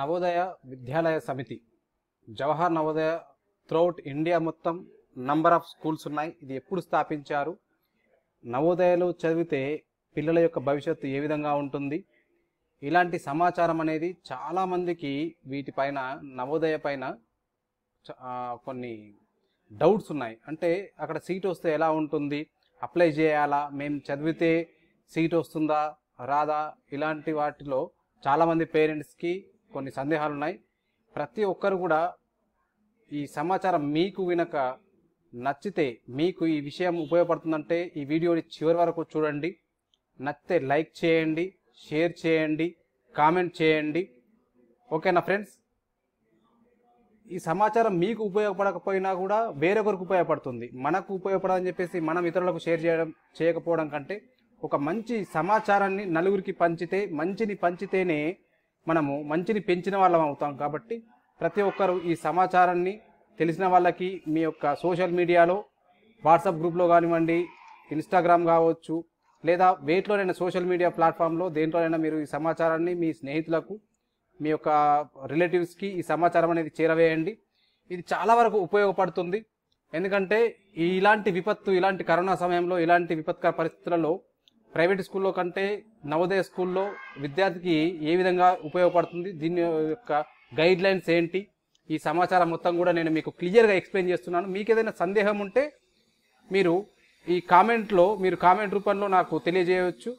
Navodaya Vidyalaya Samiti Jawahar Navodaya throughout India మొత్తం number of schools ఉన్నాయి ఇది ఎప్పుడు స్థాపించారు నవోదయలో చదివితే పిల్లల యొక్క భవిష్యత్తు ఏ విధంగా ఉంటుంది ఇలాంటి సమాచారం అనేది చాలామందికి వీటిపైన నవోదయ పైన కొన్ని డౌట్స్ ఉన్నాయి అంటే అక్కడ సీట్ వస్తే ఎలా ఉంటుంది అప్లై చేయాలా మేము చదివితే సీట్ వస్తుందా రాదా ఇలాంటి వాటిలో చాలామంది పేరెంట్స్కి కొన్ని సందేహాలు ఉన్నాయి ప్రతి ఒక్కరు కూడా ఈ సమాచారం మీకు వినక నచ్చితే మీకు ఈ విషయం ఉపయోగపడుతుందంటే ఈ వీడియోని చివరి వరకు చూడండి నచ్చితే లైక్ చేయండి షేర్ చేయండి కామెంట్ చేయండి ఓకేనా ఫ్రెండ్స్ ఈ సమాచారం మీకు ఉపయోగపడకపోయినా కూడా వేరొకరికి ఉపయోగపడుతుంది మనకు ఉపయోగపడదని చెప్పేసి మనం ఇతరులకు షేర్ చేయడం చేయకపోవడం కంటే ఒక మంచి సమాచారాన్ని నలుగురికి పంచితే మంచిని పంచితేనే మనము మంచిని పెంచిన వాళ్ళం అవుతాం కాబట్టి ప్రతి ఒక్కరూ ఈ సమాచారాన్ని తెలిసిన వాళ్ళకి మీ యొక్క సోషల్ మీడియాలో వాట్సాప్ గ్రూప్లో కానివ్వండి ఇన్స్టాగ్రామ్ కావచ్చు లేదా వేటిలోనైనా సోషల్ మీడియా ప్లాట్ఫామ్లో దేంట్లోనైనా మీరు ఈ సమాచారాన్ని మీ స్నేహితులకు మీ యొక్క రిలేటివ్స్కి ఈ సమాచారం అనేది చేరవేయండి ఇది చాలా వరకు ఉపయోగపడుతుంది ఎందుకంటే ఇలాంటి విపత్తు ఇలాంటి కరోనా సమయంలో ఇలాంటి విపత్కర పరిస్థితులలో ప్రైవేట్ స్కూల్లో కంటే నవోదయ స్కూల్లో విద్యార్థికి ఏ విధంగా ఉపయోగపడుతుంది దీని యొక్క గైడ్ లైన్స్ ఏంటి ఈ సమాచారం మొత్తం కూడా నేను మీకు క్లియర్గా ఎక్స్ప్లెయిన్ చేస్తున్నాను మీకు ఏదైనా సందేహం ఉంటే మీరు ఈ కామెంట్లో మీరు కామెంట్ రూపంలో నాకు తెలియజేయవచ్చు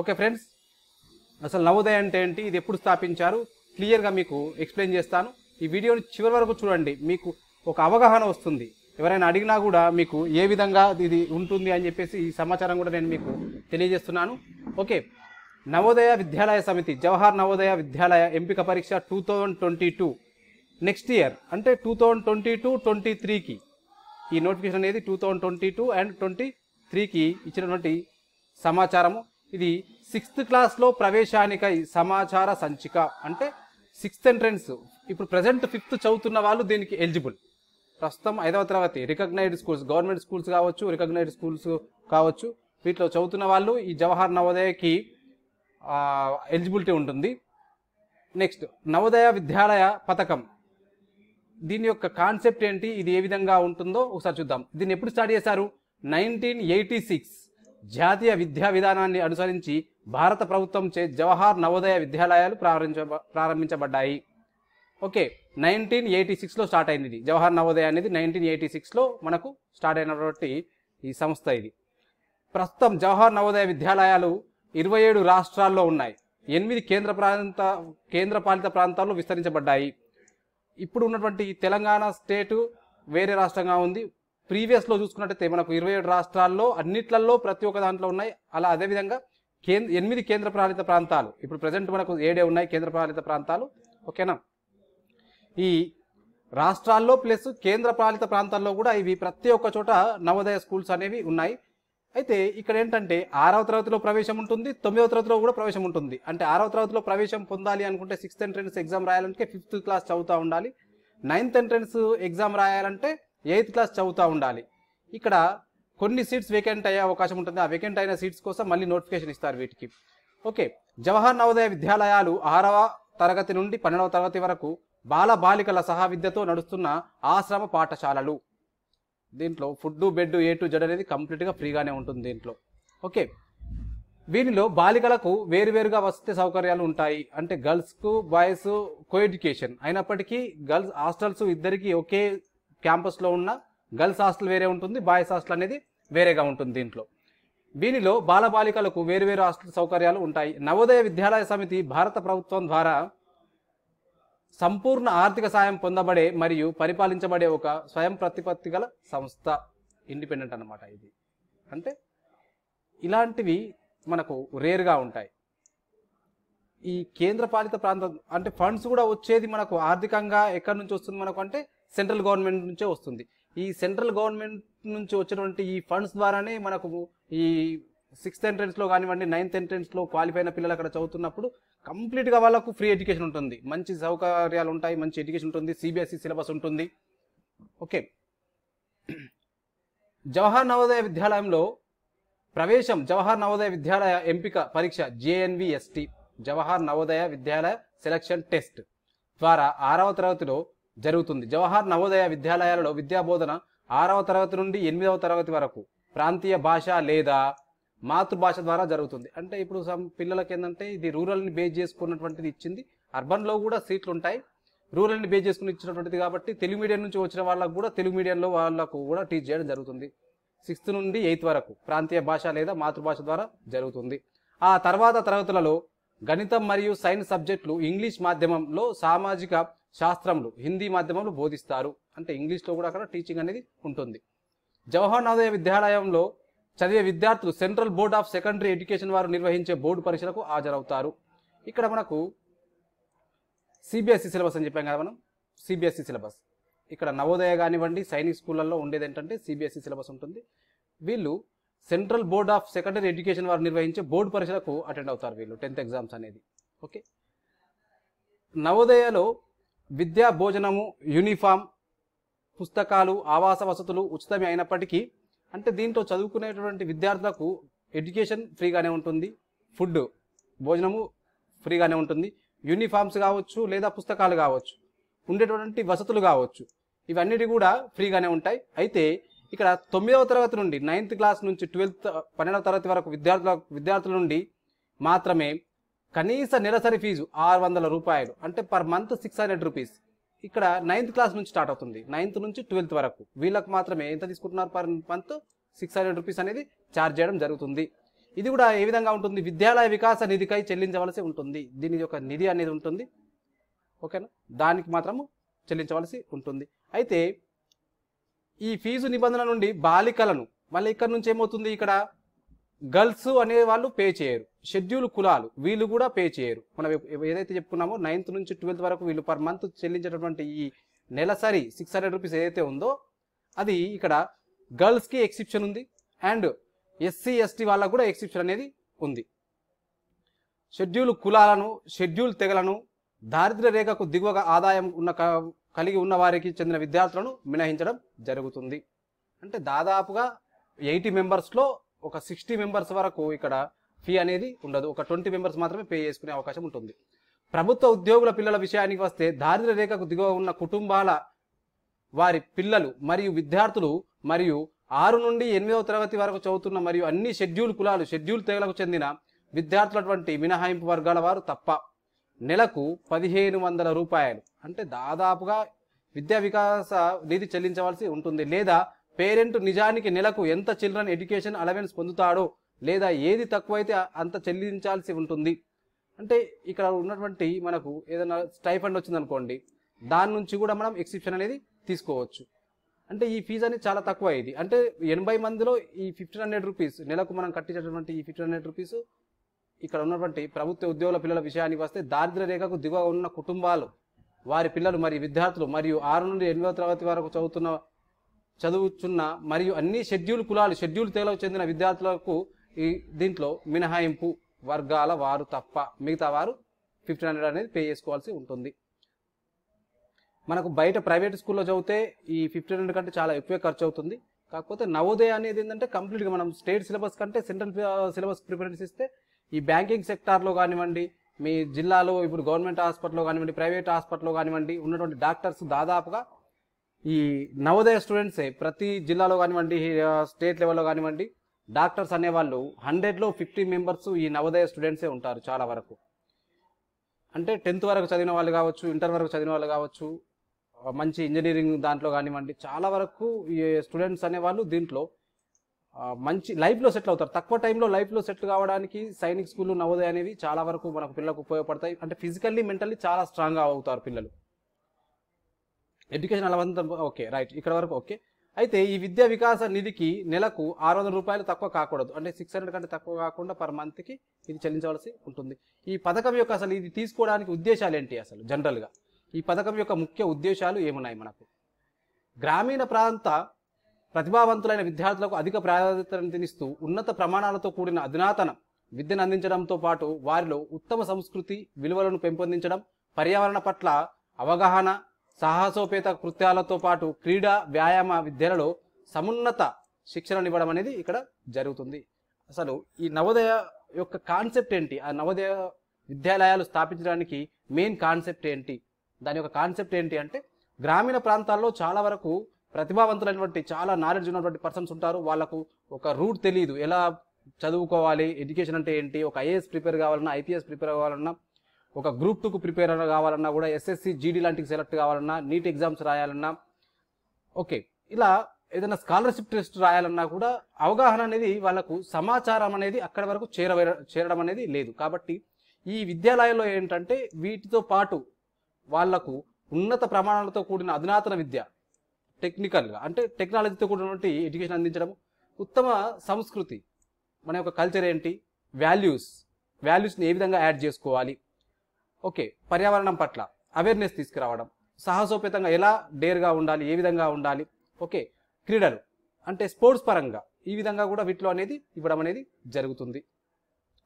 ఓకే ఫ్రెండ్స్ అసలు నవోదయ అంటే ఏంటి ఇది ఎప్పుడు స్థాపించారు క్లియర్గా మీకు ఎక్స్ప్లెయిన్ చేస్తాను ఈ వీడియోని చివరి వరకు చూడండి మీకు ఒక అవగాహన వస్తుంది ఎవరైనా అడిగినా కూడా మీకు ఏ విధంగా ఇది ఉంటుంది అని చెప్పేసి ఈ సమాచారం కూడా నేను మీకు తెలియజేస్తున్నాను ఓకే నవోదయ విద్యాలయ సమితి జవహర్ నవోదయ విద్యాలయ ఎంపిక పరీక్ష two thousand twenty two next year అంటే two thousand twenty two twenty త్రీకి ఈ నోటిఫికేషన్ అనేది two thousand twenty two and twenty త్రీకి ఇచ్చినటువంటి సమాచారము ఇది సిక్స్త్ క్లాస్లో ప్రవేశానికై సమాచార సంచిక అంటే సిక్స్త్ ఎంట్రన్స్ ఇప్పుడు ప్రజెంట్ ఫిఫ్త్ చదువుతున్న వాళ్ళు దీనికి ఎలిజిబుల్ ప్రస్తుతం ఐదవ తరగతి రికగ్నైజ్డ్ స్కూల్స్ గవర్నమెంట్ స్కూల్స్ కావచ్చు రికగ్నైజ్డ్ స్కూల్స్ కావచ్చు వీటిలో చదువుతున్న వాళ్ళు ఈ జవహర్ నవోదయకి ఎలిజిబిలిటీ ఉంటుంది నెక్స్ట్ నవోదయ విద్యాలయ పథకం దీని యొక్క కాన్సెప్ట్ ఏంటి ఇది ఏ విధంగా ఉంటుందో ఒకసారి చూద్దాం దీన్ని ఎప్పుడు స్టార్ట్ చేశారు నైన్టీన్ ఎయిటీ సిక్స్ జాతీయ విద్యా విధానాన్ని అనుసరించి భారత ప్రభుత్వం చే జవహర్ నవోదయ విద్యాలయాలు ప్రారంభించ ప్రారంభించబడ్డాయి ఓకే నైన్టీన్ ఎయిటీ సిక్స్లో స్టార్ట్ అయింది ఇది జవహర్ నవోదయ అనేది నైన్టీన్ ఎయిటీ సిక్స్లో మనకు స్టార్ట్ అయినటువంటి ఈ సంస్థ ఇది ప్రస్తుతం జవహర్ నవోదయ విద్యాలయాలు ఇరవై ఏడు రాష్ట్రాల్లో ఉన్నాయి ఎనిమిది కేంద్ర ప్రాంత కేంద్రపాలిత ప్రాంతాల్లో విస్తరించబడ్డాయి ఇప్పుడు ఉన్నటువంటి తెలంగాణ స్టేటు వేరే రాష్ట్రంగా ఉంది ప్రీవియస్లో చూసుకున్నట్టయితే మనకు ఇరవై ఏడు రాష్ట్రాల్లో అన్నిట్లలో ప్రతి ఒక్క దాంట్లో ఉన్నాయి అలా అదేవిధంగా కేంద్ర ఎనిమిది కేంద్ర పాలిత ప్రాంతాలు ఇప్పుడు ప్రజెంట్ మనకు ఏడే ఉన్నాయి కేంద్ర పాలిత ప్రాంతాలు ఓకేనా ఈ రాష్ట్రాల్లో ప్లస్ కేంద్ర పాలిత ప్రాంతాల్లో కూడా ఇవి ప్రతి ఒక్క చోట నవోదయ స్కూల్స్ అనేవి ఉన్నాయి అయితే ఇక్కడ ఏంటంటే ఆరవ తరగతిలో ప్రవేశం ఉంటుంది తొమ్మిదవ తరగతిలో కూడా ప్రవేశం ఉంటుంది అంటే ఆరవ తరగతిలో ప్రవేశం పొందాలి అనుకుంటే సిక్స్త్ ఎంట్రెన్స్ ఎగ్జామ్ రాయాలంటే ఫిఫ్త్ క్లాస్ చదువుతూ ఉండాలి నైన్త్ ఎంట్రెన్స్ ఎగ్జామ్ రాయాలంటే ఎయిత్ క్లాస్ చదువుతూ ఉండాలి ఇక్కడ కొన్ని సీట్స్ వేకెంట్ అయ్యే అవకాశం ఉంటుంది ఆ వేకెంట్ అయిన సీట్స్ కోసం మళ్ళీ నోటిఫికేషన్ ఇస్తారు వీటికి ఓకే జవహర్ నవోదయ విద్యాలయాలు ఆరవ తరగతి నుండి పన్నెండవ తరగతి వరకు బాల బాలికల సహా విద్యతో నడుస్తున్న ఆశ్రమ పాఠశాలలు దీంట్లో food bed A to Z అనేది కంప్లీట్గా ఫ్రీగానే ఉంటుంది దీంట్లో ఓకే వీనిలో బాలికలకు వేరువేరుగా వసతి సౌకర్యాలు ఉంటాయి అంటే గర్ల్స్కు బాయ్స్ కో ఎడ్యుకేషన్ అయినప్పటికీ గర్ల్స్ హాస్టల్స్ ఇద్దరికి ఒకే క్యాంపస్లో ఉన్న గర్ల్స్ హాస్టల్ వేరే ఉంటుంది బాయ్స్ హాస్టల్ అనేది వేరేగా ఉంటుంది దీంట్లో దీనిలో బాలబాలికలకు వేరువేరు హాస్టల్ సౌకర్యాలు ఉంటాయి నవోదయ విద్యాలయ సమితి భారత ప్రభుత్వం ద్వారా సంపూర్ణ ఆర్థిక సాయం పొందబడే మరియు పరిపాలించబడే ఒక స్వయం ప్రతిపత్తి గల సంస్థ ఇండిపెండెంట్ అనమాట ఇది అంటే ఇలాంటివి మనకు రేర్గా ఉంటాయి ఈ కేంద్ర పాలిత ప్రాంతం అంటే ఫండ్స్ కూడా వచ్చేది మనకు ఆర్థికంగా ఎక్కడి నుంచి వస్తుంది మనకు అంటే సెంట్రల్ గవర్నమెంట్ నుంచే వస్తుంది ఈ సెంట్రల్ గవర్నమెంట్ నుంచి వచ్చినటువంటి ఈ ఫండ్స్ ద్వారానే మనకు ఈ సిక్స్త్ ఎంట్రెన్స్లో కానివ్వండి నైన్త్ ఎంట్రెన్స్లో క్వాలిఫై అయిన పిల్లలు అక్కడ చదువుతున్నప్పుడు కంప్లీట్గా వాళ్ళకు ఫ్రీ ఎడ్యుకేషన్ ఉంటుంది మంచి సౌకర్యాలు ఉంటాయి మంచి ఎడ్యుకేషన్ ఉంటుంది సిబిఎస్ఈ సిలబస్ e ఉంటుంది ఓకే జవహర్ నవోదయ విద్యాలయంలో ప్రవేశం జవహర్ నవోదయ విద్యాలయ ఎంపిక పరీక్ష JNVST Jawahar Navodaya Vidyalaya selection test ద్వారా ఆరవ తరగతిలో జరుగుతుంది జవహర్ నవోదయ విద్యాలయాలలో విద్యాబోధన ఆరవ తరగతి నుండి ఎనిమిదవ తరగతి వరకు ప్రాంతీయ భాష లేదా మాతృభాష ద్వారా జరుగుతుంది అంటే ఇప్పుడు సమ్ పిల్లలకి ఏంటంటే ఇది రూరల్ని బేస్ చేసుకున్నటువంటిది ఇచ్చింది అర్బన్లో కూడా సీట్లు ఉంటాయి రూరల్ని బేస్ చేసుకుని ఇచ్చినటువంటిది కాబట్టి తెలుగు మీడియం నుంచి వచ్చిన వాళ్ళకు కూడా తెలుగు మీడియంలో వాళ్ళకు కూడా టీచ్ చేయడం జరుగుతుంది సిక్స్త్ నుండి ఎయిత్ వరకు ప్రాంతీయ భాష లేదా మాతృభాష ద్వారా జరుగుతుంది ఆ తర్వాత తరగతులలో గణితం మరియు సైన్స్ సబ్జెక్టులు ఇంగ్లీష్ మాధ్యమంలో సామాజిక శాస్త్రములు హిందీ మాధ్యమంలో బోధిస్తారు అంటే ఇంగ్లీష్లో కూడా అక్కడ టీచింగ్ అనేది ఉంటుంది జవహర్ నవోదయ విద్యాలయంలో చదివే విద్యార్థులు central board of secondary education వారు నిర్వహించే బోర్డు పరీక్షలకు హాజరవుతారు ఇక్కడ మనకు సిబిఎస్ఈ సిలబస్ అని చెప్పాం కదా మనం సిబిఎస్ఈ సిలబస్ ఇక్కడ నవోదయ కానివ్వండి సైనిక్ స్కూళ్ళల్లో ఉండేది ఏంటంటే సిబిఎస్ఈ సిలబస్ ఉంటుంది వీళ్ళు central board of secondary education వారు నిర్వహించే బోర్డు పరీక్షలకు అటెండ్ అవుతారు వీళ్ళు టెన్త్ ఎగ్జామ్స్ అనేది ఓకే నవోదయలో విద్యా భోజనము యూనిఫామ్ పుస్తకాలు ఆవాస వసతులు ఉచితమే అయినప్పటికీ అంటే దీంతో చదువుకునేటువంటి విద్యార్థులకు ఎడ్యుకేషన్ ఫ్రీగానే ఉంటుంది ఫుడ్ భోజనము ఫ్రీగానే ఉంటుంది యూనిఫామ్స్ కావచ్చు లేదా పుస్తకాలు కావచ్చు ఉండేటువంటి వసతులు కావచ్చు ఇవన్నిటి కూడా ఫ్రీగానే ఉంటాయి అయితే ఇక్కడ తొమ్మిదవ తరగతి నుండి నైన్త్ క్లాస్ నుంచి ట్వెల్త్ పన్నెండవ తరగతి వరకు విద్యార్థుల విద్యార్థుల నుండి మాత్రమే కనీస నెలసరి ఫీజు ఆరు వందల రూపాయలు అంటే per month six hundred rupees ఇక్కడ నైన్త్ క్లాస్ నుంచి స్టార్ట్ అవుతుంది నైన్త్ నుంచి ట్వెల్త్ వరకు వీళ్ళకి మాత్రమే ఎంత తీసుకుంటున్నారు per month six hundred rupees అనేది ఛార్జ్ చేయడం జరుగుతుంది ఇది కూడా ఏ విధంగా ఉంటుంది విద్యాలయ వికాస నిధికై చెల్లించవలసి ఉంటుంది దీని యొక్క నిధి అనేది ఉంటుంది ఓకేనా దానికి మాత్రము చెల్లించవలసి ఉంటుంది అయితే ఈ ఫీజు నిబంధన నుండి బాలికలను మళ్ళీ ఇక్కడ నుంచి ఏమవుతుంది ఇక్కడ గర్ల్స్ అనే వాళ్ళు పే చేయరు షెడ్యూల్ కులాలు వీళ్ళు కూడా పే చేయరు మనం ఏదైతే చెప్పుకున్నామో నైన్త్ నుంచి ట్వెల్త్ వరకు వీళ్ళు పర్ మంత్ చెల్లించేటటువంటి ఈ నెలసరి సిక్స్ హండ్రెడ్ రూపీస్ ఏదైతే ఉందో అది ఇక్కడ గర్ల్స్కి ఎక్సిప్షన్ ఉంది అండ్ ఎస్సీ ఎస్టీ వాళ్ళకు కూడా ఎక్సిప్షన్ అనేది ఉంది షెడ్యూల్ కులాలను షెడ్యూల్ తెగలను దారిద్ర్య రేఖకు దిగువగా ఆదాయం ఉన్న కలిగి ఉన్న వారికి చెందిన విద్యార్థులను మినహించడం జరుగుతుంది అంటే దాదాపుగా ఎయిటీ మెంబర్స్లో ఒక సిక్స్టీ మెంబర్స్ వరకు ఇక్కడ ఫీ అనేది ఉండదు ఒక ట్వంటీ మెంబర్స్ మాత్రమే పే చేసుకునే అవకాశం ఉంటుంది ప్రభుత్వ ఉద్యోగుల పిల్లల విషయానికి వస్తే దారిద్ర్య రేఖకు దిగువ ఉన్న కుటుంబాల వారి పిల్లలు మరియు విద్యార్థులు మరియు ఆరు నుండి ఎనిమిదవ తరగతి వరకు చదువుతున్న మరియు అన్ని షెడ్యూల్ కులాలు షెడ్యూల్ తెగలకు చెందిన విద్యార్థులటువంటి మినహాయింపు వర్గాల వారు తప్ప నెలకు పదిహేను వందల రూపాయలు అంటే దాదాపుగా విద్యా వికాస నిధి చెల్లించవలసి ఉంటుంది లేదా పేరెంట్ నిజానికి నెలకు ఎంత చిల్డ్రన్ ఎడ్యుకేషన్ అలవెన్స్ పొందుతాడో లేదా ఏది తక్కువైతే అంత చెల్లించాల్సి ఉంటుంది అంటే ఇక్కడ ఉన్నటువంటి మనకు ఏదైనా స్టైఫండ్ వచ్చిందనుకోండి దాని నుంచి కూడా మనం ఎక్సిప్షన్ అనేది తీసుకోవచ్చు అంటే ఈ ఫీజు అనేది చాలా తక్కువ ఇది అంటే ఎనభై మందిలో ఈ ఫిఫ్టీన్ హండ్రెడ్ రూపీస్ నెలకు మనం కట్టించేటటువంటి ఈ ఫిఫ్టీన్ హండ్రెడ్ రూపీస్ ఇక్కడ ఉన్నటువంటి ప్రభుత్వ ఉద్యోగుల పిల్లల విషయానికి వస్తే దారిద్ర రేఖకు దిగువ ఉన్న కుటుంబాలు వారి పిల్లలు మరియు విద్యార్థులు మరియు ఆరు నుండి ఎనిమిదవ తరగతి వరకు చదువుతున్న చదువుచున్న మరియు అన్ని షెడ్యూల్ కులాలు షెడ్యూల్ తెలవ చెందిన విద్యార్థులకు ఈ దీంట్లో మినహాయింపు వర్గాల వారు తప్ప మిగతా వారు ఫిఫ్టీన్ హండ్రెడ్ అనేది పే చేసుకోవాల్సి ఉంటుంది మనకు బయట ప్రైవేట్ స్కూల్లో చదివితే ఈ ఫిఫ్టీన్ హండ్రెడ్ కంటే చాలా ఎక్కువ ఖర్చు అవుతుంది కాకపోతే నవోదయ అనేది ఏంటంటే కంప్లీట్గా మనం స్టేట్ సిలబస్ కంటే సెంట్రల్ సిలబస్ ప్రిఫరెన్స్ ఇస్తే ఈ బ్యాంకింగ్ సెక్టార్లో కానివ్వండి మీ జిల్లాలో ఇప్పుడు గవర్నమెంట్ హాస్పిటల్లో కానివ్వండి ప్రైవేట్ హాస్పిటల్లో కానివ్వండి ఉన్నటువంటి డాక్టర్స్ దాదాపుగా ఈ నవోదయ స్టూడెంట్సే ప్రతి జిల్లాలో కానివ్వండి స్టేట్ లెవెల్లో కానివ్వండి డాక్టర్స్ అనేవాళ్ళు హండ్రెడ్లో ఫిఫ్టీ మెంబర్స్ ఈ నవోదయ స్టూడెంట్సే ఉంటారు చాలా వరకు అంటే టెన్త్ వరకు చదివిన వాళ్ళు కావచ్చు ఇంటర్ వరకు చదివిన వాళ్ళు కావచ్చు మంచి ఇంజనీరింగ్ దాంట్లో కానివ్వండి చాలా వరకు ఈ స్టూడెంట్స్ అనేవాళ్ళు దీంట్లో మంచి లైఫ్లో సెటిల్ అవుతారు తక్కువ టైంలో లైఫ్లో సెటిల్ కావడానికి సైనిక్ స్కూల్ నవోదయ అనేవి చాలా వరకు మనకు పిల్లలకు ఉపయోగపడతాయి అంటే ఫిజికల్లీ మెంటల్లీ చాలా స్ట్రాంగ్గా అవుతారు పిల్లలు ఎడ్యుకేషన్ అలవంతం ఓకే రైట్ ఇక్కడ వరకు ఓకే అయితే ఈ విద్యా వికాస నిధికి నెలకు ఆరు వందల రూపాయలు తక్కువ కాకూడదు అంటే సిక్స్ హండ్రెడ్ కంటే తక్కువ కాకుండా పర్ మంత్కి ఇది చెల్లించవలసి ఉంటుంది ఈ పథకం యొక్క అసలు ఇది తీసుకోవడానికి ఉద్దేశాలు ఏంటి అసలు జనరల్గా ఈ పథకం యొక్క ముఖ్య ఉద్దేశాలు ఏమున్నాయి మనకు గ్రామీణ ప్రాంత ప్రతిభావంతులైన విద్యార్థులకు అధిక ప్రాధాన్యతనిస్తూ ఉన్నత ప్రమాణాలతో కూడిన అధునాతన విద్యను అందించడంతో పాటు వారిలో ఉత్తమ సంస్కృతి విలువలను పెంపొందించడం పర్యావరణ పట్ల అవగాహన సాహసోపేత కృత్యాలతో పాటు క్రీడా వ్యాయామ విద్యలలో సమున్నత శిక్షణనివ్వడం అనేది ఇక్కడ జరుగుతుంది అసలు ఈ నవోదయ యొక్క కాన్సెప్ట్ ఏంటి ఆ నవోదయ విద్యాలయాలు స్థాపించడానికి మెయిన్ కాన్సెప్ట్ ఏంటి దాని యొక్క కాన్సెప్ట్ ఏంటి అంటే గ్రామీణ ప్రాంతాల్లో చాలా వరకు ప్రతిభావంతులైనటువంటి చాలా నాలెడ్జ్ ఉన్నటువంటి పర్సన్స్ ఉంటారు వాళ్ళకు ఒక రూట్ తెలియదు ఎలా చదువుకోవాలి ఎడ్యుకేషన్ అంటే ఏంటి ఒక ఐఏఎస్ ప్రిపేర్ కావాలన్నా ఐపీఎస్ ప్రిపేర్ కావాలన్నా ఒక గ్రూప్ టూకు ప్రిపేర్ కావాలన్నా కూడా ఎస్ఎస్సి జీడీ లాంటికి సెలెక్ట్ కావాలన్నా నీట్ ఎగ్జామ్స్ రాయాలన్నా ఓకే ఇలా ఏదైనా స్కాలర్షిప్ టెస్ట్ రాయాలన్నా కూడా అవగాహన అనేది వాళ్ళకు సమాచారం అనేది అక్కడి వరకు చేరవే చేరడం అనేది లేదు కాబట్టి ఈ విద్యాలయాల్లో ఏంటంటే వీటితో పాటు వాళ్లకు ఉన్నత ప్రమాణాలతో కూడిన అధునాతన విద్య టెక్నికల్గా అంటే టెక్నాలజీతో కూడినటువంటి ఎడ్యుకేషన్ అందించడం ఉత్తమ సంస్కృతి మన యొక్క కల్చర్ ఏంటి వాల్యూస్ వాల్యూస్ని ఏ విధంగా యాడ్ చేసుకోవాలి ఓకే పర్యావరణం పట్ల అవేర్నెస్ తీసుకురావడం సాహసోపేతంగా ఎలా డేర్గా ఉండాలి ఏ విధంగా ఉండాలి ఓకే క్రీడలు అంటే స్పోర్ట్స్ పరంగా ఈ విధంగా కూడా వీటిలో అనేది ఇవ్వడం అనేది జరుగుతుంది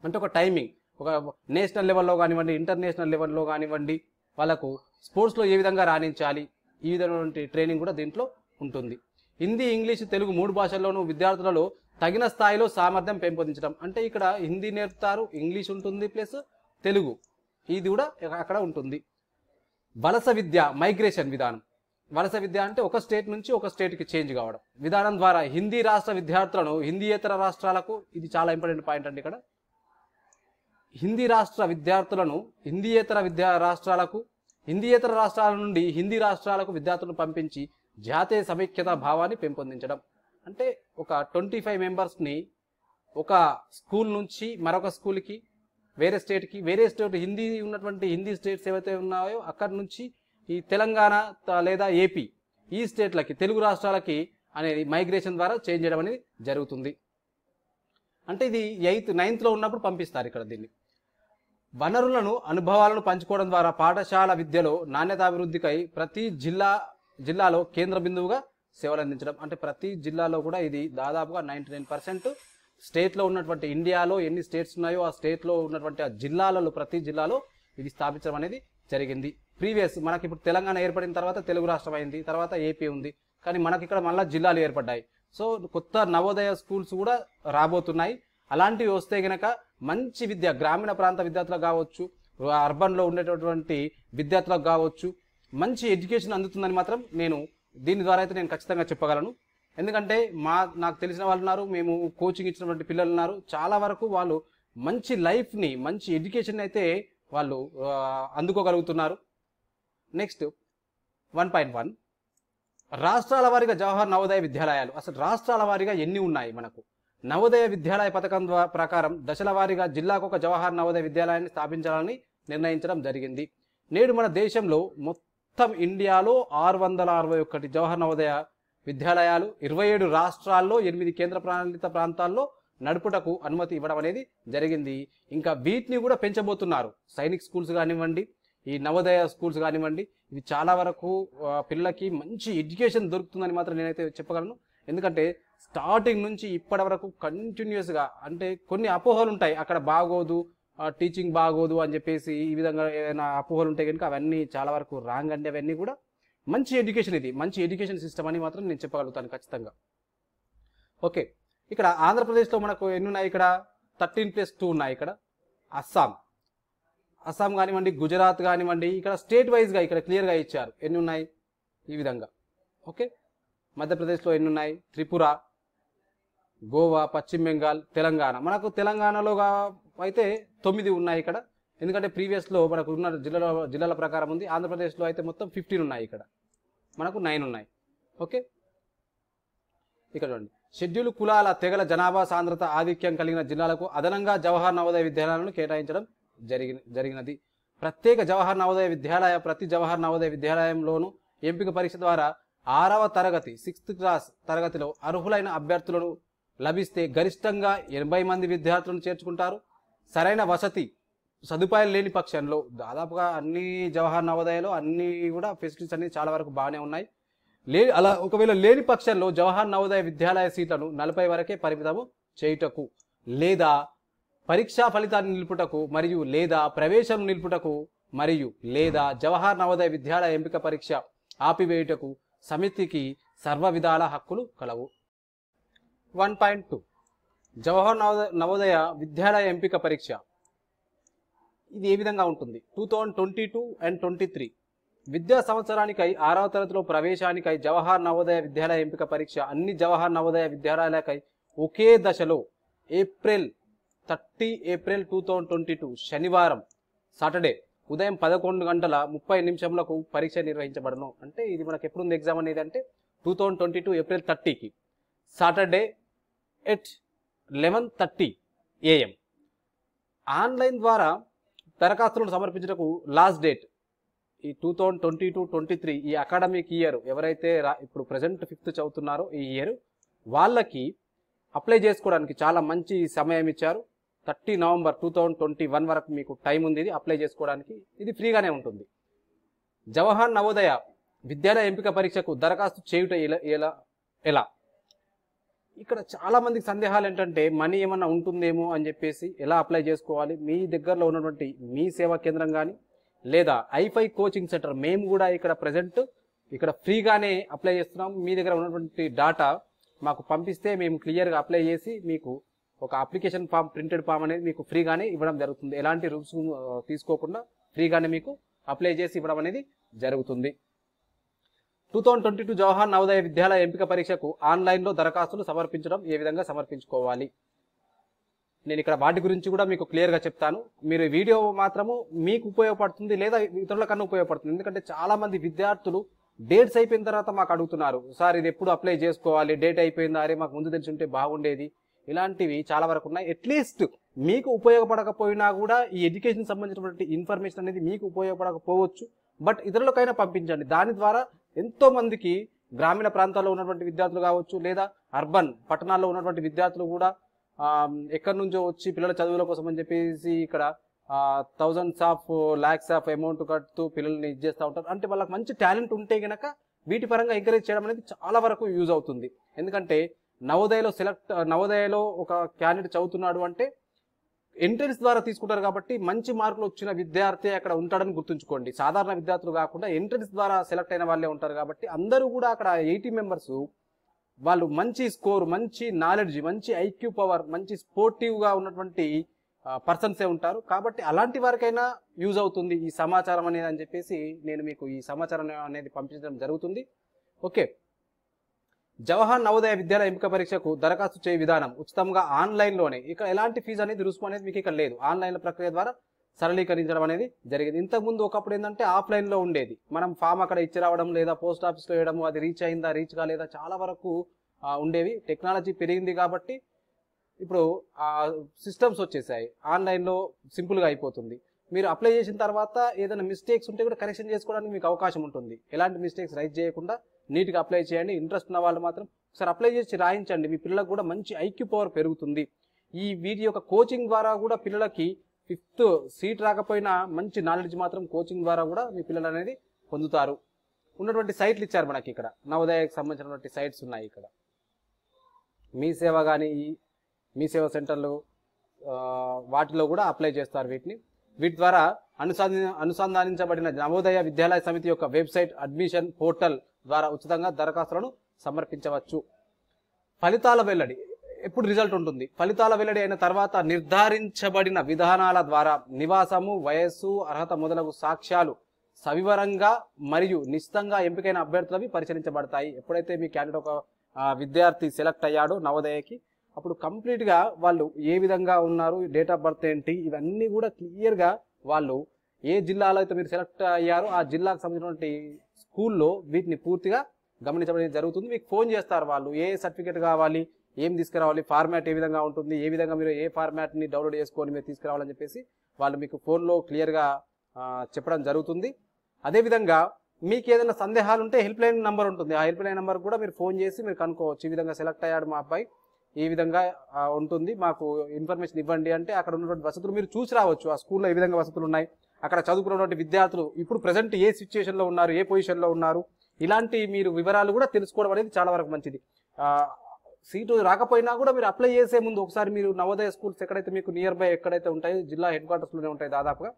అంటే ఒక టైమింగ్ ఒక నేషనల్ లెవెల్లో కానివ్వండి ఇంటర్నేషనల్ లెవెల్లో కానివ్వండి వాళ్ళకు స్పోర్ట్స్లో ఏ విధంగా రాణించాలి ఈ విధమైనటువంటి ట్రైనింగ్ కూడా దీంట్లో ఉంటుంది హిందీ ఇంగ్లీష్ తెలుగు మూడు భాషల్లోనూ విద్యార్థులలో తగిన స్థాయిలో సామర్థ్యం పెంపొందించడం అంటే ఇక్కడ హిందీ నేర్పుతారు ఇంగ్లీష్ ఉంటుంది ప్లస్ తెలుగు ఇది కూడా అక్కడ ఉంటుంది వలస విద్య మైగ్రేషన్ విధానం వలస విద్య అంటే ఒక స్టేట్ నుంచి ఒక స్టేట్కి చేంజ్ కావడం విధానం ద్వారా హిందీ రాష్ట్ర విద్యార్థులను హిందీయేతర రాష్ట్రాలకు ఇది చాలా ఇంపార్టెంట్ పాయింట్ అండి ఇక్కడ హిందీ రాష్ట్ర విద్యార్థులను హిందీయేతర విద్యా రాష్ట్రాలకు హిందీయేతర రాష్ట్రాల నుండి హిందీ రాష్ట్రాలకు విద్యార్థులను పంపించి జాతీయ సమైక్యత భావాన్ని పెంపొందించడం అంటే ఒక ట్వంటీ ఫైవ్ మెంబర్స్ని ఒక స్కూల్ నుంచి మరొక స్కూల్కి వేరే స్టేట్కి వేరే స్టేట్ హిందీ ఉన్నటువంటి హిందీ స్టేట్స్ ఏవైతే ఉన్నాయో అక్కడి నుంచి ఈ తెలంగాణ లేదా ఏపీ ఈ స్టేట్లకి తెలుగు రాష్ట్రాలకి అనేది మైగ్రేషన్ ద్వారా చేంజ్ చేయడం అనేది జరుగుతుంది అంటే ఇది ఎయిత్ నైన్త్లో ఉన్నప్పుడు పంపిస్తారు ఇక్కడ దీన్ని వనరులను అనుభవాలను పంచుకోవడం ద్వారా పాఠశాల విద్యలో నాణ్యతాభివృద్ధికై ప్రతి జిల్లా జిల్లాలో కేంద్ర బిందువుగా సేవలు అందించడం అంటే ప్రతి జిల్లాలో కూడా ఇది దాదాపుగా నైంటీ నైన్ పర్సెంట్ స్టేట్లో ఉన్నటువంటి ఇండియాలో ఎన్ని స్టేట్స్ ఉన్నాయో ఆ స్టేట్లో ఉన్నటువంటి ఆ జిల్లాలలో ప్రతి జిల్లాలో ఇది స్థాపించడం అనేది జరిగింది ప్రీవియస్ మనకి ఇప్పుడు తెలంగాణ ఏర్పడిన తర్వాత తెలుగు రాష్ట్రం అయింది తర్వాత ఏపీ ఉంది కానీ మనకి ఇక్కడ మళ్ళీ జిల్లాలు ఏర్పడ్డాయి సో కొత్త నవోదయ స్కూల్స్ కూడా రాబోతున్నాయి అలాంటివి వస్తే గనక మంచి విద్య గ్రామీణ ప్రాంత విద్యార్థులకు కావచ్చు అర్బన్లో ఉండేటటువంటి విద్యార్థులకు కావచ్చు మంచి ఎడ్యుకేషన్ అందుతుందని మాత్రం నేను దీని ద్వారా అయితే నేను ఖచ్చితంగా చెప్పగలను ఎందుకంటే మా నాకు తెలిసిన వాళ్ళు ఉన్నారు మేము కోచింగ్ ఇచ్చినటువంటి పిల్లలు ఉన్నారు చాలా వరకు వాళ్ళు మంచి లైఫ్ని మంచి ఎడ్యుకేషన్ అయితే వాళ్ళు అందుకోగలుగుతున్నారు నెక్స్ట్ వన్ పాయింట్ వన్ రాష్ట్రాల వారీగా జవహర్ నవోదయ విద్యాలయాలు అసలు రాష్ట్రాల వారీగా ఎన్ని ఉన్నాయి మనకు నవోదయ విద్యాలయ పథకం ద్వారా ప్రకారం దశల వారీగా జిల్లాకు ఒక జవహర్ నవోదయ విద్యాలయాన్ని స్థాపించాలని నిర్ణయించడం జరిగింది నేడు మన దేశంలో మొత్తం ఇండియాలో ఆరు వందల అరవై ఒకటి జవహర్ నవోదయ విద్యాలయాలు ఇరవై ఏడు రాష్ట్రాల్లో ఎనిమిది కేంద్ర ప్రణాళిత ప్రాంతాల్లో నడుపుటకు అనుమతి ఇవ్వడం అనేది జరిగింది ఇంకా వీటిని కూడా పెంచబోతున్నారు సైనిక్ స్కూల్స్ కానివ్వండి ఈ నవోదయ స్కూల్స్ కానివ్వండి ఇది చాలా వరకు పిల్లలకి మంచి ఎడ్యుకేషన్ దొరుకుతుందని మాత్రం నేనైతే చెప్పగలను ఎందుకంటే స్టార్టింగ్ నుంచి ఇప్పటి వరకు కంటిన్యూస్గా అంటే కొన్ని అపోహలు ఉంటాయి అక్కడ బాగోదు టీచింగ్ బాగోదు అని చెప్పేసి ఈ విధంగా ఏదైనా అపోహలు ఉంటాయి కనుక అవన్నీ చాలా వరకు రాంగ్ అండి అవన్నీ కూడా మంచి ఎడ్యుకేషన్ ఇది మంచి ఎడ్యుకేషన్ సిస్టమ్ అని మాత్రం నేను చెప్పగలుగుతాను ఖచ్చితంగా ఓకే ఇక్కడ ఆంధ్రప్రదేశ్లో మనకు ఎన్ని ఉన్నాయి ఇక్కడ థర్టీన్ ప్లస్ టూ ఉన్నాయి ఇక్కడ అస్సాం అస్సాం కానివ్వండి గుజరాత్ కానివ్వండి ఇక్కడ స్టేట్ వైజ్గా ఇక్కడ క్లియర్గా ఇచ్చారు ఎన్ని ఉన్నాయి ఈ విధంగా ఓకే మధ్యప్రదేశ్లో ఎన్ని ఉన్నాయి త్రిపుర గోవా పశ్చిమ బెంగాల్ తెలంగాణ మనకు తెలంగాణలో అయితే తొమ్మిది ఉన్నాయి ఇక్కడ ఎందుకంటే ప్రీవియస్లో మనకు ఉన్న జిల్లాల జిల్లాల ప్రకారం ఉంది ఆంధ్రప్రదేశ్లో అయితే మొత్తం ఫిఫ్టీన్ ఉన్నాయి ఇక్కడ మనకు నైన్ ఉన్నాయి ఓకే ఇక్కడ చూడండి షెడ్యూల్ కులాల తెగల జనాభా సాంద్రత ఆధిక్యం కలిగిన జిల్లాలకు అదనంగా జవహర్ నవోదయ విద్యాలయాలను కేటాయించడం జరిగి జరిగినది ప్రత్యేక జవహర్ నవోదయ విద్యాలయ ప్రతి జవహర్ నవోదయ విద్యాలయంలోనూ ఎంపిక పరీక్ష ద్వారా ఆరవ తరగతి సిక్స్త్ క్లాస్ తరగతిలో అర్హులైన అభ్యర్థులను లభిస్తే గరిష్టంగా ఎనభై మంది విద్యార్థులను చేర్చుకుంటారు సరైన వసతి సదుపాయాలు లేని పక్షంలో దాదాపుగా అన్ని జవహర్ నవోదయలో అన్నీ కూడా ఫెసిలిటీస్ అన్ని చాలా వరకు బాగానే ఉన్నాయి లే అలా ఒకవేళ లేని పక్షంలో జవహర్ నవోదయ విద్యాలయ సీట్లను నలభై వరకే పరిమితము చేయుటకు లేదా పరీక్షా ఫలితాన్ని నిలుపుటకు మరియు లేదా ప్రవేశం నిలుపుటకు మరియు లేదా జవహర్ నవోదయ విద్యాలయ ఎంపిక పరీక్ష ఆపివేయుటకు సమితికి సర్వ విధాల హక్కులు కలవు one point two Jawahar Navodaya Vidyalaya ఎంపిక పరీక్ష ఇది ఏ విధంగా ఉంటుంది two thousand twenty two and twenty three విద్యా సంవత్సరానికై ఆరవ తరగతిలో ప్రవేశానికై జవహర్ నవోదయ విద్యాలయ ఎంపిక పరీక్ష అన్ని జవహర్ నవోదయ విద్యాలయాలకై ఒకే దశలో April thirty April two thousand twenty two శనివారం సాటర్డే ఉదయం పదకొండు గంటల ముప్పై నిమిషంలకు పరీక్ష నిర్వహించబడను అంటే ఇది మనకు ఎప్పుడు ఉంది ఎగ్జామ్ అనేది అంటే two thousand twenty two April థర్టీకి Saturday at eleven thirty AM online ద్వారా దరఖాస్తులను సమర్పించటకు లాస్ట్ డేట్ ఈ two thousand twenty two twenty three ఈ అకాడమిక్ ఇయర్ ఎవరైతే ఇప్పుడు ప్రజెంట్ ఫిఫ్త్ చదువుతున్నారో ఈ ఇయర్ వాళ్ళకి అప్లై చేసుకోవడానికి చాలా మంచి సమయం ఇచ్చారు thirty November two thousand twenty one వరకు మీకు టైం ఉంది ఇది అప్లై చేసుకోవడానికి ఇది ఫ్రీగానే ఉంటుంది జవహర్ నవోదయ విద్యాలయ ఎంపిక పరీక్షకు దరఖాస్తు చేయుట ఎలా ఎలా ఇక్కడ చాలామందికి సందేహాలు ఏంటంటే మనీ ఏమైనా ఉంటుందేమో అని చెప్పేసి ఎలా అప్లై చేసుకోవాలి మీ దగ్గరలో ఉన్నటువంటి మీ సేవా కేంద్రం కానీ లేదా ఐఫై కోచింగ్ సెంటర్ మేము కూడా ఇక్కడ ప్రజెంట్ ఇక్కడ ఫ్రీగానే అప్లై చేస్తున్నాం మీ దగ్గర ఉన్నటువంటి డాటా మాకు పంపిస్తే మేము క్లియర్గా అప్లై చేసి మీకు ఒక అప్లికేషన్ ఫామ్ ప్రింటెడ్ ఫామ్ అనేది మీకు ఫ్రీగానే ఇవ్వడం జరుగుతుంది ఎలాంటి రూల్స్ తీసుకోకుండా ఫ్రీగానే మీకు అప్లై చేసి ఇవ్వడం అనేది జరుగుతుంది two thousand twenty two Jawahar Navodaya Vidyalaya ఎంపిక పరీక్షకు ఆన్లైన్లో దరఖాస్తులు సమర్పించడం ఏ విధంగా సమర్పించుకోవాలి నేను ఇక్కడ వాటి గురించి కూడా మీకు క్లియర్గా చెప్తాను మీరు వీడియో మాత్రము మీకు ఉపయోగపడుతుంది లేదా ఇతరుల కన్నా ఉపయోగపడుతుంది ఎందుకంటే చాలామంది విద్యార్థులు డేట్స్ అయిపోయిన తర్వాత మాకు అడుగుతున్నారు సార్ ఇది ఎప్పుడు అప్లై చేసుకోవాలి డేట్ అయిపోయిందా అరే మాకు ముందు తెలిసి ఉంటే బాగుండేది ఇలాంటివి చాలా వరకు ఉన్నాయి అట్లీస్ట్ మీకు ఉపయోగపడకపోయినా కూడా ఈ ఎడ్యుకేషన్ సంబంధించినటువంటి ఇన్ఫర్మేషన్ అనేది మీకు ఉపయోగపడకపోవచ్చు బట్ ఇతరులకైనా పంపించండి దాని ద్వారా ఎంతోమందికి గ్రామీణ ప్రాంతాల్లో ఉన్నటువంటి విద్యార్థులు కావచ్చు లేదా అర్బన్ పట్టణాల్లో ఉన్నటువంటి విద్యార్థులు కూడా ఎక్కడి నుంచో వచ్చి పిల్లల చదువుల కోసం అని చెప్పేసి ఇక్కడ thousands of lakhs of amount కడుతూ పిల్లల్ని చేస్తూ ఉంటారు అంటే వాళ్ళకి మంచి టాలెంట్ ఉంటే గనక వీటి పరంగా ఎంకరేజ్ చేయడం అనేది చాలా వరకు యూజ్ అవుతుంది ఎందుకంటే నవోదయలో సెలెక్ట్ నవోదయలో ఒక క్యాండిడేట్ చదువుతున్నాడు అంటే ఎంట్రన్స్ ద్వారా తీసుకుంటారు కాబట్టి మంచి మార్కులు వచ్చిన విద్యార్థి అక్కడ ఉంటాడని గుర్తుంచుకోండి సాధారణ విద్యార్థులు కాకుండా ఎంట్రన్స్ ద్వారా సెలెక్ట్ అయిన వాళ్ళే ఉంటారు కాబట్టి అందరూ కూడా అక్కడ ఎయిటీ మెంబర్స్ వాళ్ళు మంచి స్కోర్ మంచి నాలెడ్జ్ మంచి ఐక్యూ పవర్ మంచి స్పోర్టివ్గా ఉన్నటువంటి పర్సన్సే ఉంటారు కాబట్టి అలాంటి వారికైనా యూజ్ అవుతుంది ఈ సమాచారం అనేది అని చెప్పేసి నేను మీకు ఈ సమాచారం అనేది పంపించడం జరుగుతుంది ఓకే జవహర్ నవోదయ విద్యాలయ ఎంపిక పరీక్షకు దరఖాస్తు చేయ విధానం ఉచితంగా ఆన్లైన్లోనే ఇక్కడ ఎలాంటి ఫీజు అనేది రుసుము అనేది మీకు ఇక్కడ లేదు ఆన్లైన్ ప్రక్రియ ద్వారా సరళీకరించడం అనేది జరిగింది ఇంతకుముందు ఒకప్పుడు ఏంటంటే ఆఫ్లైన్లో ఉండేది మనం ఫామ్ అక్కడ ఇచ్చి రావడం లేదా పోస్ట్ ఆఫీస్లో వేయడం అది రీచ్ అయిందా రీచ్ కాలేదా చాలా వరకు ఉండేవి టెక్నాలజీ పెరిగింది కాబట్టి ఇప్పుడు సిస్టమ్స్ వచ్చేసాయి ఆన్లైన్లో సింపుల్గా అయిపోతుంది మీరు అప్లై చేసిన తర్వాత ఏదైనా మిస్టేక్స్ ఉంటే కూడా కరెక్షన్ చేసుకోవడానికి మీకు అవకాశం ఉంటుంది ఎలాంటి మిస్టేక్స్ రైజ్ చేయకుండా నీట్గా అప్లై చేయండి ఇంట్రెస్ట్ ఉన్న వాళ్ళు మాత్రం ఒకసారి అప్లై చేసి రాయించండి మీ పిల్లలకు కూడా మంచి ఐక్యూ పవర్ పెరుగుతుంది ఈ వీటి యొక్క కోచింగ్ ద్వారా కూడా పిల్లలకి ఫిఫ్త్ సీట్ రాకపోయినా మంచి నాలెడ్జ్ మాత్రం కోచింగ్ ద్వారా కూడా మీ పిల్లలు అనేది పొందుతారు ఉన్నటువంటి సైట్లు ఇచ్చారు మనకి ఇక్కడ నవోదయకు సంబంధించినటువంటి సైట్స్ ఉన్నాయి ఇక్కడ మీ సేవ కానీ మీ సేవ సెంటర్లు వాటిలో కూడా అప్లై చేస్తారు వీటిని వీటి ద్వారా అనుసంధానించబడిన నవోదయ విద్యాలయ సమితి యొక్క వెబ్సైట్ అడ్మిషన్ పోర్టల్ ద్వారా ఉచితంగా దరఖాస్తులను సమర్పించవచ్చు ఫలితాల వెల్లడి ఎప్పుడు రిజల్ట్ ఉంటుంది ఫలితాల వెల్లడి అయిన తర్వాత నిర్ధారించబడిన విధానాల ద్వారా నివాసము వయస్సు అర్హత మొదలగు సాక్ష్యాలు సవివరంగా మరియు నిశ్చితంగా ఎంపికైన అభ్యర్థులవి పరిశీలించబడతాయి ఎప్పుడైతే మీ క్యాండిడేట్ ఒక విద్యార్థి సెలెక్ట్ అయ్యాడో నవోదయకి అప్పుడు కంప్లీట్గా వాళ్ళు ఏ విధంగా ఉన్నారు డేట్ ఆఫ్ బర్త్ ఏంటి ఇవన్నీ కూడా క్లియర్గా వాళ్ళు ఏ జిల్లాలో అయితే మీరు సెలెక్ట్ అయ్యారో ఆ జిల్లాకు సంబంధించినటువంటి స్కూల్లో వీటిని పూర్తిగా గమనించడం జరుగుతుంది మీకు ఫోన్ చేస్తారు వాళ్ళు ఏ సర్టిఫికేట్ కావాలి ఏం తీసుకురావాలి ఫార్మాట్ ఏ విధంగా ఉంటుంది ఏ విధంగా మీరు ఏ ఫార్మాట్ని డౌన్లోడ్ చేసుకొని మీరు తీసుకురావాలని చెప్పేసి వాళ్ళు మీకు ఫోన్లో క్లియర్గా చెప్పడం జరుగుతుంది అదేవిధంగా మీకు ఏదైనా సందేహాలు ఉంటే హెల్ప్ లైన్ నెంబర్ ఉంటుంది ఆ హెల్ప్ లైన్ నెంబర్ కూడా మీరు ఫోన్ చేసి మీరు కనుక్కోవచ్చు ఈ విధంగా సెలెక్ట్ అయ్యాడు మా అబ్బాయి ఈ విధంగా ఉంటుంది మాకు ఇన్ఫర్మేషన్ ఇవ్వండి అంటే అక్కడ ఉన్నటువంటి వసతులు మీరు చూసి రావచ్చు ఆ స్కూల్లో ఏ విధంగా వసతులు ఉన్నాయి అక్కడ చదువుకున్నటువంటి విద్యార్థులు ఇప్పుడు ప్రజెంట్ ఏ సిచ్యువేషన్లో ఉన్నారు ఏ పొజిషన్లో ఉన్నారు ఇలాంటి మీరు వివరాలు కూడా తెలుసుకోవడం అనేది చాలా వరకు మంచిది సీటు రాకపోయినా కూడా మీరు అప్లై చేసే ముందు ఒకసారి మీరు నవోదయ స్కూల్స్ ఎక్కడైతే మీకు నియర్ బై ఎక్కడైతే ఉంటాయో జిల్లా హెడ్ క్వార్టర్స్లోనే ఉంటాయి దాదాపుగా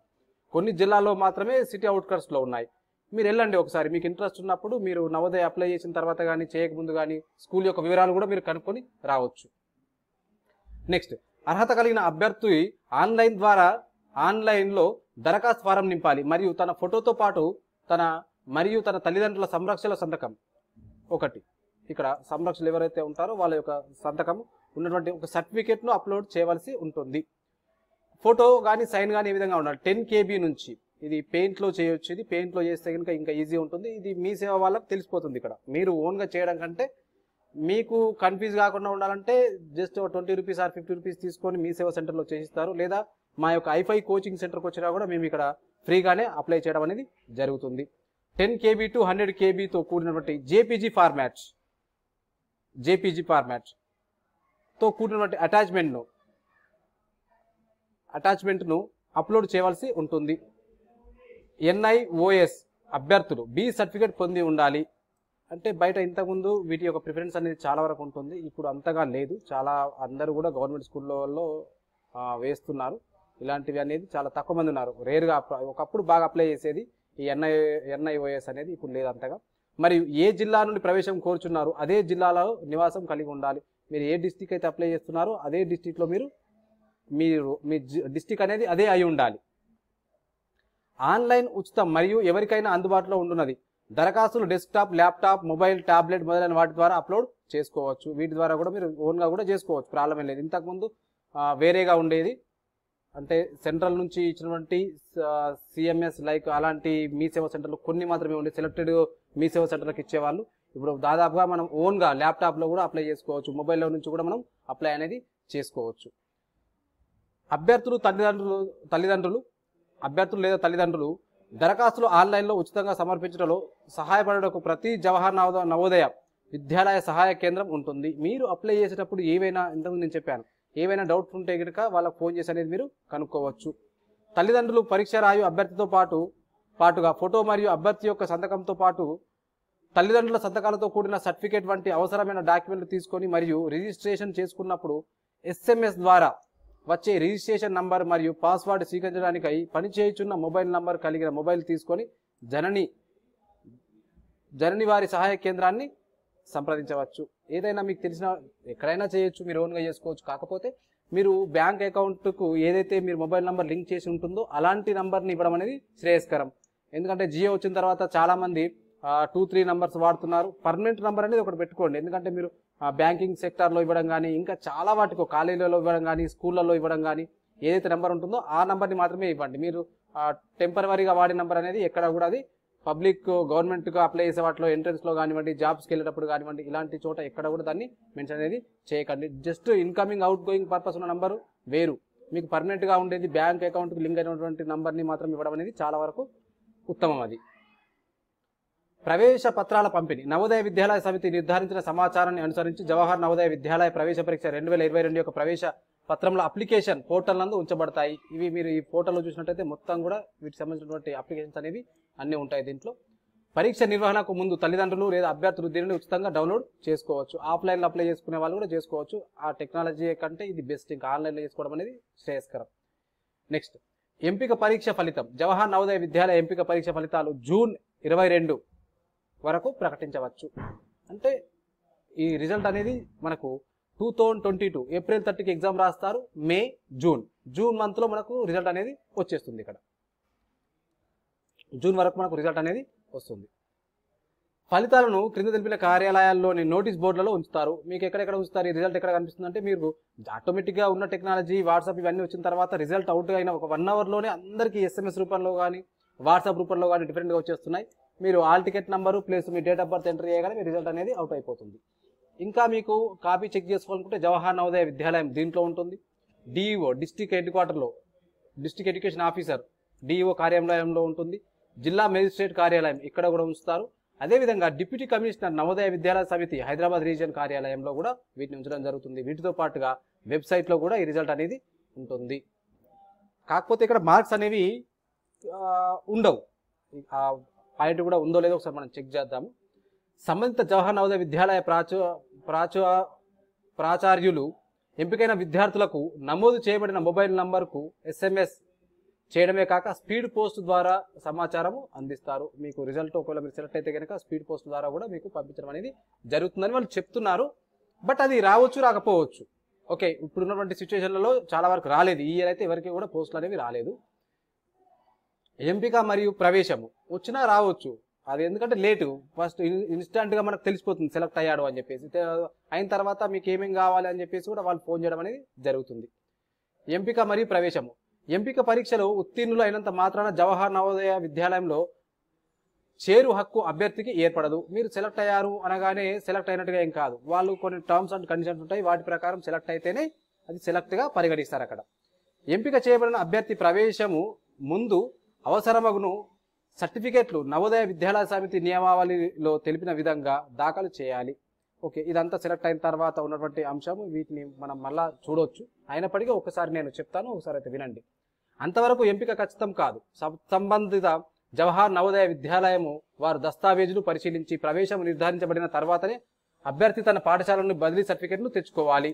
కొన్ని జిల్లాలో మాత్రమే సిటీ అవుట్కర్స్లో ఉన్నాయి మీరు వెళ్ళండి ఒకసారి మీకు ఇంట్రెస్ట్ ఉన్నప్పుడు మీరు నవోదయ అప్లై చేసిన తర్వాత కానీ చేయకముందు కానీ స్కూల్ యొక్క వివరాలు కూడా మీరు కనుక్కొని రావచ్చు నెక్స్ట్ అర్హత కలిగిన అభ్యర్థి ఆన్లైన్ ద్వారా ఆన్లైన్లో దరఖాస్తు ఫారం నింపాలి మరియు తన ఫోటోతో పాటు తన మరియు తన తల్లిదండ్రుల సంరక్షణ సంతకం ఒకటి ఇక్కడ సంరక్షణలు ఎవరైతే ఉంటారో వాళ్ళ యొక్క సంతకం ఉన్నటువంటి ఒక సర్టిఫికేట్ను అప్లోడ్ చేయవలసి ఉంటుంది ఫోటో కానీ సైన్ కానీ ఏ విధంగా ఉండాలి టెన్ కేబీ నుంచి ఇది పెయింట్లో చేయొచ్చు ఇది పెయింట్లో చేస్తే కనుక ఇంకా ఈజీ ఉంటుంది ఇది మీ సేవ వాళ్ళకి తెలిసిపోతుంది ఇక్కడ మీరు ఓన్గా చేయడం కంటే మీకు కన్ఫ్యూజ్ కాకుండా ఉండాలంటే just twenty rupees or fifty rupees తీసుకొని మీ సేవ సెంటర్లో చేసిస్తారు లేదా మా యొక్క ఐఫై కోచింగ్ సెంటర్కి వచ్చినా కూడా మేము ఇక్కడ ఫ్రీగానే అప్లై చేయడం అనేది జరుగుతుంది టెన్ కేబీ టు హండ్రెడ్ కేబీతో కూడినటువంటి జేపీజీ ఫార్మాట్స్ జేపీజీ ఫార్మాట్స్ తో కూడినటువంటి అటాచ్మెంట్ను అటాచ్మెంట్ను అప్లోడ్ చేయవలసి ఉంటుంది ఎన్ఐఓఎస్ అభ్యర్థులు బి సర్టిఫికేట్ పొంది ఉండాలి అంటే బయట ఇంతకుముందు వీటి యొక్క ప్రిఫరెన్స్ అనేది చాలా వరకు ఉంటుంది ఇప్పుడు అంతగా లేదు చాలా అందరూ కూడా గవర్నమెంట్ స్కూళ్ళలో వేస్తున్నారు ఇలాంటివి అనేది చాలా తక్కువ మంది ఉన్నారు రేర్గా ఒకప్పుడు బాగా అప్లై చేసేది ఈ ఎన్ఐ ఎన్ఐఓఎస్ అనేది ఇప్పుడు లేదంతగా మరియు ఏ జిల్లా నుండి ప్రవేశం కోరుచున్నారు అదే జిల్లాలో నివాసం కలిగి ఉండాలి మీరు ఏ డిస్టిక్ అయితే అప్లై చేస్తున్నారో అదే డిస్టిక్లో మీరు మీరు మీ డిస్టిక్ అనేది అదే అయి ఉండాలి ఆన్లైన్ ఉచితం మరియు ఎవరికైనా అందుబాటులో ఉండున్నది దరఖాస్తులు డెస్క్టాప్ ల్యాప్టాప్ మొబైల్ టాబ్లెట్ మొదలైన వాటి ద్వారా అప్లోడ్ చేసుకోవచ్చు వీటి ద్వారా కూడా మీరు ఓన్గా కూడా చేసుకోవచ్చు ప్రాబ్లం ఏం లేదు ఇంతకుముందు వేరేగా ఉండేది అంటే సెంట్రల్ నుంచి ఇచ్చినటువంటి సిఎంఎస్ లైక్ అలాంటి మీ సేవ సెంటర్లు కొన్ని మాత్రమే ఉండే సెలెక్టెడ్ మీ సేవ సెంటర్కి ఇచ్చేవాళ్ళు ఇప్పుడు దాదాపుగా మనం ఓన్గా ల్యాప్టాప్లో కూడా అప్లై చేసుకోవచ్చు మొబైల్లో నుంచి కూడా మనం అప్లై అనేది చేసుకోవచ్చు అభ్యర్థులు తల్లిదండ్రులు తల్లిదండ్రులు అభ్యర్థులు లేదా తల్లిదండ్రులు దరఖాస్తులు ఆన్లైన్లో ఉచితంగా సమర్పించడంలో సహాయపడటకు ప్రతి జవహర్ నవోదయ విద్యాలయ సహాయ కేంద్రం ఉంటుంది మీరు అప్లై చేసేటప్పుడు ఏవైనా ఇంతకుముందు నేను చెప్పాను ఏవైనా డౌట్ ఉంటే కనుక వాళ్ళకి ఫోన్ చేసి అనేది మీరు కనుక్కోవచ్చు తల్లిదండ్రులు పరీక్ష రాయు అభ్యర్థితో పాటు పాటుగా ఫోటో మరియు అభ్యర్థి యొక్క సంతకంతో పాటు తల్లిదండ్రుల సంతకాలతో కూడిన సర్టిఫికేట్ వంటి అవసరమైన డాక్యుమెంట్లు తీసుకొని మరియు రిజిస్ట్రేషన్ చేసుకున్నప్పుడు ఎస్ఎంఎస్ ద్వారా వచ్చే రిజిస్ట్రేషన్ నంబర్ మరియు పాస్వర్డ్ స్వీకరించడానికై పనిచేయుచున్న మొబైల్ నంబర్ కలిగిన మొబైల్ తీసుకొని జనని జనని వారి సహాయ కేంద్రాన్ని సంప్రదించవచ్చు ఏదైనా మీకు తెలిసిన ఎక్కడైనా చేయొచ్చు మీరు ఓన్గా చేసుకోవచ్చు కాకపోతే మీరు బ్యాంక్ అకౌంట్కు ఏదైతే మీరు మొబైల్ నెంబర్ లింక్ చేసి ఉంటుందో అలాంటి నెంబర్ని ఇవ్వడం అనేది శ్రేయస్కరం ఎందుకంటే జియో వచ్చిన తర్వాత చాలామంది టూ త్రీ నెంబర్స్ వాడుతున్నారు పర్మనెంట్ నెంబర్ అనేది ఒకటి పెట్టుకోండి ఎందుకంటే మీరు బ్యాంకింగ్ సెక్టార్లో ఇవ్వడం కానీ ఇంకా చాలా వాటికి కాలేజీలలో ఇవ్వడం కానీ స్కూళ్ళల్లో ఇవ్వడం కానీ ఏదైతే నెంబర్ ఉంటుందో ఆ నెంబర్ని మాత్రమే ఇవ్వండి మీరు టెంపరీగా వాడే నెంబర్ అనేది ఎక్కడ కూడా అది పబ్లిక్ గవర్నమెంట్గా అప్లై చేసే వాటిలో ఎంట్రెన్స్లో కానివ్వండి జాబ్స్కి వెళ్ళేటప్పుడు కానివ్వండి ఇలాంటి చోట ఎక్కడ కూడా దాన్ని మెన్షన్ అనేది చేయకండి just incoming out going purpose ఉన్న నంబరు వేరు మీకు పర్మనెంట్గా ఉండేది బ్యాంక్ అకౌంట్కి లింక్ అయినటువంటి నెంబర్ని మాత్రం ఇవ్వడం అనేది చాలా వరకు ఉత్తమం అది ప్రవేశ పత్రాల పంపిణీ నవోదయ విద్యాలయ సమితి నిర్ధారించిన సమాచారాన్ని అనుసరించి జవహర్ నవోదయ విద్యాలయ ప్రవేశ పరీక్ష రెండు వేల ఇరవై రెండు యొక్క ప్రవేశ పత్రంలో అప్లికేషన్ పోర్టల్ నందు ఉంచబడతాయి ఇవి మీరు ఈ పోర్టల్లో చూసినట్టయితే మొత్తం కూడా వీటికి సంబంధించినటువంటి అప్లికేషన్స్ అనేవి అన్నీ ఉంటాయి దీంట్లో పరీక్ష నిర్వహణకు ముందు తల్లిదండ్రులు లేదా అభ్యర్థులు దీనిని ఉచితంగా డౌన్లోడ్ చేసుకోవచ్చు ఆఫ్లైన్లో అప్లై చేసుకునే వాళ్ళు కూడా చేసుకోవచ్చు ఆ టెక్నాలజీ కంటే ఇది బెస్ట్ ఇంకా ఆన్లైన్లో చేసుకోవడం అనేది శ్రేయస్కరం నెక్స్ట్ ఎంపిక పరీక్ష ఫలితం జవహర్ నవోదయ విద్యాలయ ఎంపిక పరీక్ష ఫలితాలు జూన్ ఇరవై రెండు వరకు ప్రకటించవచ్చు అంటే ఈ రిజల్ట్ అనేది మనకు two thousand twenty two April థర్టీకి ఎగ్జామ్ రాస్తారు మే జూన్ జూన్ మంత్లో మనకు రిజల్ట్ అనేది వచ్చేస్తుంది ఇక్కడ జూన్ వరకు మనకు రిజల్ట్ అనేది వస్తుంది ఫలితాలను క్రింద తెలిపిన కార్యాలయాల్లోని నోటీస్ బోర్డులలో ఉంచుతారు మీకు ఎక్కడెక్కడ ఉంచుతారు ఈ రిజల్ట్ ఎక్కడ కనిపిస్తుంది అంటే మీరు ఆటోమేటిక్గా ఉన్న టెక్నాలజీ వాట్సాప్ ఇవన్నీ వచ్చిన తర్వాత రిజల్ట్ అవుట్ అయిన ఒక వన్ అవర్లోనే అందరికీ ఎస్ఎంఎస్ రూపంలో కానీ వాట్సాప్ రూపంలో కానీ డిఫరెంట్గా వచ్చేస్తున్నాయి మీరు ఆల్ టికెట్ నెంబరు ప్లస్ మీ డేట్ ఆఫ్ బర్త్ ఎంటర్ చేయగానే మీ రిజల్ట్ అనేది అవుట్ అయిపోతుంది ఇంకా మీకు కాపీ చెక్ చేసుకోవాలనుకుంటే జవహర్ నవోదయ విద్యాలయం దీంట్లో ఉంటుంది డిఈఓ డిస్టిక్ హెడ్ క్వార్టర్లో డిస్టిక్ ఎడ్యుకేషన్ ఆఫీసర్ డిఈఓ కార్యాలయంలో ఉంటుంది జిల్లా మేజిస్ట్రేట్ కార్యాలయం ఇక్కడ కూడా ఉంచుతారు అదేవిధంగా డిప్యూటీ కమిషనర్ నవోదయ విద్యాలయ సమితి హైదరాబాద్ రీజియన్ కార్యాలయంలో కూడా వీటిని ఉంచడం జరుగుతుంది వీటితో పాటుగా వెబ్సైట్లో కూడా ఈ రిజల్ట్ అనేది ఉంటుంది కాకపోతే ఇక్కడ మార్క్స్ అనేవి ఉండవు పాయింట్ కూడా ఉందో లేదో ఒకసారి మనం చెక్ చేద్దాము సంబంధిత జవహర్ నవోదయ విద్యాలయ ప్రాచు ప్రాచా ప్రాచార్యులు ఎంపికైన విద్యార్థులకు నమోదు చేయబడిన మొబైల్ నంబర్కు ఎస్ఎంఎస్ చేయడమే కాక స్పీడ్ పోస్ట్ ద్వారా సమాచారం అందిస్తారు మీకు రిజల్ట్ ఒకవేళ మీరు సెలెక్ట్ అయితే కనుక స్పీడ్ పోస్ట్ ద్వారా కూడా మీకు పంపించడం అనేది జరుగుతుందని వాళ్ళు చెప్తున్నారు బట్ అది రావచ్చు రాకపోవచ్చు ఓకే ఇప్పుడున్నటువంటి సిచ్యువేషన్లలో చాలా వరకు రాలేదు ఈ ఇయర్ అయితే ఎవరికి కూడా పోస్టులు అనేవి రాలేదు ఎంపిక మరియు ప్రవేశము వచ్చినా రావచ్చు అది ఎందుకంటే లేటు ఫస్ట్ ఇన్స్టెంట్గా మనకు తెలిసిపోతుంది సెలెక్ట్ అయ్యాడు అని చెప్పేసి అయిన తర్వాత మీకు ఏమేమి కావాలి అని చెప్పేసి కూడా వాళ్ళు ఫోన్ చేయడం అనేది జరుగుతుంది ఎంపిక మరియు ప్రవేశము ఎంపిక పరీక్షలో ఉత్తీర్ణులు అయినంత మాత్రాన జవహర్ నవోదయ విద్యాలయంలో చేరు హక్కు అభ్యర్థికి ఏర్పడదు మీరు సెలెక్ట్ అయ్యారు అనగానే సెలెక్ట్ అయినట్టుగా ఏం కాదు వాళ్ళు కొన్ని టర్మ్స్ అండ్ కండిషన్స్ ఉంటాయి వాటి ప్రకారం సెలెక్ట్ అయితేనే అది సెలెక్ట్గా పరిగణిస్తారు అక్కడ ఎంపిక చేయబడిన అభ్యర్థి ప్రవేశము ముందు అవసరమగును సర్టిఫికేట్లు నవోదయ విద్యాలయ సమితి నియమావళిలో తెలిపిన విధంగా దాఖలు చేయాలి ఓకే ఇదంతా సెలెక్ట్ అయిన తర్వాత ఉన్నటువంటి అంశము వీటిని మనం మళ్ళా చూడవచ్చు అయినప్పటికీ ఒకసారి నేను చెప్తాను ఒకసారి అయితే వినండి అంతవరకు ఎంపిక ఖచ్చితం కాదు సంబంధిత జవహర్ నవోదయ విద్యాలయము వారు దస్తావేజులు పరిశీలించి ప్రవేశం నిర్ధారించబడిన తర్వాతనే అభ్యర్థి తన పాఠశాలను బదిలీ సర్టిఫికెట్ను తెచ్చుకోవాలి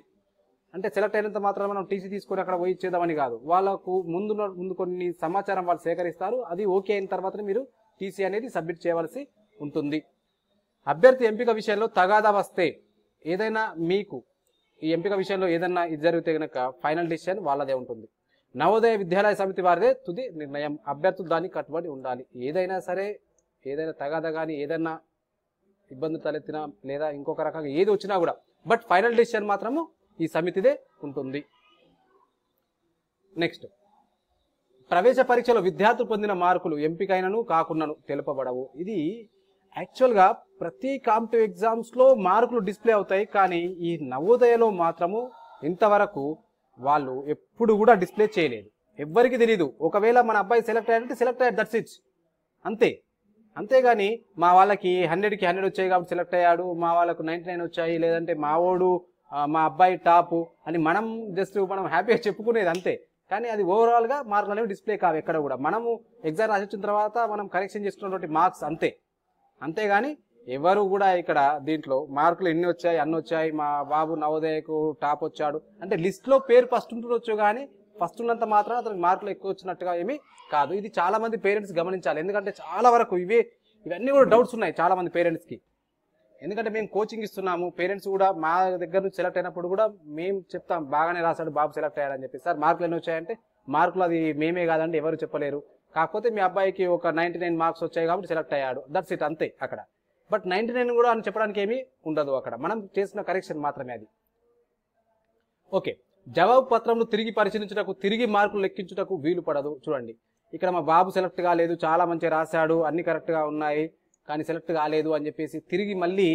అంటే సెలెక్ట్ అయినంత మాత్రం మనం టీసీ తీసుకొని అక్కడ పోయి ఇచ్చేద్దామని కాదు వాళ్ళకు ముందు ముందు కొన్ని సమాచారం వాళ్ళు సేకరిస్తారు అది ఓకే అయిన తర్వాత మీరు టీసీ అనేది సబ్మిట్ చేయవలసి ఉంటుంది అభ్యర్థి ఎంపిక విషయంలో తగాదా వస్తే ఏదైనా మీకు ఈ ఎంపిక విషయంలో ఏదైనా ఇది జరిగితే కనుక ఫైనల్ డిసిషన్ వాళ్ళదే ఉంటుంది నవోదయ విద్యాలయ సమితి వారిదే తుది నిర్ణయం అభ్యర్థులు దానికి కట్టుబడి ఉండాలి ఏదైనా సరే ఏదైనా తగాద కానీ ఏదైనా ఇబ్బంది తలెత్తినా లేదా ఇంకొక రకంగా ఏది వచ్చినా కూడా బట్ ఫైనల్ డిసిషన్ మాత్రము ఈ సమితిదే ఉంటుంది నెక్స్ట్ ప్రవేశ పరీక్షలో విద్యార్థులు పొందిన మార్కులు ఎంపికైనను కాకుండాను తెలుపబడవు ఇది యాక్చువల్గా ప్రతి కాంపిటివ్ ఎగ్జామ్స్లో మార్కులు డిస్ప్లే అవుతాయి కానీ ఈ నవోదయలో మాత్రము ఇంతవరకు వాళ్ళు ఎప్పుడు కూడా డిస్ప్లే చేయలేదు ఎవ్వరికి తెలియదు ఒకవేళ మన అబ్బాయి సెలెక్ట్ అయ్యాడంటే సెలెక్ట్ అయ్యాడు దట్స్ ఇట్స్ అంతే అంతేగాని మా వాళ్ళకి హండ్రెడ్కి హండ్రెడ్ వచ్చాయి కాబట్టి సెలెక్ట్ అయ్యాడు మా వాళ్ళకు నైంటీ నైన్ వచ్చాయి లేదంటే మావోడు మా అబ్బాయి టాపు అని మనం జస్ట్ మనం హ్యాపీగా చెప్పుకునేది అంతే కానీ అది ఓవరాల్గా మార్కులు అనేవి డిస్ప్లే కావు ఎక్కడ కూడా మనము ఎగ్జామ్ రాసిచ్చిన తర్వాత మనం కరెక్షన్ చేసుకున్నటువంటి మార్క్స్ అంతే అంతేగాని ఎవరు కూడా ఇక్కడ దీంట్లో మార్కులు ఎన్ని వచ్చాయి అన్ని వచ్చాయి మా బాబు నవోదయకు టాప్ వచ్చాడు అంటే లిస్ట్లో పేరు ఫస్ట్ ఉండొచ్చు కానీ ఫస్ట్ ఉన్నంత మాత్రం అతనికి మార్కులు ఎక్కువ వచ్చినట్టుగా ఏమీ కాదు ఇది చాలామంది పేరెంట్స్ గమనించాలి ఎందుకంటే చాలా వరకు ఇవే ఇవన్నీ కూడా డౌట్స్ ఉన్నాయి చాలామంది పేరెంట్స్కి ఎందుకంటే మేము కోచింగ్ ఇస్తున్నాము పేరెంట్స్ కూడా మా దగ్గర నుంచి సెలెక్ట్ అయినప్పుడు కూడా మేము చెప్తాం బాగానే రాశాడు బాబు సెలెక్ట్ అయ్యాడని చెప్పి సార్ మార్కులు ఎన్ని వచ్చాయంటే మార్కులు అది మేమే కాదండి ఎవరు చెప్పలేరు కాకపోతే మీ అబ్బాయికి ఒక నైంటీ నైన్ మార్క్స్ వచ్చాయి కాబట్టి సెలెక్ట్ అయ్యాడు దట్స్ ఇట్ అంతే అక్కడ బట్ నైన్టీ నైన్ కూడా అని చెప్పడానికి ఏమీ ఉండదు అక్కడ మనం చేసిన కరెక్షన్ మాత్రమే అది ఓకే జవాబు పత్రంను తిరిగి పరిశీలించుటకు తిరిగి మార్కులు లెక్కించుటకు వీలు పడదు చూడండి ఇక్కడ మా బాబు సెలెక్ట్ కాలేదు చాలా మంచి రాశాడు అన్ని కరెక్ట్గా ఉన్నాయి కానీ సెలెక్ట్ కాలేదు అని చెప్పేసి తిరిగి మళ్ళీ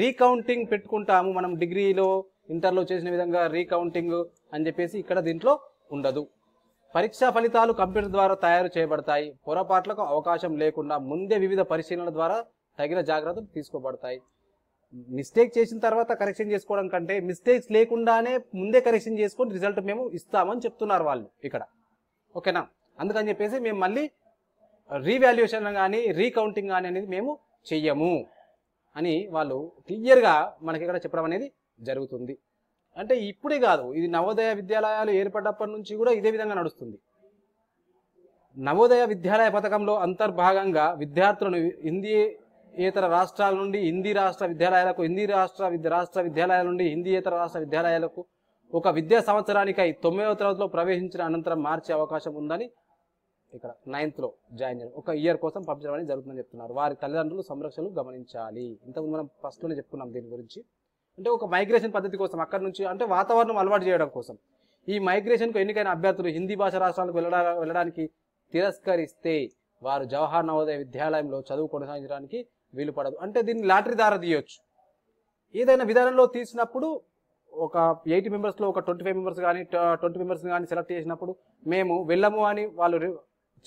రీకౌంటింగ్ పెట్టుకుంటాము మనం డిగ్రీలో ఇంటర్లో చేసిన విధంగా రీకౌంటింగ్ అని చెప్పేసి ఇక్కడ దీంట్లో ఉండదు పరీక్షా ఫలితాలు కంప్యూటర్ ద్వారా తయారు చేయబడతాయి పొరపాట్లకు అవకాశం లేకుండా ముందే వివిధ పరిశీలనల ద్వారా తగిన జాగ్రత్తలు తీసుకోబడతాయి మిస్టేక్ చేసిన తర్వాత కరెక్షన్ చేసుకోవడం కంటే మిస్టేక్స్ లేకుండానే ముందే కరెక్షన్ చేసుకొని రిజల్ట్ మేము ఇస్తామని చెప్తున్నారు వాళ్ళు ఇక్కడ ఓకేనా అందుకని చెప్పేసి మేము మళ్ళీ రీవాల్యుయేషన్ కానీ రీకౌంటింగ్ కానీ అనేది మేము చెయ్యము అని వాళ్ళు క్లియర్గా మనకి ఇక్కడ చెప్పడం అనేది జరుగుతుంది అంటే ఇప్పుడే కాదు ఇది నవోదయ విద్యాలయాలు ఏర్పడ్డప్పటి నుంచి కూడా ఇదే విధంగా నడుస్తుంది నవోదయ విద్యాలయ పథకంలో అంతర్భాగంగా విద్యార్థులను హిందీ ఇతర రాష్ట్రాల నుండి హిందీ రాష్ట్ర విద్యాలయాలకు హిందీ రాష్ట్ర విద్య రాష్ట్ర విద్యాలయాల నుండి హిందీ ఇతర రాష్ట్ర విద్యాలయాలకు ఒక విద్యా సంవత్సరానికై తొమ్మిదవ తరగతిలో ప్రవేశించిన అనంతరం మార్చే అవకాశం ఉందని ఇక్కడ నైన్త్లో జాయిన్ చేయడం ఒక ఇయర్ కోసం పంపించడం అనేది జరుగుతుందని చెప్తున్నారు వారి తల్లిదండ్రులు సంరక్షణలు గమనించాలి ఇంతకుముందు మనం ఫస్ట్లోనే చెప్పుకున్నాం దీని గురించి అంటే ఒక మైగ్రేషన్ పద్ధతి కోసం అక్కడ నుంచి అంటే వాతావరణం అలవాటు చేయడం కోసం ఈ మైగ్రేషన్కు ఎన్నికైన అభ్యర్థులు హిందీ భాష రాష్ట్రాలకు వెళ్ళడా వెళ్ళడానికి తిరస్కరిస్తే వారు జవహర్ నవోదయ విద్యాలయంలో చదువు కొనసాగించడానికి వీలు పడదు అంటే దీన్ని లాటరీ దార తీయొచ్చు ఏదైనా విధానంలో తీసినప్పుడు ఒక ఎయిటీ మెంబర్స్లో ఒక ట్వంటీ ఫైవ్ మెంబర్స్ కానీ ట్వంటీ మెంబర్స్ కానీ సెలెక్ట్ చేసినప్పుడు మేము వెళ్ళము అని వాళ్ళు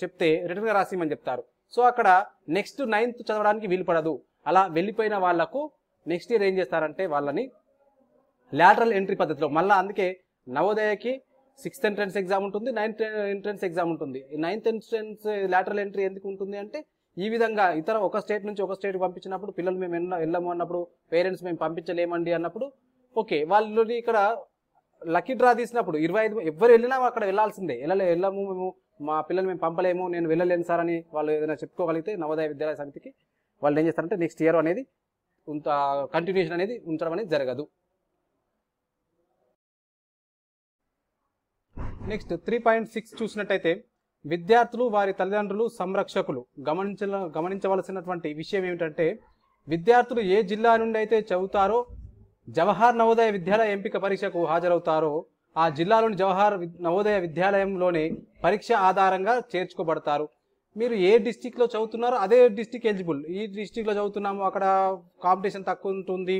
చెప్తే రిటర్న్గా రాసిమని చెప్తారు సో అక్కడ నెక్స్ట్ నైన్త్ చదవడానికి వీలు పడదు అలా వెళ్ళిపోయిన వాళ్లకు నెక్స్ట్ ఇయర్ ఏం చేస్తారంటే వాళ్ళని లాటరల్ ఎంట్రీ పద్ధతిలో మళ్ళీ అందుకే నవోదయకి సిక్స్త్ ఎంట్రన్స్ ఎగ్జామ్ ఉంటుంది నైన్త్ ఎంట్రన్స్ ఎగ్జామ్ ఉంటుంది నైన్త్ ఎంట్రన్స్ లాటరల్ ఎంట్రీ ఎందుకు ఉంటుంది అంటే ఈ విధంగా ఇతర ఒక స్టేట్ నుంచి ఒక స్టేట్ పంపించినప్పుడు పిల్లలు మేము వెళ్ళము అన్నప్పుడు పేరెంట్స్ మేము పంపించలేమండి అన్నప్పుడు ఓకే వాళ్ళు ఇక్కడ లక్కీ డ్రా తీసినప్పుడు ఇరవై ఐదు ఎవరు వెళ్ళినా అక్కడ వెళ్ళాల్సిందే వెళ్ళలే వెళ్ళము మేము మా పిల్లల్ని మేము పంపలేము నేను వెళ్ళలేను సార్ అని వాళ్ళు ఏదైనా చెప్పుకోగలిగితే నవోదయ విద్యాలయ సమితికి వాళ్ళు ఏం చేస్తారంటే నెక్స్ట్ ఇయర్ అనేది ఉంత కంటిన్యూషన్ అనేది ఉంచడం అనేది జరగదు నెక్స్ట్ త్రీ పాయింట్ సిక్స్ చూసినట్టయితే విద్యార్థులు వారి తల్లిదండ్రులు సంరక్షకులు గమనించ గమనించవలసినటువంటి విషయం ఏమిటంటే విద్యార్థులు ఏ జిల్లా నుండి అయితే చదువుతారో జవహర్ నవోదయ విద్యాలయ ఎంపిక పరీక్షకు హాజరవుతారో ఆ జిల్లాలోని జవహర్ నవోదయ విద్యాలయంలోనే పరీక్ష ఆధారంగా చేర్చుకోబడతారు మీరు ఏ డిస్టిక్లో చదువుతున్నారో అదే డిస్టిక్ ఎలిజిబుల్ ఈ డిస్టిక్లో చదువుతున్నాము అక్కడ కాంపిటీషన్ తక్కువ ఉంటుంది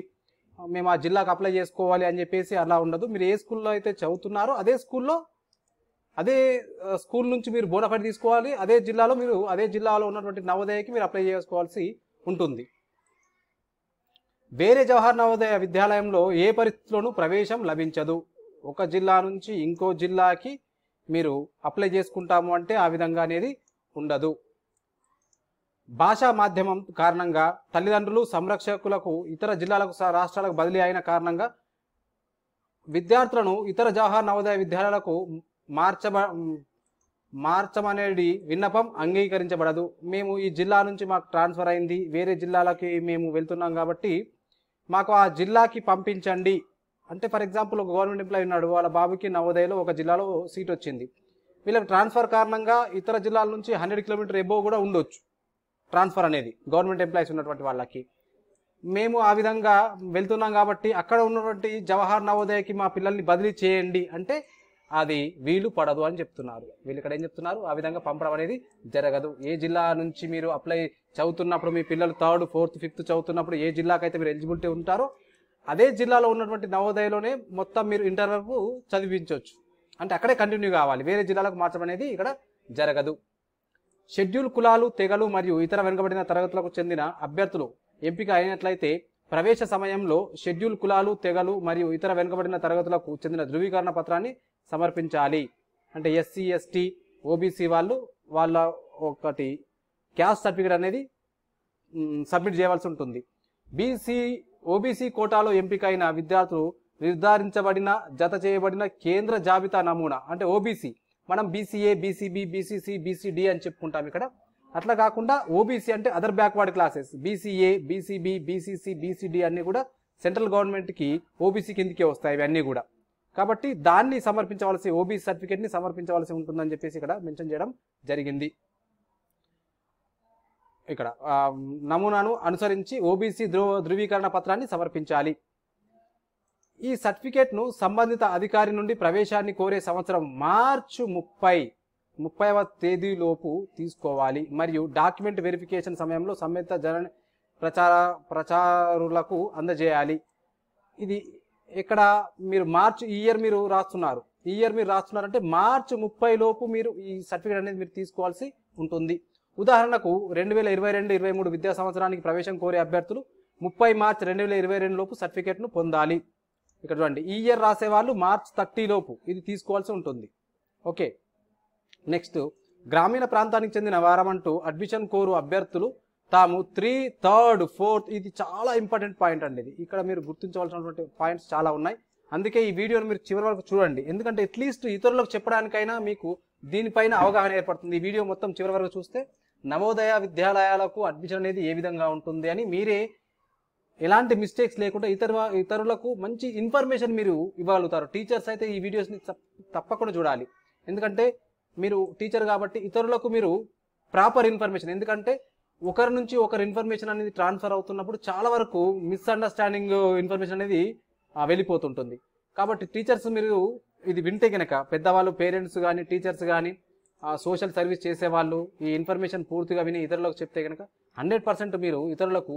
మేము ఆ జిల్లాకు అప్లై చేసుకోవాలి అని చెప్పేసి అలా ఉండదు మీరు ఏ స్కూల్లో అయితే చదువుతున్నారో అదే స్కూల్లో అదే స్కూల్ నుంచి మీరు బోనఫైడ్ తీసుకోవాలి అదే జిల్లాలో మీరు అదే జిల్లాలో ఉన్నటువంటి నవోదయకి మీరు అప్లై చేసుకోవాల్సి ఉంటుంది వేరే జవహర్ నవోదయ విద్యాలయంలో ఏ పరిస్థితుల్లోనూ ప్రవేశం లభించదు ఒక జిల్లా నుంచి ఇంకో జిల్లాకి మీరు అప్లై చేసుకుంటాము అంటే ఆ విధంగా అనేది ఉండదు భాషా మాధ్యమం కారణంగా తల్లిదండ్రులు సంరక్షకులకు ఇతర జిల్లాలకు రాష్ట్రాలకు బదిలీ అయిన కారణంగా విద్యార్థులను ఇతర జవహర్ నవోదయ విద్యాలయాలకు మార్చబ మార్చమనేది విన్నపం అంగీకరించబడదు మేము ఈ జిల్లా నుంచి మాకు ట్రాన్స్ఫర్ అయింది వేరే జిల్లాలకి మేము వెళ్తున్నాం కాబట్టి మాకు ఆ జిల్లాకి పంపించండి అంటే ఫర్ ఎగ్జాంపుల్ ఒక గవర్నమెంట్ ఎంప్లాయీ ఉన్నాడు వాళ్ళ బాబుకి నవోదయలో ఒక జిల్లాలో సీట్ వచ్చింది వీళ్ళకి ట్రాన్స్ఫర్ కారణంగా ఇతర జిల్లాల నుంచి హండ్రెడ్ కిలోమీటర్ ఎబో కూడా ఉండొచ్చు ట్రాన్స్ఫర్ అనేది గవర్నమెంట్ ఎంప్లాయీస్ ఉన్నటువంటి వాళ్ళకి మేము ఆ విధంగా వెళ్తున్నాం కాబట్టి అక్కడ ఉన్నటువంటి జవహర్ నవోదయకి మా పిల్లల్ని బదిలీ చేయండి అంటే అది వీలు పడదు అని చెప్తున్నారు వీళ్ళు ఇక్కడ ఏం చెప్తున్నారు ఆ విధంగా పంపడం అనేది జరగదు ఏ జిల్లా నుంచి మీరు అప్లై చదువుతున్నప్పుడు మీ పిల్లలు థర్డ్ ఫోర్త్ ఫిఫ్త్ చదువుతున్నప్పుడు ఏ జిల్లాకైతే మీరు ఎలిజిబిలిటీ ఉంటారో అదే జిల్లాలో ఉన్నటువంటి నవోదయలోనే మొత్తం మీరు ఇంటర్ వరకు చదివించవచ్చు అంటే అక్కడే కంటిన్యూ కావాలి వేరే జిల్లాలకు మార్చడం అనేది ఇక్కడ జరగదు షెడ్యూల్ కులాలు తెగలు మరియు ఇతర వెనుకబడిన తరగతులకు చెందిన అభ్యర్థులు ఎంపిక అయినట్లయితే ప్రవేశ సమయంలో షెడ్యూల్ కులాలు తెగలు మరియు ఇతర వెనుకబడిన తరగతులకు చెందిన ధృవీకరణ పత్రాన్ని సమర్పించాలి అంటే ఎస్సీ ఎస్టీ ఓబీసీ వాళ్ళు వాళ్ళ ఒకటి క్యాస్ట్ సర్టిఫికేట్ అనేది సబ్మిట్ చేయవలసి ఉంటుంది బీసీ ఓబీసీ కోటాలో ఎంపికైన విద్యార్థులు నిర్ధారించబడిన జత చేయబడిన కేంద్ర జాబితా నమూనా అంటే ఓబీసీ మనం బీసీఏ బీసీబీ బీసీసీ బీసీడి అని చెప్పుకుంటాం ఇక్కడ అట్లా కాకుండా ఓబీసీ అంటే other backward classes BCA BCB BCC BCD అన్నీ కూడా సెంట్రల్ గవర్నమెంట్కి ఓబీసీ కిందికే వస్తాయి ఇవన్నీ కూడా కాబట్టి దాన్ని సమర్పించవలసి ఓబీసీ సర్టిఫికేట్ని సమర్పించవలసి ఉంటుందని చెప్పేసి ఇక్కడ మెన్షన్ చేయడం జరిగింది ఇక్కడ నమూనాను అనుసరించి ఓబీసీ ధృవ ధృవీకరణ పత్రాన్ని సమర్పించాలి ఈ సర్టిఫికేట్ను సంబంధిత అధికారి నుండి ప్రవేశాన్ని కోరే సంవత్సరం మార్చి ముప్పై ముప్పైవ తేదీలోపు తీసుకోవాలి మరియు డాక్యుమెంట్ వెరిఫికేషన్ సమయంలో సంబంధిత జన ప్రచార ప్రచారులకు అందజేయాలి ఇది ఇక్కడ మీరు మార్చి ఈ ఇయర్ మీరు రాస్తున్నారు ఈ ఇయర్ మీరు రాస్తున్నారంటే మార్చి ముప్పై లోపు మీరు ఈ సర్టిఫికేట్ అనేది మీరు తీసుకోవాల్సి ఉంటుంది ఉదాహరణకు రెండు వేల ఇరవై రెండు ఇరవై మూడు విద్యా సంవత్సరానికి ప్రవేశం కోరే అభ్యర్థులు ముప్పై మార్చ్ రెండు వేల ఇరవై రెండు లోపు సర్టిఫికేట్ను పొందాలి ఇక్కడ చూడండి ఈ ఇయర్ రాసే వాళ్ళు మార్చ్ థర్టీ లోపు ఇది తీసుకోవాల్సి ఉంటుంది ఓకే నెక్స్ట్ గ్రామీణ ప్రాంతానికి చెందిన వారమంటూ అడ్మిషన్ కోరు అభ్యర్థులు తాము త్రీ థర్డ్ ఫోర్త్ ఇది చాలా ఇంపార్టెంట్ పాయింట్ అండి ఇది ఇక్కడ మీరు గుర్తించవలసినటువంటి పాయింట్స్ చాలా ఉన్నాయి అందుకే ఈ వీడియోను మీరు చివరి వరకు చూడండి ఎందుకంటే అట్లీస్ట్ ఇతరులకు చెప్పడానికైనా మీకు దీనిపైన అవగాహన ఏర్పడుతుంది ఈ వీడియో మొత్తం చివరి వరకు చూస్తే నవోదయ విద్యాలయాలకు అడ్మిషన్ అనేది ఏ విధంగా ఉంటుంది అని మీరే ఎలాంటి మిస్టేక్స్ లేకుండా ఇతర ఇతరులకు మంచి ఇన్ఫర్మేషన్ మీరు ఇవ్వగలుగుతారు టీచర్స్ అయితే ఈ వీడియోస్ని తప్పకుండా చూడాలి ఎందుకంటే మీరు టీచర్ కాబట్టి ఇతరులకు మీరు ప్రాపర్ ఇన్ఫర్మేషన్ ఎందుకంటే ఒకరి నుంచి ఒకరి ఇన్ఫర్మేషన్ అనేది ట్రాన్స్ఫర్ అవుతున్నప్పుడు చాలా వరకు మిస్అండర్స్టాండింగ్ ఇన్ఫర్మేషన్ అనేది వెళ్ళిపోతుంటుంది కాబట్టి టీచర్స్ మీరు ఇది వింటే కనుక పెద్దవాళ్ళు పేరెంట్స్ కానీ టీచర్స్ కానీ సోషల్ సర్వీస్ చేసేవాళ్ళు ఈ ఇన్ఫర్మేషన్ పూర్తిగా విని ఇతరులకు చెప్తే కనుక హండ్రెడ్ పర్సెంట్ మీరు ఇతరులకు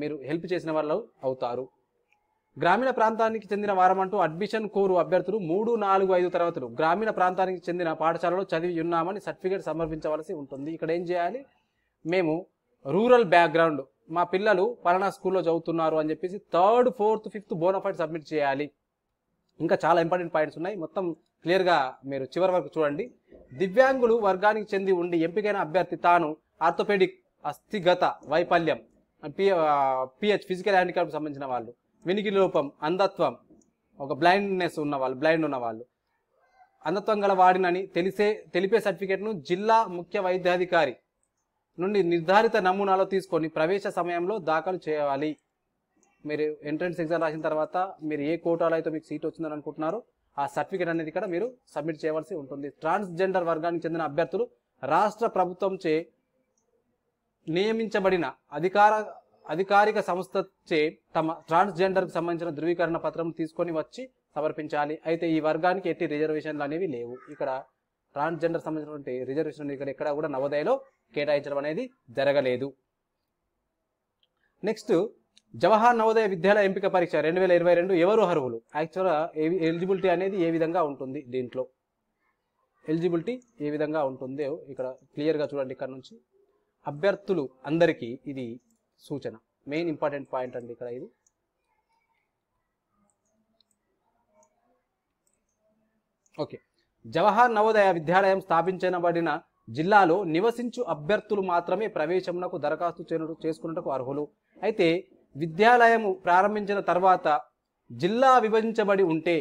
మీరు హెల్ప్ చేసిన వాళ్ళు అవుతారు గ్రామీణ ప్రాంతానికి చెందిన వారమంటూ అడ్మిషన్ కోరు అభ్యర్థులు మూడు నాలుగు ఐదు తరగతులు గ్రామీణ ప్రాంతానికి చెందిన పాఠశాలలో చదివి ఉన్నామని సర్టిఫికేట్ సమర్పించవలసి ఉంటుంది ఇక్కడ ఏం చేయాలి మేము రూరల్ బ్యాక్గ్రౌండ్ మా పిల్లలు పలానా స్కూల్లో చదువుతున్నారు అని చెప్పేసి third fourth fifth bonafide submit చేయాలి ఇంకా చాలా ఇంపార్టెంట్ పాయింట్స్ ఉన్నాయి మొత్తం క్లియర్గా మీరు చివరి వరకు చూడండి దివ్యాంగులు వర్గానికి చెంది ఉండి ఎంపికైన అభ్యర్థి తాను ఆర్థోపెడిక్ అస్థిగత వైఫల్యం పిహెచ్ ఫిజికల్ హ్యాండిక్యాప్కి సంబంధించిన వాళ్ళు వినికి లోపం అంధత్వం ఒక బ్లైండ్నెస్ ఉన్నవాళ్ళు బ్లైండ్ ఉన్నవాళ్ళు అంధత్వం గల వాడినని తెలిసే తెలిపే సర్టిఫికేట్ను జిల్లా ముఖ్య వైద్యాధికారి నుండి నిర్ధారిత నమూనాలో తీసుకొని ప్రవేశ సమయంలో దాఖలు చేయాలి మీరు ఎంట్రన్స్ ఎగ్జామ్ రాసిన తర్వాత మీరు ఏ కోటాలో అయితే మీకు సీట్ వచ్చిందని అనుకుంటున్నారో ఆ సర్టిఫికేట్ అనేది ఇక్కడ మీరు సబ్మిట్ చేయవలసి ఉంటుంది ట్రాన్స్జెండర్ వర్గానికి చెందిన అభ్యర్థులు రాష్ట్ర ప్రభుత్వంచే నియమించబడిన అధికార అధికారిక సంస్థచే తమ ట్రాన్స్జెండర్కు సంబంధించిన ధృవీకరణ పత్రం తీసుకొని వచ్చి సమర్పించాలి అయితే ఈ వర్గానికి ఎట్టి రిజర్వేషన్లు అనేవి లేవు ఇక్కడ ట్రాన్స్జెండర్ సంబంధించినటువంటి రిజర్వేషన్ ఇక్కడ ఎక్కడ కూడా నవోదయలో కేటాయించడం అనేది జరగలేదు నెక్స్ట్ జవహర్ నవోదయ విద్యాలయ ఎంపిక పరీక్ష రెండు వేల ఇరవై రెండు ఎవరు అర్హులు యాక్చువల్గా ఎలిజిబిలిటీ అనేది ఏ విధంగా ఉంటుంది దీంట్లో ఎలిజిబిలిటీ ఏ విధంగా ఉంటుందో ఇక్కడ క్లియర్గా చూడండి ఇక్కడ నుంచి అభ్యర్థులు అందరికీ ఇది సూచన మెయిన్ ఇంపార్టెంట్ పాయింట్ అండి ఇక్కడ ఇది ఓకే జవహర్ నవోదయ విద్యాలయం స్థాపించబడిన జిల్లాలో నివసించు అభ్యర్థులు మాత్రమే ప్రవేశమునకు దరఖాస్తు చేసుకున్నటకు అర్హులు అయితే విద్యాలయము ప్రారంభించిన తర్వాత జిల్లా విభజించబడి ఉంటే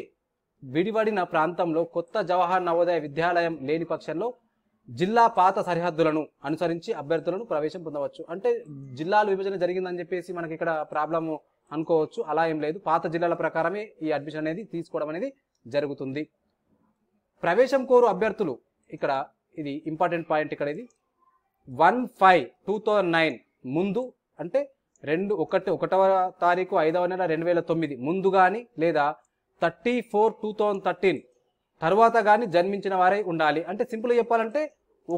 విడివడిన ప్రాంతంలో కొత్త జవహర్ నవోదయ విద్యాలయం లేని పక్షంలో జిల్లా పాత సరిహద్దులను అనుసరించి అభ్యర్థులను ప్రవేశం పొందవచ్చు అంటే జిల్లాల విభజన జరిగిందని చెప్పేసి మనకి ఇక్కడ ప్రాబ్లం అనుకోవచ్చు అలా ఏం లేదు పాత జిల్లాల ప్రకారమే ఈ అడ్మిషన్ అనేది తీసుకోవడం అనేది జరుగుతుంది ప్రవేశం కోరు అభ్యర్థులు ఇక్కడ ఇది ఇంపార్టెంట్ పాయింట్ ఇక్కడ ఇది one five two thousand nine ముందు అంటే రెండు ఒకటి ఒకటవ తారీఖు ఐదవ నెల రెండు వేల తొమ్మిది ముందు కానీ లేదా thirty four two thousand thirteen తర్వాత కానీ జన్మించిన వారై ఉండాలి అంటే సింపుల్గా చెప్పాలంటే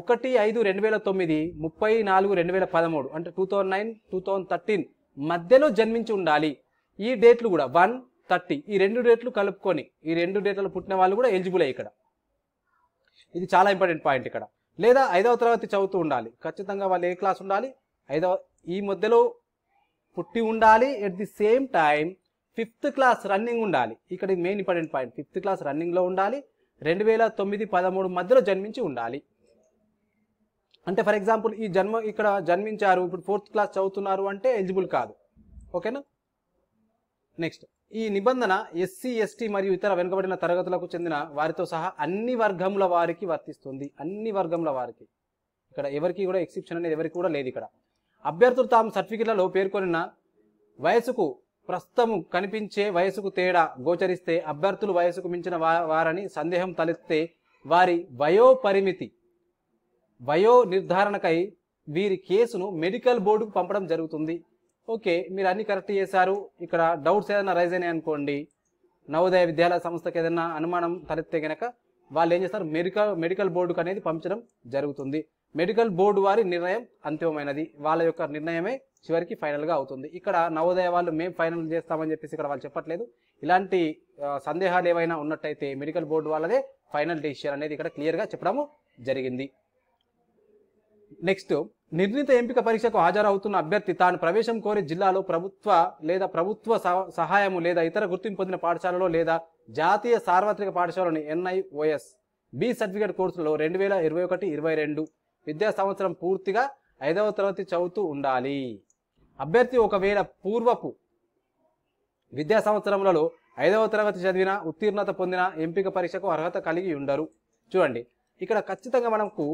ఒకటి ఐదు రెండు వేల తొమ్మిది ముప్పై నాలుగు రెండు వేల పదమూడు అంటే two thousand nine two thousand thirteen మధ్యలో జన్మించి ఉండాలి ఈ డేట్లు కూడా వన్ థర్టీ ఈ రెండు డేట్లు కలుపుకొని ఈ రెండు డేట్లలో పుట్టిన వాళ్ళు కూడా ఎలిజిబుల్ అయ్యి ఇక్కడ ఇది చాలా ఇంపార్టెంట్ పాయింట్ ఇక్కడ లేదా ఐదవ తరగతి చదువుతూ ఉండాలి ఖచ్చితంగా వాళ్ళు ఏ క్లాస్ ఉండాలి ఐదవ ఈ మధ్యలో పుట్టి ఉండాలి at the same time fifth class running ఉండాలి ఇక్కడ main important point fifth class రన్నింగ్లో ఉండాలి రెండు వేల తొమ్మిది పదమూడు మధ్యలో జన్మించి ఉండాలి అంటే ఫర్ ఎగ్జాంపుల్ ఈ జన్మ ఇక్కడ జన్మించారు ఇప్పుడు ఫోర్త్ క్లాస్ చదువుతున్నారు అంటే ఎలిజిబుల్ కాదు ఓకేనా నెక్స్ట్ ఈ నిబంధన ఎస్సీ ఎస్టీ మరియు ఇతర వెనుకబడిన తరగతులకు చెందిన వారితో సహా అన్ని వర్గముల వారికి వర్తిస్తుంది అన్ని వర్గముల వారికి ఇక్కడ ఎవరికి కూడా ఎక్సెప్షన్ అనేది ఎవరికి కూడా లేదు ఇక్కడ అభ్యర్థులు తాము సర్టిఫికెట్లలో పేర్కొనిన వయసుకు ప్రస్తుతము కనిపించే వయసుకు తేడా గోచరిస్తే అభ్యర్థులు వయసుకు మించిన వారని సందేహం తలెత్తే వారి వయో పరిమితి వయో నిర్ధారణకై వీరి కేసును మెడికల్ బోర్డుకు పంపడం జరుగుతుంది ఓకే మీరు అన్ని కరెక్ట్ చేశారు ఇక్కడ డౌట్స్ ఏదైనా రైజ్ అయినాయి అనుకోండి నవోదయ విద్యాలయ సంస్థకి ఏదైనా అనుమానం తలెత్తే కనుక వాళ్ళు ఏం చేస్తారు మెడికల్ మెడికల్ బోర్డుకు అనేది పంపించడం జరుగుతుంది మెడికల్ బోర్డు వారి నిర్ణయం అంతిమమైనది వాళ్ళ యొక్క నిర్ణయమే చివరికి ఫైనల్గా అవుతుంది ఇక్కడ నవోదయ వాళ్ళు మేము ఫైనల్ చేస్తామని చెప్పేసి ఇక్కడ వాళ్ళు చెప్పట్లేదు ఇలాంటి సందేహాలు ఏవైనా ఉన్నట్టయితే మెడికల్ బోర్డు వాళ్ళదే ఫైనల్ డెసిషన్ అనేది ఇక్కడ క్లియర్గా చెప్పడము జరిగింది నెక్స్ట్ నిర్ణీత ఎంపిక పరీక్షకు హాజరవుతున్న అభ్యర్థి తాను ప్రవేశం కోరి జిల్లాలో ప్రభుత్వ లేదా ప్రభుత్వ సహాయము లేదా ఇతర గుర్తింపు పొందిన పాఠశాలలో లేదా జాతీయ సార్వత్రిక పాఠశాలలోని ఎన్ఐఓఎస్ బి సర్టిఫికేట్ కోర్సులో రెండు వేల ఇరవై ఒకటి ఇరవై రెండు విద్యా సంవత్సరం పూర్తిగా ఐదవ తరగతి చదువుతూ ఉండాలి అభ్యర్థి ఒకవేళ పూర్వపు విద్యా సంవత్సరంలో ఐదవ తరగతి చదివిన ఉత్తీర్ణత పొందిన ఎంపిక పరీక్షకు అర్హత కలిగి ఉండరు చూడండి ఇక్కడ ఖచ్చితంగా మనకు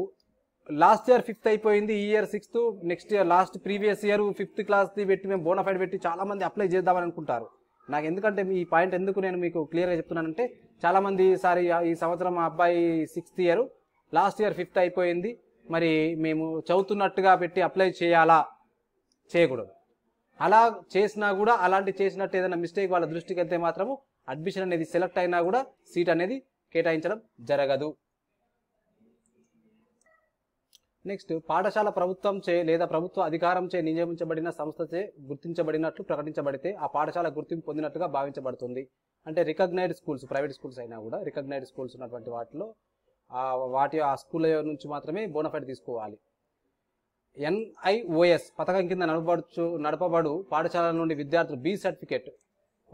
లాస్ట్ ఇయర్ ఫిఫ్త్ అయిపోయింది ఈ year sixth next year last previous year fifth క్లాస్ది పెట్టి మేము బోనఫైడ్ పెట్టి చాలా మంది అప్లై చేద్దామని అనుకుంటారు నాకు ఎందుకంటే ఈ పాయింట్ ఎందుకు నేను మీకు క్లియర్గా చెప్తున్నానంటే చాలామంది ఈసారి ఈ సంవత్సరం మా అబ్బాయి sixth year last year fifth అయిపోయింది మరి మేము చదువుతున్నట్టుగా పెట్టి అప్లై చేయాలా చేయకూడదు అలా చేసినా కూడా అలాంటి చేసినట్టు ఏదైనా మిస్టేక్ వాళ్ళ దృష్టికి వెళ్తే మాత్రము అడ్మిషన్ అనేది సెలెక్ట్ అయినా కూడా సీట్ అనేది కేటాయించడం జరగదు నెక్స్ట్ పాఠశాల ప్రభుత్వంచే లేదా ప్రభుత్వ అధికారంచే నియమించబడిన సంస్థచే గుర్తించబడినట్లు ప్రకటించబడితే ఆ పాఠశాల గుర్తింపు పొందినట్లుగా భావించబడుతుంది అంటే రికగ్నైజ్డ్ స్కూల్స్ ప్రైవేట్ స్కూల్స్ అయినా కూడా రికగ్నైజ్డ్ స్కూల్స్ ఉన్నటువంటి వాటిలో వాటి ఆ స్కూల్ నుంచి మాత్రమే బోనఫైడ్ తీసుకోవాలి ఎన్ఐఓఎస్ పథకం కింద నడపబడుచు నడపబడు పాఠశాలల నుండి విద్యార్థులు బి సర్టిఫికేట్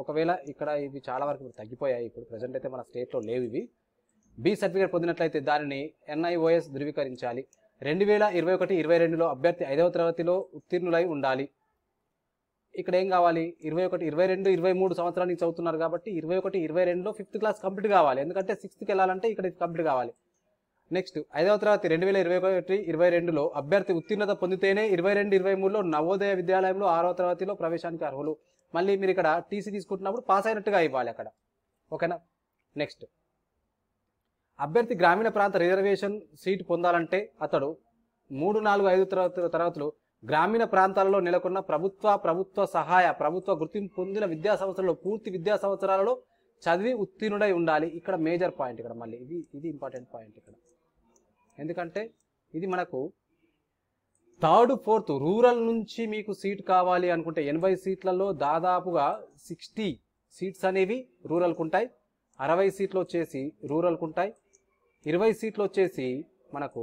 ఒకవేళ ఇక్కడ ఇవి చాలా వరకు తగ్గిపోయాయి ఇప్పుడు ప్రజెంట్ అయితే మన స్టేట్లో లేవు ఇవి బి సర్టిఫికేట్ పొందినట్లయితే దానిని ఎన్ఐఓఎస్ ధృవీకరించాలి రెండు వేల ఇరవై ఒకటి ఇరవై రెండులో అభ్యర్థి ఐదవ తరగతిలో ఉత్తీర్ణులై ఉండాలి ఇక్కడ ఏం కావాలి ఇరవై ఒకటి ఇరవై రెండు ఇరవై మూడు సంవత్సరానికి చదువుతున్నారు కాబట్టి ఇరవై ఒకటి ఇరవై రెండులో ఫిఫ్త్ క్లాస్ కంప్లీట్ కావాలి ఎందుకంటే సిక్స్త్కి వెళ్ళాలంటే ఇక్కడ కంప్లీట్ కావాలి నెక్స్ట్ ఐదవ తరగతి రెండు వేల ఇరవై ఒకటి ఇరవై రెండులో అభ్యర్థి ఉత్తీర్ణత పొందితేనే ఇరవై రెండు ఇరవై మూడులో నవోదయ విద్యాలయంలో ఆరో తరగతిలో ప్రవేశానికి అర్హులు మళ్ళీ మీరు ఇక్కడ టీసీ తీసుకుంటున్నప్పుడు పాస్ అయినట్టుగా ఇవ్వాలి అక్కడ ఓకేనా నెక్స్ట్ అభ్యర్థి గ్రామీణ ప్రాంత రిజర్వేషన్ సీటు పొందాలంటే అతడు మూడు నాలుగు ఐదు తరగతుల తరగతులు గ్రామీణ ప్రాంతాలలో నెలకొన్న ప్రభుత్వ ప్రభుత్వ సహాయ ప్రభుత్వ గుర్తింపు పొందిన విద్యా సంవత్సరంలో పూర్తి విద్యా సంవత్సరాలలో చదివి ఉత్తీర్ణుడై ఉండాలి ఇక్కడ మేజర్ పాయింట్ ఇక్కడ మళ్ళీ ఇది ఇది ఇంపార్టెంట్ పాయింట్ ఇక్కడ ఎందుకంటే ఇది మనకు థర్డ్ ఫోర్త్ రూరల్ నుంచి మీకు సీట్ కావాలి అనుకుంటే ఎనభై సీట్లలో దాదాపుగా సిక్స్టీ సీట్స్ అనేవి రూరల్కు ఉంటాయి అరవై సీట్లు వచ్చేసి రూరల్కు ఉంటాయి ఇరవై సీట్లు వచ్చేసి మనకు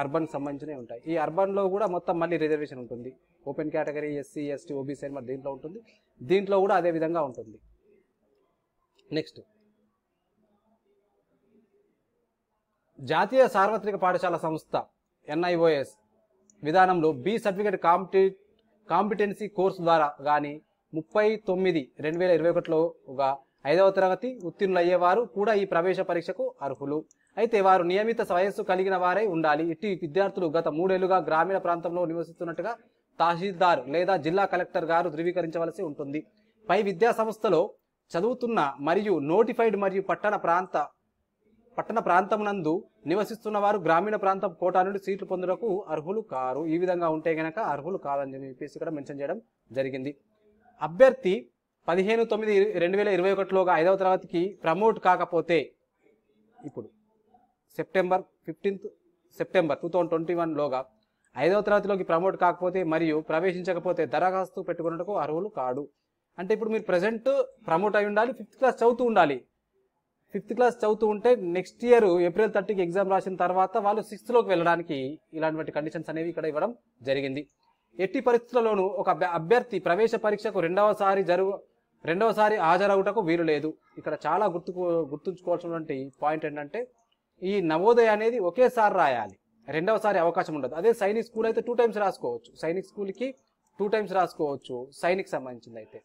అర్బన్ సంబంధించినవి ఉంటాయి ఈ అర్బన్లో కూడా మొత్తం మళ్ళీ రిజర్వేషన్ ఉంటుంది open category SC ST OBC అని మరి దీంట్లో ఉంటుంది దీంట్లో కూడా అదే విధంగా ఉంటుంది నెక్స్ట్ జాతీయ సార్వత్రిక పాఠశాల సంస్థ ఎన్ఐఓఎస్ విధానంలో బి సర్టిఫికేట్ కాంపిటి కాంపిటెన్సీ కోర్సు ద్వారా కానీ ముప్పై తొమ్మిది రెండు వేల ఇరవై ఒకటిలో ఒక ఐదవ తరగతి అయ్యేవారు కూడా ఈ ప్రవేశ పరీక్షకు అర్హులు అయితే వారు నియమిత వయస్సు కలిగిన వారే ఉండాలి ఇట్టి విద్యార్థులు గత మూడేళ్లుగా గ్రామీణ ప్రాంతంలో నివసిస్తున్నట్టుగా తహసీల్దార్ లేదా జిల్లా కలెక్టర్ గారు ధృవీకరించవలసి ఉంటుంది పై విద్యా సంస్థలో చదువుతున్న మరియు నోటిఫైడ్ మరియు పట్టణ ప్రాంత పట్టణ ప్రాంతమునందు నివసిస్తున్న వారు గ్రామీణ ప్రాంతం కోటా నుండి సీట్లు పొందుటకు అర్హులు కారు ఈ విధంగా ఉంటే గనక అర్హులు కాదని చెప్పేసి ఇక్కడ మెన్షన్ చేయడం జరిగింది అభ్యర్థి పదిహేను తొమ్మిది రెండు వేల ఇరవై ఒకటిలోగా ఐదవ తరగతికి ప్రమోట్ కాకపోతే ఇప్పుడు September fifteenth September two thousand twenty వన్లోగా ఐదవ తరగతిలోకి ప్రమోట్ కాకపోతే మరియు ప్రవేశించకపోతే దరఖాస్తు పెట్టుకున్నట్టుకు అర్హులు కాడు అంటే ఇప్పుడు మీరు ప్రజెంట్ ప్రమోట్ అయి ఉండాలి ఫిఫ్త్ క్లాస్ చదువుతూ ఉండాలి ఫిఫ్త్ క్లాస్ చదువుతూ ఉంటే నెక్స్ట్ ఇయర్ ఏప్రిల్ థర్టీకి ఎగ్జామ్ రాసిన తర్వాత వాళ్ళు సిక్స్త్లోకి వెళ్ళడానికి ఇలాంటి కండిషన్స్ అనేవి ఇక్కడ ఇవ్వడం జరిగింది ఎట్టి పరిస్థితుల్లోనూ ఒక అభ్యర్థి ప్రవేశ పరీక్షకు రెండవసారి జరుగు రెండవసారి హాజరవుటకు వీలు లేదు ఇక్కడ చాలా గుర్తు గుర్తుంచుకోవాల్సినటువంటి పాయింట్ ఏంటంటే ఈ నవోదయ అనేది ఒకేసారి రాయాలి రెండవసారి అవకాశం ఉండదు అదే సైనిక్ స్కూల్ అయితే టూ టైమ్స్ రాసుకోవచ్చు సైనిక్ స్కూల్కి టూ టైమ్స్ రాసుకోవచ్చు సైనిక్ సంబంధించింది అయితే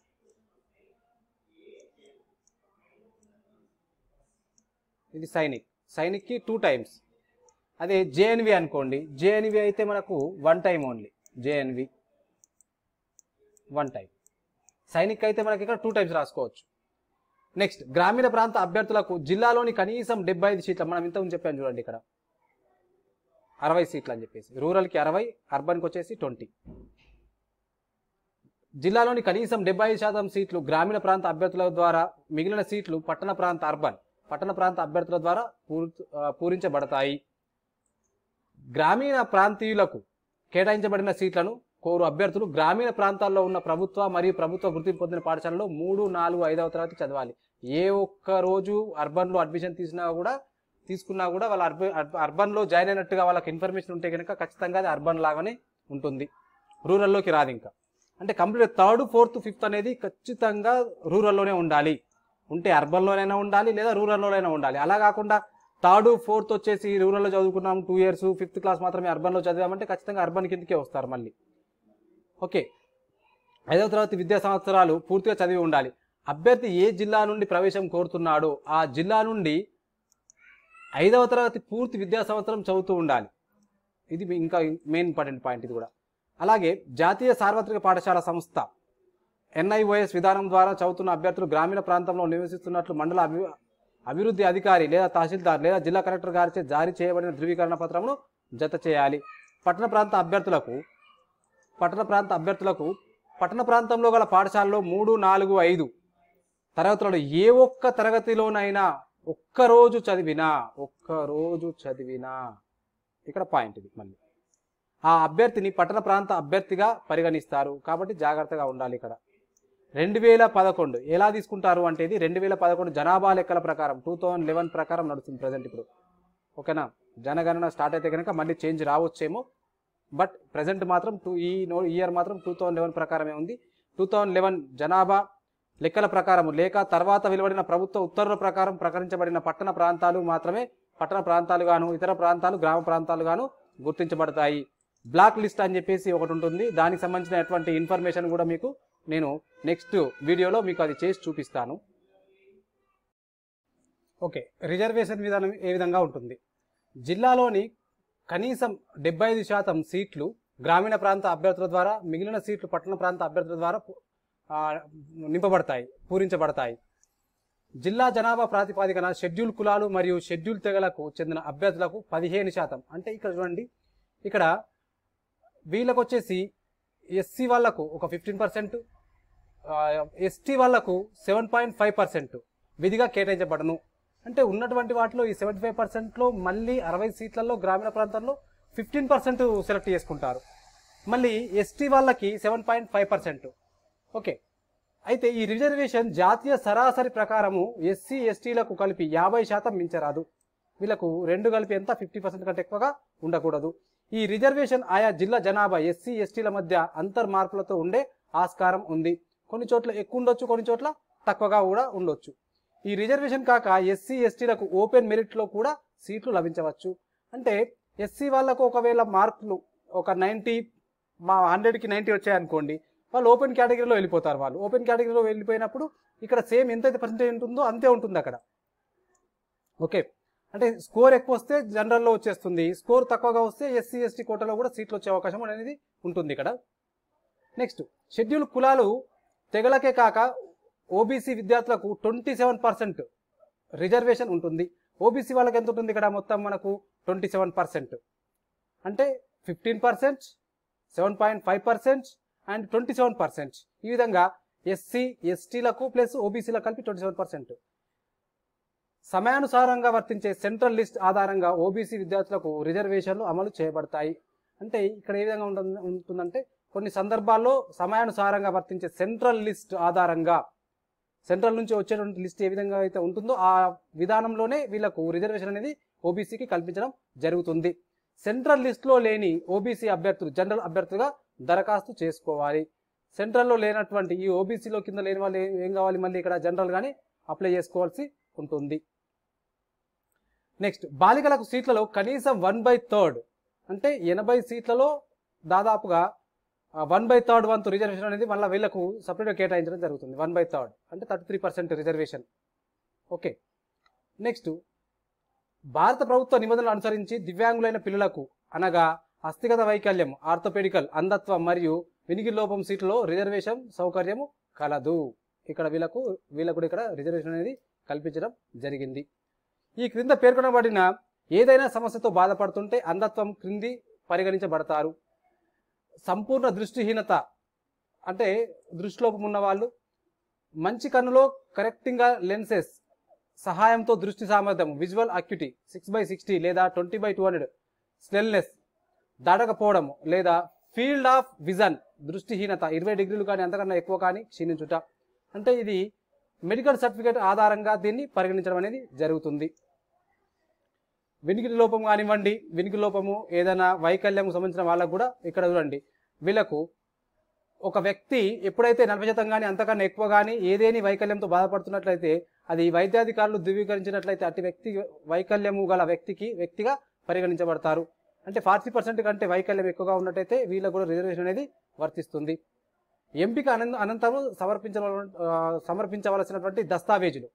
ఇది సైనిక్ సైనిక్కి టూ టైమ్స్ అదే జేఎన్వి అనుకోండి జేఎన్వి అయితే మనకు one time only JNV one time Sainik అయితే మనకి ఇక్కడ టూ టైమ్స్ రాసుకోవచ్చు నెక్స్ట్ గ్రామీణ ప్రాంత అభ్యర్థులకు జిల్లాలోని కనీసం డెబ్బై ఐదు సీట్ల మనం ఇంతకుముందు చెప్పాను చూడండి ఇక్కడ అరవై సీట్లు అని చెప్పేసి రూరల్కి అరవై అర్బన్కి వచ్చేసి ట్వంటీ జిల్లాలోని కనీసం డెబ్బై శాతం సీట్లు గ్రామీణ ప్రాంత అభ్యర్థుల ద్వారా మిగిలిన సీట్లు పట్టణ ప్రాంత అర్బన్ పట్టణ ప్రాంత అభ్యర్థుల ద్వారా పూరించబడతాయి గ్రామీణ ప్రాంతీయులకు కేటాయించబడిన సీట్లను కోరు అభ్యర్థులు గ్రామీణ ప్రాంతాల్లో ఉన్న ప్రభుత్వ మరియు ప్రభుత్వ గుర్తింపు పొందిన పాఠశాలలో మూడు నాలుగు ఐదవ తరగతి చదవాలి ఏ ఒక్క రోజు అర్బన్లో అడ్మిషన్ తీసినా కూడా తీసుకున్నా కూడా వాళ్ళ అర్బన్ అర్బన్లో జాయిన్ అయినట్టుగా వాళ్ళకి ఇన్ఫర్మేషన్ ఉంటే కనుక ఖచ్చితంగా అది అర్బన్ లాగానే ఉంటుంది రూరల్లోకి రాదు ఇంకా అంటే కంప్లీట్ థర్డ్ ఫోర్త్ ఫిఫ్త్ అనేది ఖచ్చితంగా రూరల్లోనే ఉండాలి ఉంటే అర్బన్లోనైనా ఉండాలి లేదా రూరల్లోనైనా ఉండాలి అలా కాకుండా థర్డ్ ఫోర్త్ వచ్చేసి రూరల్లో చదువుకున్నాం టూ ఇయర్స్ ఫిఫ్త్ క్లాస్ మాత్రమే అర్బన్లో చదివామంటే ఖచ్చితంగా అర్బన్ కిందకే వస్తారు మళ్ళీ ఓకే ఐదవ తర్వాత విద్యా సంవత్సరాలు పూర్తిగా చదివి ఉండాలి అభ్యర్థి ఏ జిల్లా నుండి ప్రవేశం కోరుతున్నాడో ఆ జిల్లా నుండి ఐదవ తరగతి పూర్తి విద్యా సంవత్సరం చదువుతూ ఉండాలి ఇది ఇంకా మెయిన్ ఇంపార్టెంట్ పాయింట్ ఇది కూడా అలాగే జాతీయ సార్వత్రిక పాఠశాల సంస్థ ఎన్ఐఓఎస్ విధానం ద్వారా చదువుతున్న అభ్యర్థులు గ్రామీణ ప్రాంతంలో నివసిస్తున్నట్లు మండల అభి అభివృద్ధి అధికారి లేదా తహసీల్దార్ లేదా జిల్లా కలెక్టర్ గారిచే జారీ చేయబడిన ధృవీకరణ పత్రమును జత చేయాలి పట్టణ ప్రాంత అభ్యర్థులకు పట్టణ ప్రాంత అభ్యర్థులకు పట్టణ ప్రాంతంలో గల పాఠశాలలో మూడు నాలుగు ఐదు తరగతులలో ఏ ఒక్క తరగతిలోనైనా ఒక్కరోజు చదివినా ఒక్కరోజు చదివినా ఇక్కడ పాయింట్ ఇది మళ్ళీ ఆ అభ్యర్థిని పట్టణ ప్రాంత అభ్యర్థిగా పరిగణిస్తారు కాబట్టి జాగ్రత్తగా ఉండాలి ఇక్కడ రెండు వేల పదకొండు ఎలా తీసుకుంటారు అంటే ఇది రెండు వేల పదకొండు జనాభా లెక్కల ప్రకారం టూ థౌజండ్ లెవెన్ ప్రకారం నడుస్తుంది ప్రజెంట్ ఇప్పుడు ఓకేనా జనగణన స్టార్ట్ అయితే కనుక మళ్ళీ చేంజ్ రావచ్చేమో బట్ ప్రజెంట్ మాత్రం టూ ఈ ఇయర్ మాత్రం టూ థౌజండ్ లెవెన్ ప్రకారమే ఉంది టూ థౌజండ్ లెవెన్ జనాభా లెక్కల ప్రకారం లేక తర్వాత వెలువడిన ప్రభుత్వ ఉత్తర్వుల ప్రకారం ప్రకటించబడిన పట్టణ ప్రాంతాలు మాత్రమే పట్టణ ప్రాంతాలుగాను ఇతర ప్రాంతాలు గ్రామ ప్రాంతాలుగాను గుర్తించబడతాయి బ్లాక్ లిస్ట్ అని చెప్పేసి ఒకటి ఉంటుంది దానికి సంబంధించినటువంటి ఇన్ఫర్మేషన్ కూడా మీకు నేను నెక్స్ట్ వీడియోలో మీకు అది చేసి చూపిస్తాను ఓకే రిజర్వేషన్ విధానం ఏ విధంగా ఉంటుంది జిల్లాలోని కనీసం డెబ్బై ఐదు శాతం సీట్లు గ్రామీణ ప్రాంత అభ్యర్థుల ద్వారా మిగిలిన సీట్లు పట్టణ ప్రాంత అభ్యర్థుల ద్వారా నింపబడతాయి పూరించబడతాయి జిల్లా జనాభా ప్రాతిపాదికన షెడ్యూల్ కులాలు మరియు షెడ్యూల్ తెగలకు చెందిన అభ్యర్థులకు పదిహేను శాతం అంటే ఇక్కడ చూడండి ఇక్కడ వీళ్ళకు వచ్చేసి ఎస్సీ వాళ్లకు ఒక ఫిఫ్టీన్ పర్సెంట్ ఎస్టీ వాళ్లకు సెవెన్ పాయింట్ ఫైవ్ పర్సెంట్ విధిగా కేటాయించబడను అంటే ఉన్నటువంటి వాటిలో ఈ సెవెంటీ ఫైవ్ పర్సెంట్లో మళ్ళీ అరవై సీట్లలో గ్రామీణ ప్రాంతాల్లో ఫిఫ్టీన్ సెలెక్ట్ చేసుకుంటారు మళ్ళీ ఎస్టీ వాళ్ళకి seven point five percent okay అయితే ఈ రిజర్వేషన్ జాతీయ సరాసరి ప్రకారము ఎస్సీ ఎస్టీలకు కలిపి యాభై శాతం మించరాదు వీళ్ళకు రెండు కలిపి ఎంత ఫిఫ్టీ పర్సెంట్ కంటే ఎక్కువగా ఉండకూడదు ఈ రిజర్వేషన్ ఆయా జిల్లా జనాభా ఎస్సీ ఎస్టీల మధ్య అంతర్మార్పులతో ఉండే ఆస్కారం ఉంది కొన్ని చోట్ల ఎక్కువ ఉండొచ్చు కొన్ని చోట్ల తక్కువగా కూడా ఉండొచ్చు ఈ రిజర్వేషన్ కాక ఎస్సీ ఎస్టీలకు ఓపెన్ మెరిట్లో కూడా సీట్లు లభించవచ్చు అంటే ఎస్సీ వాళ్ళకు ఒకవేళ మార్కులు ఒక నైంటీ మా హండ్రెడ్కి నైంటీ వచ్చాయనుకోండి వాళ్ళు ఓపెన్ కేటగిరీలో వెళ్ళిపోతారు వాళ్ళు ఓపెన్ కేటగిరీలో వెళ్ళిపోయినప్పుడు ఇక్కడ సేమ్ ఎంతైతే పర్సెంటేజ్ ఉంటుందో అంతే ఉంటుంది అక్కడ ఓకే అంటే స్కోర్ ఎక్కువ వస్తే జనరల్లో వచ్చేస్తుంది స్కోర్ తక్కువగా వస్తే ఎస్సీ ఎస్టీ కోటలో కూడా సీట్లు వచ్చే అవకాశం అనేది ఉంటుంది ఇక్కడ నెక్స్ట్ షెడ్యూల్ కులాలు తెగలకే కాక ఓబీసీ విద్యార్థులకు ట్వంటీ సెవెన్ పర్సెంట్ రిజర్వేషన్ ఉంటుంది ఓబీసీ వాళ్ళకి ఎంత ఉంటుంది ఇక్కడ మొత్తం మనకు ట్వంటీ సెవెన్ పర్సెంట్ అంటే fifteen percent seven point five percent and twenty seven percent ఈ విధంగా ఎస్సీ ఎస్టీలకు ప్లస్ ఓబీసీలకు కలిపి ట్వంటీ సెవెన్ పర్సెంట్ సమయానుసారంగా వర్తించే సెంట్రల్ లిస్ట్ ఆధారంగా ఓబీసీ విద్యార్థులకు రిజర్వేషన్లు అమలు చేయబడతాయి అంటే ఇక్కడ ఏ విధంగా ఉంటుందంటే కొన్ని సందర్భాల్లో సమయానుసారంగా వర్తించే సెంట్రల్ లిస్ట్ ఆధారంగా సెంట్రల్ నుంచి వచ్చేటువంటి లిస్ట్ ఏ విధంగా అయితే ఉంటుందో ఆ విధానంలోనే వీళ్ళకు రిజర్వేషన్ అనేది ఓబీసీకి కల్పించడం జరుగుతుంది సెంట్రల్ లిస్ట్లో లేని ఓబీసీ అభ్యర్థులు జనరల్ అభ్యర్థులుగా దరఖాస్తు చేసుకోవాలి సెంట్రల్లో లేనటువంటి ఈ ఓబీసీలో కింద లేని వాళ్ళు ఏం కావాలి మళ్ళీ ఇక్కడ జనరల్ కానీ అప్లై చేసుకోవాల్సి ఉంటుంది నెక్స్ట్ బాలికలకు సీట్లలో కనీసం వన్ బై థర్డ్ అంటే ఎనభై సీట్లలో దాదాపుగా వన్ బై థర్డ్ వంతు రిజర్వేషన్ అనేది మళ్ళీ వీళ్ళకు సపరేట్గా కేటాయించడం జరుగుతుంది వన్ బై థర్డ్ అంటే థర్టీ రిజర్వేషన్ ఓకే నెక్స్ట్ భారత ప్రభుత్వ నిబంధనలు అనుసరించి దివ్యాంగులైన పిల్లలకు అనగా హస్తిగత వైకల్యం ఆర్థోపెడికల్ అంధత్వం మరియు వినిగి లోపం సీట్లలో రిజర్వేషన్ సౌకర్యం కలదు ఇక్కడ వీళ్ళకు వీళ్ళకు ఇక్కడ రిజర్వేషన్ అనేది కల్పించడం జరిగింది ఈ క్రింద పేర్కొనబడిన ఏదైనా సమస్యతో బాధపడుతుంటే అంధత్వం క్రింది పరిగణించబడతారు సంపూర్ణ దృష్టిహీనత అంటే దృష్టిలోపం ఉన్న వాళ్ళు మంచి కన్నులో కరెక్టింగ్గా లెన్సెస్ సహాయంతో దృష్టి సామర్థ్యం visual acuity six by sixty లేదా ట్వంటీ బై టూ హండ్రెడ్ స్లెల్నెస్ దాటకపోవడం లేదా ఫీల్డ్ ఆఫ్ విజన్ దృష్టిహీనత ఇరవై డిగ్రీలు కానీ అంతకన్నా ఎక్కువ కానీ క్షీణించుట అంటే ఇది మెడికల్ సర్టిఫికేట్ ఆధారంగా దీన్ని పరిగణించడం అనేది జరుగుతుంది వెనుకి లోపం కానివ్వండి వెనుకి లోపము ఏదైనా వైకల్యం సంబంధించిన వాళ్ళకు కూడా ఇక్కడ చూడండి వీళ్ళకు ఒక వ్యక్తి ఎప్పుడైతే నలభై శాతం కానీ అంతకన్నా ఎక్కువ కానీ ఏదేని వైకల్యంతో బాధపడుతున్నట్లయితే అది వైద్యాధికారులు ధృవీకరించినట్లయితే అటు వ్యక్తి వైకల్యము గల వ్యక్తికి వ్యక్తిగా పరిగణించబడతారు అంటే ఫార్టీ పర్సెంట్ కంటే వైకల్యం ఎక్కువగా ఉన్నట్టయితే వీళ్ళకు కూడా రిజర్వేషన్ అనేది వర్తిస్తుంది ఎంపిక అనంత అనంతరం సమర్పించ సమర్పించవలసినటువంటి దస్తావేజులు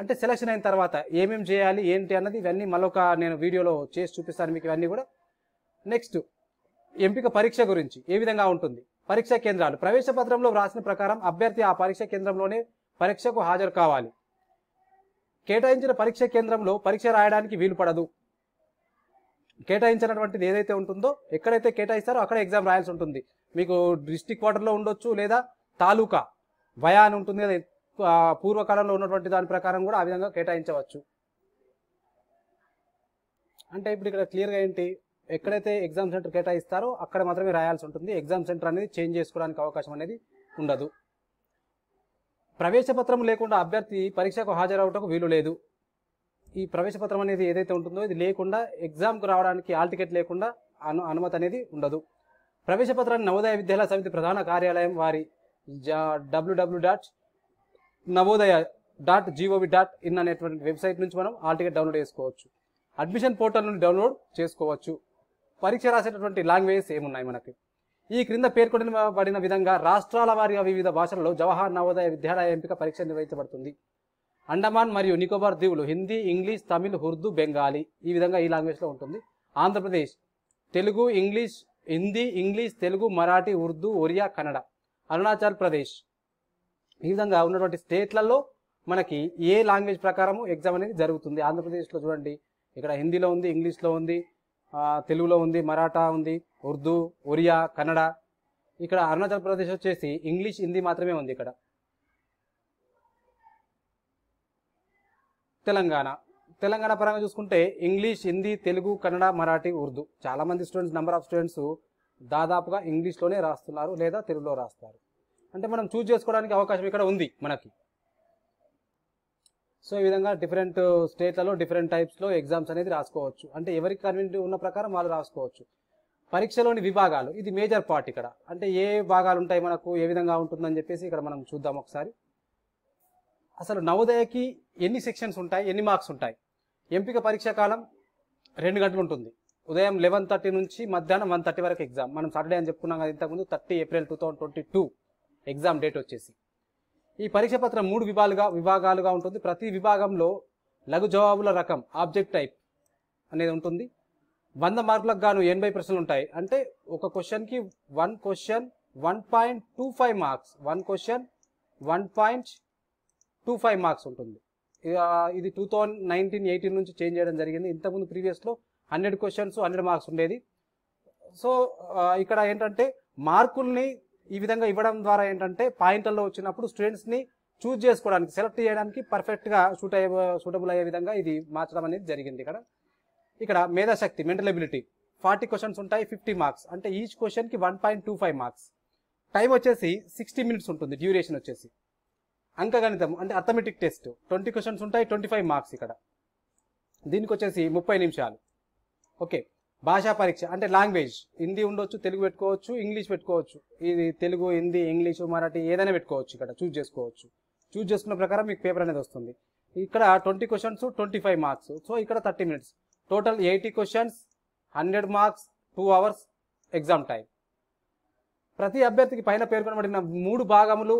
అంటే సెలక్షన్ అయిన తర్వాత ఏమేమి చేయాలి ఏంటి అన్నది ఇవన్నీ మరొక నేను వీడియోలో చేసి చూపిస్తాను మీకు ఇవన్నీ కూడా నెక్స్ట్ ఎంపిక పరీక్ష గురించి ఏ విధంగా ఉంటుంది పరీక్షా కేంద్రాలు ప్రవేశ పత్రంలో వ్రాసిన ప్రకారం అభ్యర్థి ఆ పరీక్షా కేంద్రంలోనే పరీక్షకు హాజరు కావాలి కేటాయించిన పరీక్ష కేంద్రంలో పరీక్ష రాయడానికి వీలు పడదు కేటాయించినటువంటిది ఏదైతే ఉంటుందో ఎక్కడైతే కేటాయిస్తారో అక్కడ ఎగ్జామ్ రాయాల్సి ఉంటుంది మీకు డిస్టిక్ క్వార్టర్లో ఉండొచ్చు లేదా తాలూకా వయా అని ఉంటుంది పూర్వకాలంలో ఉన్నటువంటి దాని ప్రకారం కూడా ఆ విధంగా కేటాయించవచ్చు అంటే ఇప్పుడు ఇక్కడ క్లియర్గా ఏంటి ఎక్కడైతే ఎగ్జామ్ సెంటర్ కేటాయిస్తారో అక్కడ మాత్రమే రాయాల్సి ఉంటుంది ఎగ్జామ్ సెంటర్ అనేది చేంజ్ చేసుకోవడానికి అవకాశం అనేది ఉండదు ప్రవేశపత్రం లేకుండా అభ్యర్థి పరీక్షకు హాజరవటకు వీలు లేదు ఈ ప్రవేశపత్రం అనేది ఏదైతే ఉంటుందో ఇది లేకుండా ఎగ్జామ్కు రావడానికి ఆల్ టికెట్ లేకుండా అను అనుమతి అనేది ఉండదు ప్రవేశపత్రాన్ని నవోదయ విద్యాలయ సమితి ప్రధాన కార్యాలయం వారి WWW dot Navodaya dot GOV dot IN అనేటువంటి వెబ్సైట్ నుంచి మనం ఆల్ టికెట్ డౌన్లోడ్ చేసుకోవచ్చు అడ్మిషన్ పోర్టల్ నుండి డౌన్లోడ్ చేసుకోవచ్చు పరీక్ష రాసేటటువంటి లాంగ్వేజెస్ ఏమున్నాయి మనకి ఈ క్రింద పేర్కొనబడిన విధంగా రాష్ట్రాల వారి వివిధ భాషలలో జవహర్ నవోదయ విద్యాలయ ఎంపిక పరీక్ష నిర్వహించబడుతుంది అండమాన్ మరియు నికోబార్ దీవులు హిందీ ఇంగ్లీష్ తమిళ్ ఉర్దూ బెంగాలీ ఈ విధంగా ఈ లాంగ్వేజ్లో ఉంటుంది ఆంధ్రప్రదేశ్ తెలుగు ఇంగ్లీష్ హిందీ ఇంగ్లీష్ తెలుగు మరాఠీ ఉర్దూ ఒరియా కన్నడ అరుణాచల్ ప్రదేశ్ ఈ విధంగా ఉన్నటువంటి స్టేట్లలో మనకి ఏ లాంగ్వేజ్ ప్రకారము ఎగ్జామ్ అనేది జరుగుతుంది ఆంధ్రప్రదేశ్లో చూడండి ఇక్కడ హిందీలో ఉంది ఇంగ్లీష్లో ఉంది తెలుగులో ఉంది మరాఠా ఉంది ఉర్దూ ఒరియా కన్నడ ఇక్కడ అరుణాచల్ ప్రదేశ్ వచ్చేసి ఇంగ్లీష్ హిందీ మాత్రమే ఉంది ఇక్కడ తెలంగాణ తెలంగాణ పరంగా చూసుకుంటే ఇంగ్లీష్ హిందీ తెలుగు కన్నడ మరాఠీ ఉర్దూ చాలామంది స్టూడెంట్స్ నెంబర్ ఆఫ్ స్టూడెంట్స్ దాదాపుగా ఇంగ్లీష్లోనే రాస్తున్నారు లేదా తెలుగులో రాస్తారు అంటే మనం చూజ్ చేసుకోవడానికి అవకాశం ఇక్కడ ఉంది మనకి సో ఈ విధంగా డిఫరెంట్ స్టేట్లలో డిఫరెంట్ టైప్స్లో ఎగ్జామ్స్ అనేది రాసుకోవచ్చు అంటే ఎవరికి కన్వీనియంట్ ఉన్న ప్రకారం వాళ్ళు రాసుకోవచ్చు పరీక్షలోని విభాగాలు ఇది మేజర్ పార్ట్ ఇక్కడ అంటే ఏ భాగాలు ఉంటాయి మనకు ఏ విధంగా ఉంటుందని చెప్పేసి ఇక్కడ మనం చూద్దాం ఒకసారి అసలు నవోదయకి ఎన్ని సెక్షన్స్ ఉంటాయి ఎన్ని మార్క్స్ ఉంటాయి ఎంపిక పరీక్షా కాలం రెండు గంటలు ఉంటుంది ఉదయం లెవెన్ థర్టీ నుంచి మధ్యాహ్నం వన్ థర్టీ వరకు ఎగ్జామ్ మనం సాటర్డే అని చెప్పుకున్నాం కదా ఇంతకుముందు thirty April two thousand twenty two exam date వచ్చేసి ఈ పరీక్ష పత్రం మూడు విభాగాలుగా విభాగాలుగా ఉంటుంది ప్రతి విభాగంలో లఘు జవాబుల రకం ఆబ్జెక్ట్ టైప్ అనేది ఉంటుంది వంద మార్కులకు గాను ఎనభై ప్రశ్నలు ఉంటాయి అంటే ఒక క్వశ్చన్కి one question one point two five marks one question one point two five marks ఉంటుంది ఇది టూ థౌజండ్ నైన్టీన్ ఎయిటీన్ నుంచి చేంజ్ చేయడం జరిగింది ఇంతకుముందు ప్రీవియస్లో హండ్రెడ్ క్వశ్చన్స్ హండ్రెడ్ మార్క్స్ ఉండేది సో ఇక్కడ ఏంటంటే మార్కుల్ని ఈ విధంగా ఇవ్వడం ద్వారా ఏంటంటే పాయింట్లలో వచ్చినప్పుడు స్టూడెంట్స్ని చూజ్ చేసుకోవడానికి సెలెక్ట్ చేయడానికి పర్ఫెక్ట్గా సూట్ అయ్యే సూటబుల్ అయ్యే విధంగా ఇది మార్చడం అనేది జరిగింది ఇక్కడ ఇక్కడ మేధాశక్తి మెంటల్ ఎబిలిటీ ఫార్టీ క్వశ్చన్స్ ఉంటాయి ఫిఫ్టీ మార్క్స్ అంటే ఈచ్ క్వశ్చన్కి one point two five marks time వచ్చేసి సిక్స్టీ మినిట్స్ ఉంటుంది డ్యూరేషన్ వచ్చేసి అంకగణితం అంటే అథమెటిక్ టెస్ట్ ట్వంటీ క్వశ్చన్స్ ఉంటాయి ట్వంటీ ఫైవ్ మార్క్స్ ఇక్కడ దీనికి వచ్చేసి ముప్పై నిమిషాలు ఓకే భాషా పరీక్ష అంటే లాంగ్వేజ్ హిందీ ఉండొచ్చు తెలుగు పెట్టుకోవచ్చు ఇంగ్లీష్ పెట్టుకోవచ్చు ఇది తెలుగు హిందీ ఇంగ్లీష్ మరాఠీ ఏదైనా పెట్టుకోవచ్చు ఇక్కడ చూజ్ చేసుకోవచ్చు చూజ్ చేసుకున్న ప్రకారం మీకు పేపర్ అనేది వస్తుంది ఇక్కడ twenty questions twenty five marks so ఇక్కడ thirty minutes total eighty questions hundred marks two hours exam time ప్రతి అభ్యర్థికి పైన పేర్కొనబడిన మూడు భాగములు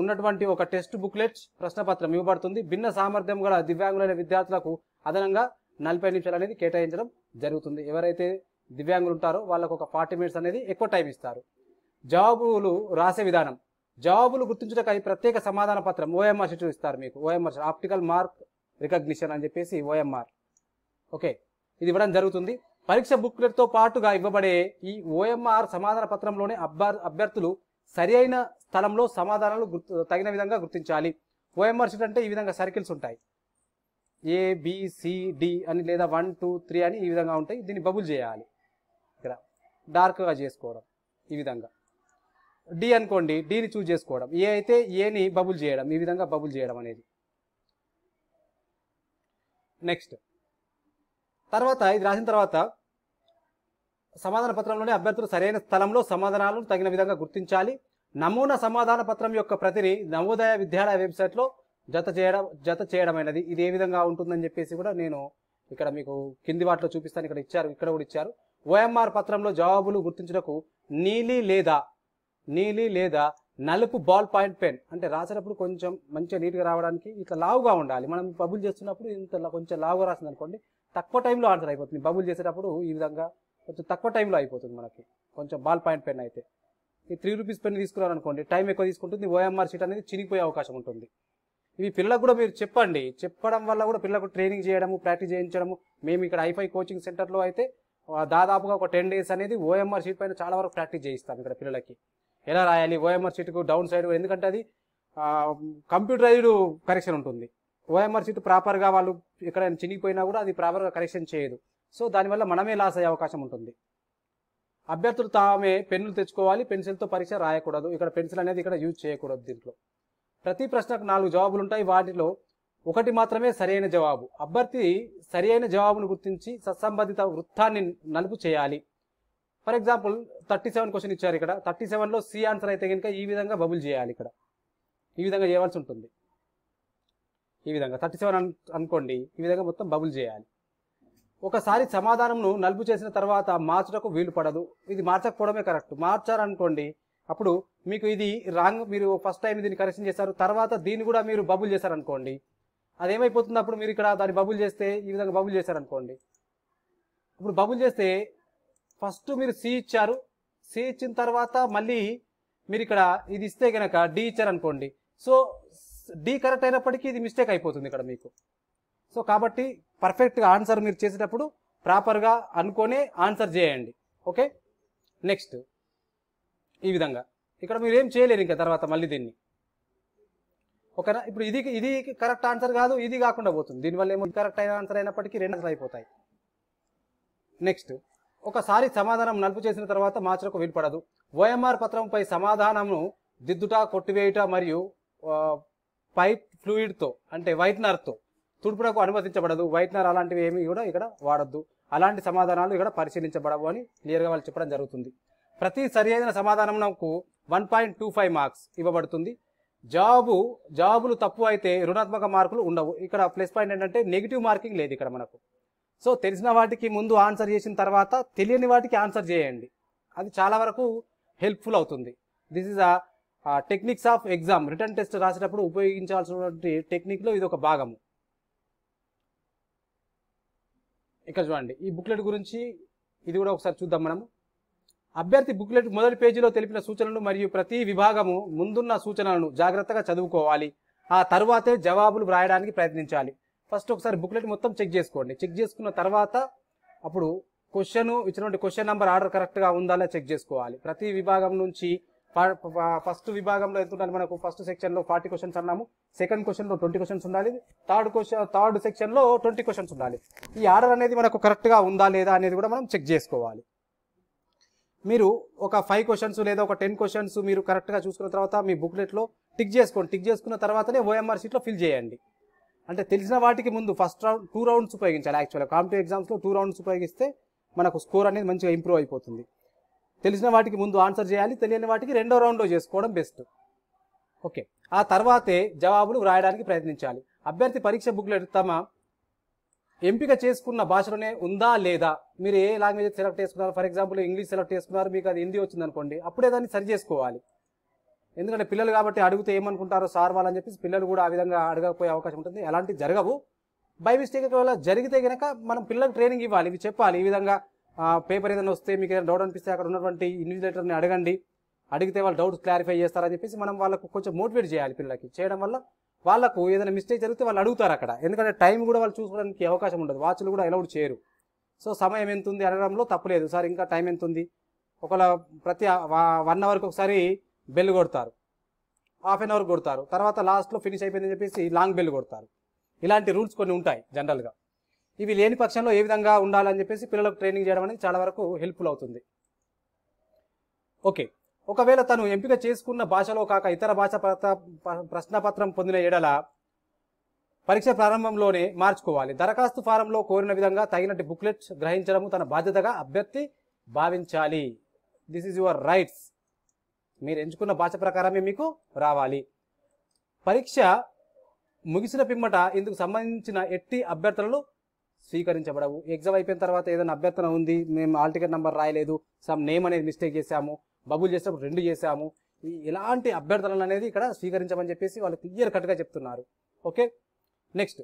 ఉన్నటువంటి ఒక టెక్స్ట్ బుక్లెట్ ప్రశ్నపత్రం ఇవ్వబడుతుంది భిన్న సామర్థ్యం గల దివ్యాంగులైన విద్యార్థులకు అదనంగా నలభై నిమిషాలు అనేది కేటాయించడం జరుగుతుంది ఎవరైతే దివ్యాంగులు ఉంటారో వాళ్ళకు ఒక ఫార్టీ మినిట్స్ అనేది ఎక్కువ టైం ఇస్తారు జవాబులు రాసే విధానం జవాబులు గుర్తించడానికి ప్రత్యేక సమాధాన పత్రం ఓఎంఆర్ షీట్ ఇస్తారు మీకు ఓఎంఆర్ ఆప్టికల్ మార్క్ రికగ్నిషన్ అని చెప్పేసి ఓఎంఆర్ ఓకే ఇది ఇవ్వడం జరుగుతుంది పరీక్ష బుక్లెట్తో పాటుగా ఇవ్వబడే ఈ ఓఎంఆర్ సమాధాన పత్రంలోనే అభ్యర్థులు సరి అయిన స్థలంలో సమాధానాలు గుర్తు తగిన విధంగా గుర్తించాలి ఓఎంఆర్ షీట్ అంటే ఈ విధంగా సర్కిల్స్ ఉంటాయి ఏ బిసిడి అని లేదా వన్ టూ త్రీ అని ఈ విధంగా ఉంటాయి దీన్ని బబుల్ చేయాలి ఇక్కడ డార్క్గా చేసుకోవడం ఈ విధంగా డి అనుకోండి డిని చూజ్ చేసుకోవడం ఏ అయితే ఏని బబుల్ చేయడం ఈ విధంగా బబుల్ చేయడం అనేది నెక్స్ట్ తర్వాత ఇది రాసిన తర్వాత సమాధాన పత్రంలోనే అభ్యర్థులు సరైన స్థలంలో సమాధానాలను తగిన విధంగా గుర్తించాలి నమూనా సమాధాన పత్రం యొక్క ప్రతిని నవోదయ విద్యాలయ వెబ్సైట్లో జత చేయడం జత చేయడమైనది ఇది ఏ విధంగా ఉంటుందని చెప్పేసి కూడా నేను ఇక్కడ మీకు కింది వాటిలో చూపిస్తాను ఇక్కడ ఇచ్చారు ఇక్కడ కూడా ఇచ్చారు ఓఎంఆర్ పత్రంలో జవాబులు గుర్తించుటకు నీలి లేదా నీలి లేదా నలుపు బాల్ పాయింట్ పెన్ అంటే రాసేటప్పుడు కొంచెం మంచిగా నీట్గా రావడానికి ఇట్లా లావుగా ఉండాలి మనం బబుల్ చేస్తున్నప్పుడు ఇంత కొంచెం లావుగా రాసింది అనుకోండి తక్కువ టైంలో ఆన్సర్ అయిపోతుంది బబుల్ చేసేటప్పుడు ఈ విధంగా కొంచెం తక్కువ టైంలో అయిపోతుంది మనకి కొంచెం బాల్ పాయింట్ పెన్ అయితే త్రీ రూపీస్ పెన్ తీసుకురారనుకోండి టైం ఎక్కువ తీసుకుంటుంది ఓఎంఆర్ షీట్ అనేది చినిగిపోయే అవకాశం ఉంటుంది ఇవి పిల్లలకు కూడా మీరు చెప్పండి చెప్పడం వల్ల కూడా పిల్లలకు ట్రైనింగ్ చేయడము ప్రాక్టీస్ చేయించడము మేము ఇక్కడ ఐఫై కోచింగ్ సెంటర్లో అయితే దాదాపుగా ఒక టెన్ డేస్ అనేది ఓఎంఆర్ షీట్ పైన చాలా వరకు ప్రాక్టీస్ చేయిస్తాం ఇక్కడ పిల్లలకి ఎలా రాయాలి ఓఎంఆర్ షీట్కు డౌన్ సైడ్ ఎందుకంటే అది కంప్యూటరైజ్డ్ కరెక్షన్ ఉంటుంది ఓఎంఆర్ షీట్ ప్రాపర్గా వాళ్ళు ఎక్కడైనా చినిగిపోయినా కూడా అది ప్రాపర్గా కరెక్షన్ చేయదు సో దానివల్ల మనమే లాస్ అయ్యే అవకాశం ఉంటుంది అభ్యర్థులు తామే పెన్నులు తెచ్చుకోవాలి పెన్సిల్తో పరీక్ష రాయకూడదు ఇక్కడ పెన్సిల్ అనేది ఇక్కడ యూజ్ చేయకూడదు దీంట్లో ప్రతి ప్రశ్నకు నాలుగు జవాబులు ఉంటాయి వాటిలో ఒకటి మాత్రమే సరైన జవాబు అభ్యర్థి సరైన జవాబును గుర్తించి సత్సంబంధిత వృత్తాన్ని నలుపు చేయాలి for example thirty seven question ఇచ్చారు ఇక్కడ థర్టీ సెవెన్లో సి ఆన్సర్ అయితే కనుక ఈ విధంగా బబుల్ చేయాలి ఇక్కడ ఈ విధంగా చేయవలసి ఉంటుంది ఈ విధంగా థర్టీ సెవెన్ అనుకోండి ఈ విధంగా మొత్తం బబుల్ చేయాలి ఒకసారి సమాధానంను నలుపు చేసిన తర్వాత మార్చడకు వీలు పడదు ఇది మార్చకపోవడమే కరెక్ట్ మార్చారనుకోండి అప్పుడు మీకు ఇది రాంగ్ మీరు ఫస్ట్ టైం దీన్ని కరెక్షన్ చేశారు తర్వాత దీన్ని కూడా మీరు బబుల్ చేశారనుకోండి అదేమైపోతుంది అప్పుడు మీరు ఇక్కడ దాన్ని బబుల్ చేస్తే ఈ విధంగా బబుల్ చేశారనుకోండి ఇప్పుడు బబుల్ చేస్తే ఫస్ట్ మీరు సి ఇచ్చారు సి ఇచ్చిన తర్వాత మళ్ళీ మీరు ఇక్కడ ఇది ఇస్తే కనుక డి ఇచ్చారనుకోండి సో డి కరెక్ట్ అయినప్పటికీ ఇది మిస్టేక్ అయిపోతుంది ఇక్కడ మీకు సో కాబట్టి పర్ఫెక్ట్గా ఆన్సర్ మీరు చేసేటప్పుడు ప్రాపర్గా అనుకొని ఆన్సర్ చేయండి ఓకే నెక్స్ట్ ఈ విధంగా ఇక్కడ మీరు ఏం చేయలేరు ఇంకా తర్వాత మళ్ళీ దీన్ని ఓకేనా ఇప్పుడు ఇది ఇది కరెక్ట్ ఆన్సర్ కాదు ఇది కాకుండా పోతుంది దీనివల్ల ఏమో కరెక్ట్ అయిన ఆన్సర్ అయినప్పటికీ రెండు ఆన్సర్ అయిపోతాయి నెక్స్ట్ ఒకసారి సమాధానం నలుపు చేసిన తర్వాత మార్చలకు వీలుపడదు ఓఎంఆర్ పత్రంపై సమాధానంను దిద్దుట కొట్టివేయుట మరియు పైప్ ఫ్లూయిడ్తో అంటే వైట్నర్తో తుడుపునకు అనుమతించబడదు వైట్నర్ అలాంటివి ఏమి కూడా ఇక్కడ వాడద్దు అలాంటి సమాధానాలు ఇక్కడ పరిశీలించబడవు అని క్లియర్గా వాళ్ళు చెప్పడం జరుగుతుంది ప్రతి సరి అయిన సమాధానంకు one point two five marks ఇవ్వబడుతుంది జాబు జాబులు తప్పు అయితే రుణాత్మక మార్కులు ఉండవు ఇక్కడ ప్లస్ పాయింట్ ఏంటంటే నెగిటివ్ మార్కింగ్ లేదు ఇక్కడ మనకు సో తెలిసిన వాటికి ముందు ఆన్సర్ చేసిన తర్వాత తెలియని వాటికి ఆన్సర్ చేయండి అది చాలా వరకు హెల్ప్ఫుల్ అవుతుంది this is a techniques of exam written test రాసేటప్పుడు ఉపయోగించాల్సినటువంటి టెక్నిక్లో ఇది ఒక భాగము ఇక్కడ చూడండి ఈ బుక్లెట్ గురించి ఇది కూడా ఒకసారి చూద్దాం మనము అభ్యర్థి బుక్లెట్ మొదటి పేజీలో తెలిపిన సూచనలు మరియు ప్రతి విభాగము ముందున్న సూచనలను జాగ్రత్తగా చదువుకోవాలి ఆ తర్వాతే జవాబులు వ్రాయడానికి ప్రయత్నించాలి ఫస్ట్ ఒకసారి బుక్లెట్ మొత్తం చెక్ చేసుకోండి చెక్ చేసుకున్న తర్వాత అప్పుడు క్వశ్చన్ ఇచ్చినటువంటి క్వశ్చన్ నెంబర్ ఆర్డర్ కరెక్ట్గా ఉందా చెక్ చేసుకోవాలి ప్రతి విభాగం నుంచి ఫస్ట్ విభాగంలో ఎంత ఉండాలి మనకు ఫస్ట్ సెక్షన్లో ఫార్టీ క్వశ్చన్స్ అన్నాము సెకండ్ లో ట్వంటీ క్వశ్చన్స్ ఉండాలి థర్డ్ క్వశ్చన్ థర్డ్ సెక్షన్లో ట్వంటీ క్వశ్చన్స్ ఉండాలి ఈ ఆర్డర్ అనేది మనకు కరెక్ట్గా ఉందా లేదా అనేది కూడా మనం చెక్ చేసుకోవాలి మీరు ఒక ఫైవ్ క్వశ్చన్స్ లేదా ఒక టెన్ క్వశ్చన్స్ మీరు కరెక్ట్గా చూసుకున్న తర్వాత మీ బుక్లెట్లో టిక్ చేసుకోండి టిక్ చేసుకున్న తర్వాతనే ఓఎంఆర్ లో ఫిల్ చేయండి అంటే తెలిసిన వాటికి ముందు ఫస్ట్ రౌండ్ టూ రౌండ్స్ ఉపయోగించాలి యాక్చువల్గా కాంపిటేటివ్ ఎగ్జామ్స్లో టూ రౌండ్స్ ఉపయోగిస్తే మనకు స్కోర్ అనేది మంచిగా ఇంప్రూవ్ అయిపోతుంది తెలిసిన వాటికి ముందు ఆన్సర్ చేయాలి తెలియని వాటికి రెండో రౌండ్లో చేసుకోవడం బెస్ట్ ఓకే ఆ తర్వాతే జవాబులు వ్రాయడానికి ప్రయత్నించాలి అభ్యర్థి పరీక్ష బుక్లెట్ తమ ఎంపిక చేసుకున్న భాషలోనే ఉందా లేదా మీరు ఏ లాంగ్వేజ్ సెలెక్ట్ చేసుకున్నారు ఫర్ ఎగ్జాంపుల్ ఇంగ్లీష్ సెలెక్ట్ చేసుకున్నారు మీకు అది హిందీ వచ్చింది అనుకోండి అప్పుడే దాన్ని సరి చేసుకోవాలి ఎందుకంటే పిల్లలు కాబట్టి అడిగితే ఏమనుకుంటారో సార్ వాళ్ళని చెప్పేసి పిల్లలు కూడా ఆ విధంగా అడగకపోయే అవకాశం ఉంటుంది ఎలాంటి జరగవు బై మిస్టేక్ ఒకవేళ జరిగితే కనుక మనం పిల్లలకు ట్రైనింగ్ ఇవ్వాలి ఇవి చెప్పాలి ఈ విధంగా పేపర్ ఏదైనా వస్తే మీకు ఏదైనా డౌట్ అనిపిస్తే అక్కడ ఉన్నటువంటి ఇన్విజిలేటర్ని అడగండి అడిగితే వాళ్ళు డౌట్స్ క్లారిఫై చేస్తారని చెప్పేసి మనం వాళ్ళకు కొంచెం మోటివేట్ చేయాలి పిల్లలకి చేయడం వల్ల వాళ్ళకు ఏదైనా మిస్టేక్ జరిగితే వాళ్ళు అడుగుతారు అక్కడ ఎందుకంటే టైం కూడా వాళ్ళు చూసుకోవడానికి అవకాశం ఉండదు వాచ్లు కూడా అలౌడ్ చేయరు సో సమయం ఎంత ఉంది అడగడంలో తప్పలేదు సార్ ఇంకా టైం ఎంత ఉంది ఒకవేళ ప్రతి వన్ అవర్కి ఒకసారి బెల్ కొడతారు హాఫ్ అన్ అవర్ కొడతారు తర్వాత లాస్ట్లో ఫినిష్ అయిపోయిందని చెప్పేసి లాంగ్ బెల్ కొడతారు ఇలాంటి రూల్స్ కొన్ని ఉంటాయి జనరల్గా ఇవి లేని పక్షంలో ఏ విధంగా ఉండాలని చెప్పేసి పిల్లలకు ట్రైనింగ్ చేయడం అనేది చాలా వరకు హెల్ప్ఫుల్ అవుతుంది ఓకే ఒకవేళ తను ఎంపిక చేసుకున్న భాషలో కాక ఇతర భాష ప్రశ్నపత్రం పొందిన ఎడల పరీక్ష ప్రారంభంలోనే మార్చుకోవాలి దరఖాస్తు ఫారంలో కోరిన విధంగా తగినట్టు బుక్లెట్ గ్రహించడం తన బాధ్యతగా అభ్యర్థి భావించాలి దిస్ ఈజ్ యువర్ రైట్స్ మీరు ఎంచుకున్న భాష ప్రకారమే మీకు రావాలి పరీక్ష ముగిసిన పిమ్మట ఇందుకు సంబంధించిన ఎట్టి అభ్యర్థులను స్వీకరించబడవు ఎగ్జామ్ అయిపోయిన తర్వాత ఏదైనా అభ్యర్థన ఉంది మేము ఆల్ టికెట్ నెంబర్ రాయలేదు సమ్ నేమ్ అనేది మిస్టేక్ చేశాము బబుల్ చేసినప్పుడు రెండు చేశాము ఇలాంటి అభ్యర్థనలు అనేది ఇక్కడ స్వీకరించమని చెప్పేసి వాళ్ళు క్లియర్ కట్గా చెప్తున్నారు ఓకే నెక్స్ట్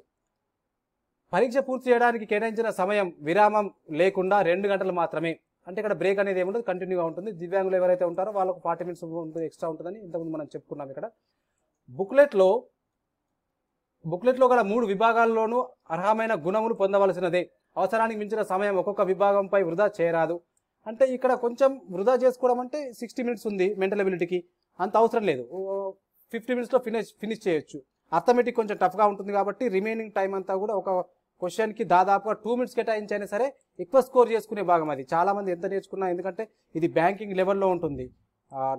పరీక్ష పూర్తి చేయడానికి కేటాయించిన సమయం విరామం లేకుండా రెండు గంటలు మాత్రమే అంటే ఇక్కడ బ్రేక్ అనేది ఏముంటుంది కంటిన్యూగా ఉంటుంది దివ్యాంగులు ఎవరైతే ఉంటారో వాళ్ళకు ఫార్టీ మినిట్స్ ఉంటుంది ఎక్స్ట్రా ఉంటుందని ఇంతకుముందు మనం చెప్పుకున్నాం ఇక్కడ బుక్లెట్లో బుక్లెట్లో గల మూడు విభాగాల్లోనూ అర్హమైన గుణములు పొందవలసినదే అవసరానికి మించిన సమయం ఒక్కొక్క విభాగంపై వృధా చేయరాదు అంటే ఇక్కడ కొంచెం వృధా చేసుకోవడం అంటే సిక్స్టీ మినిట్స్ ఉంది మెంటల్ ఎబిలిటీకి అంత అవసరం లేదు ఫిఫ్టీ మినిట్స్లో ఫినిష్ ఫినిష్ చేయొచ్చు అర్థమెటిక్ కొంచెం టఫ్గా ఉంటుంది కాబట్టి రిమైనింగ్ టైం అంతా కూడా ఒక క్వశ్చన్కి దాదాపుగా టూ మినిట్స్ కేటాయించైనా సరే ఎక్కువ స్కోర్ చేసుకునే భాగం అది చాలామంది ఎంత నేర్చుకున్నా ఎందుకంటే ఇది బ్యాంకింగ్ లెవెల్లో ఉంటుంది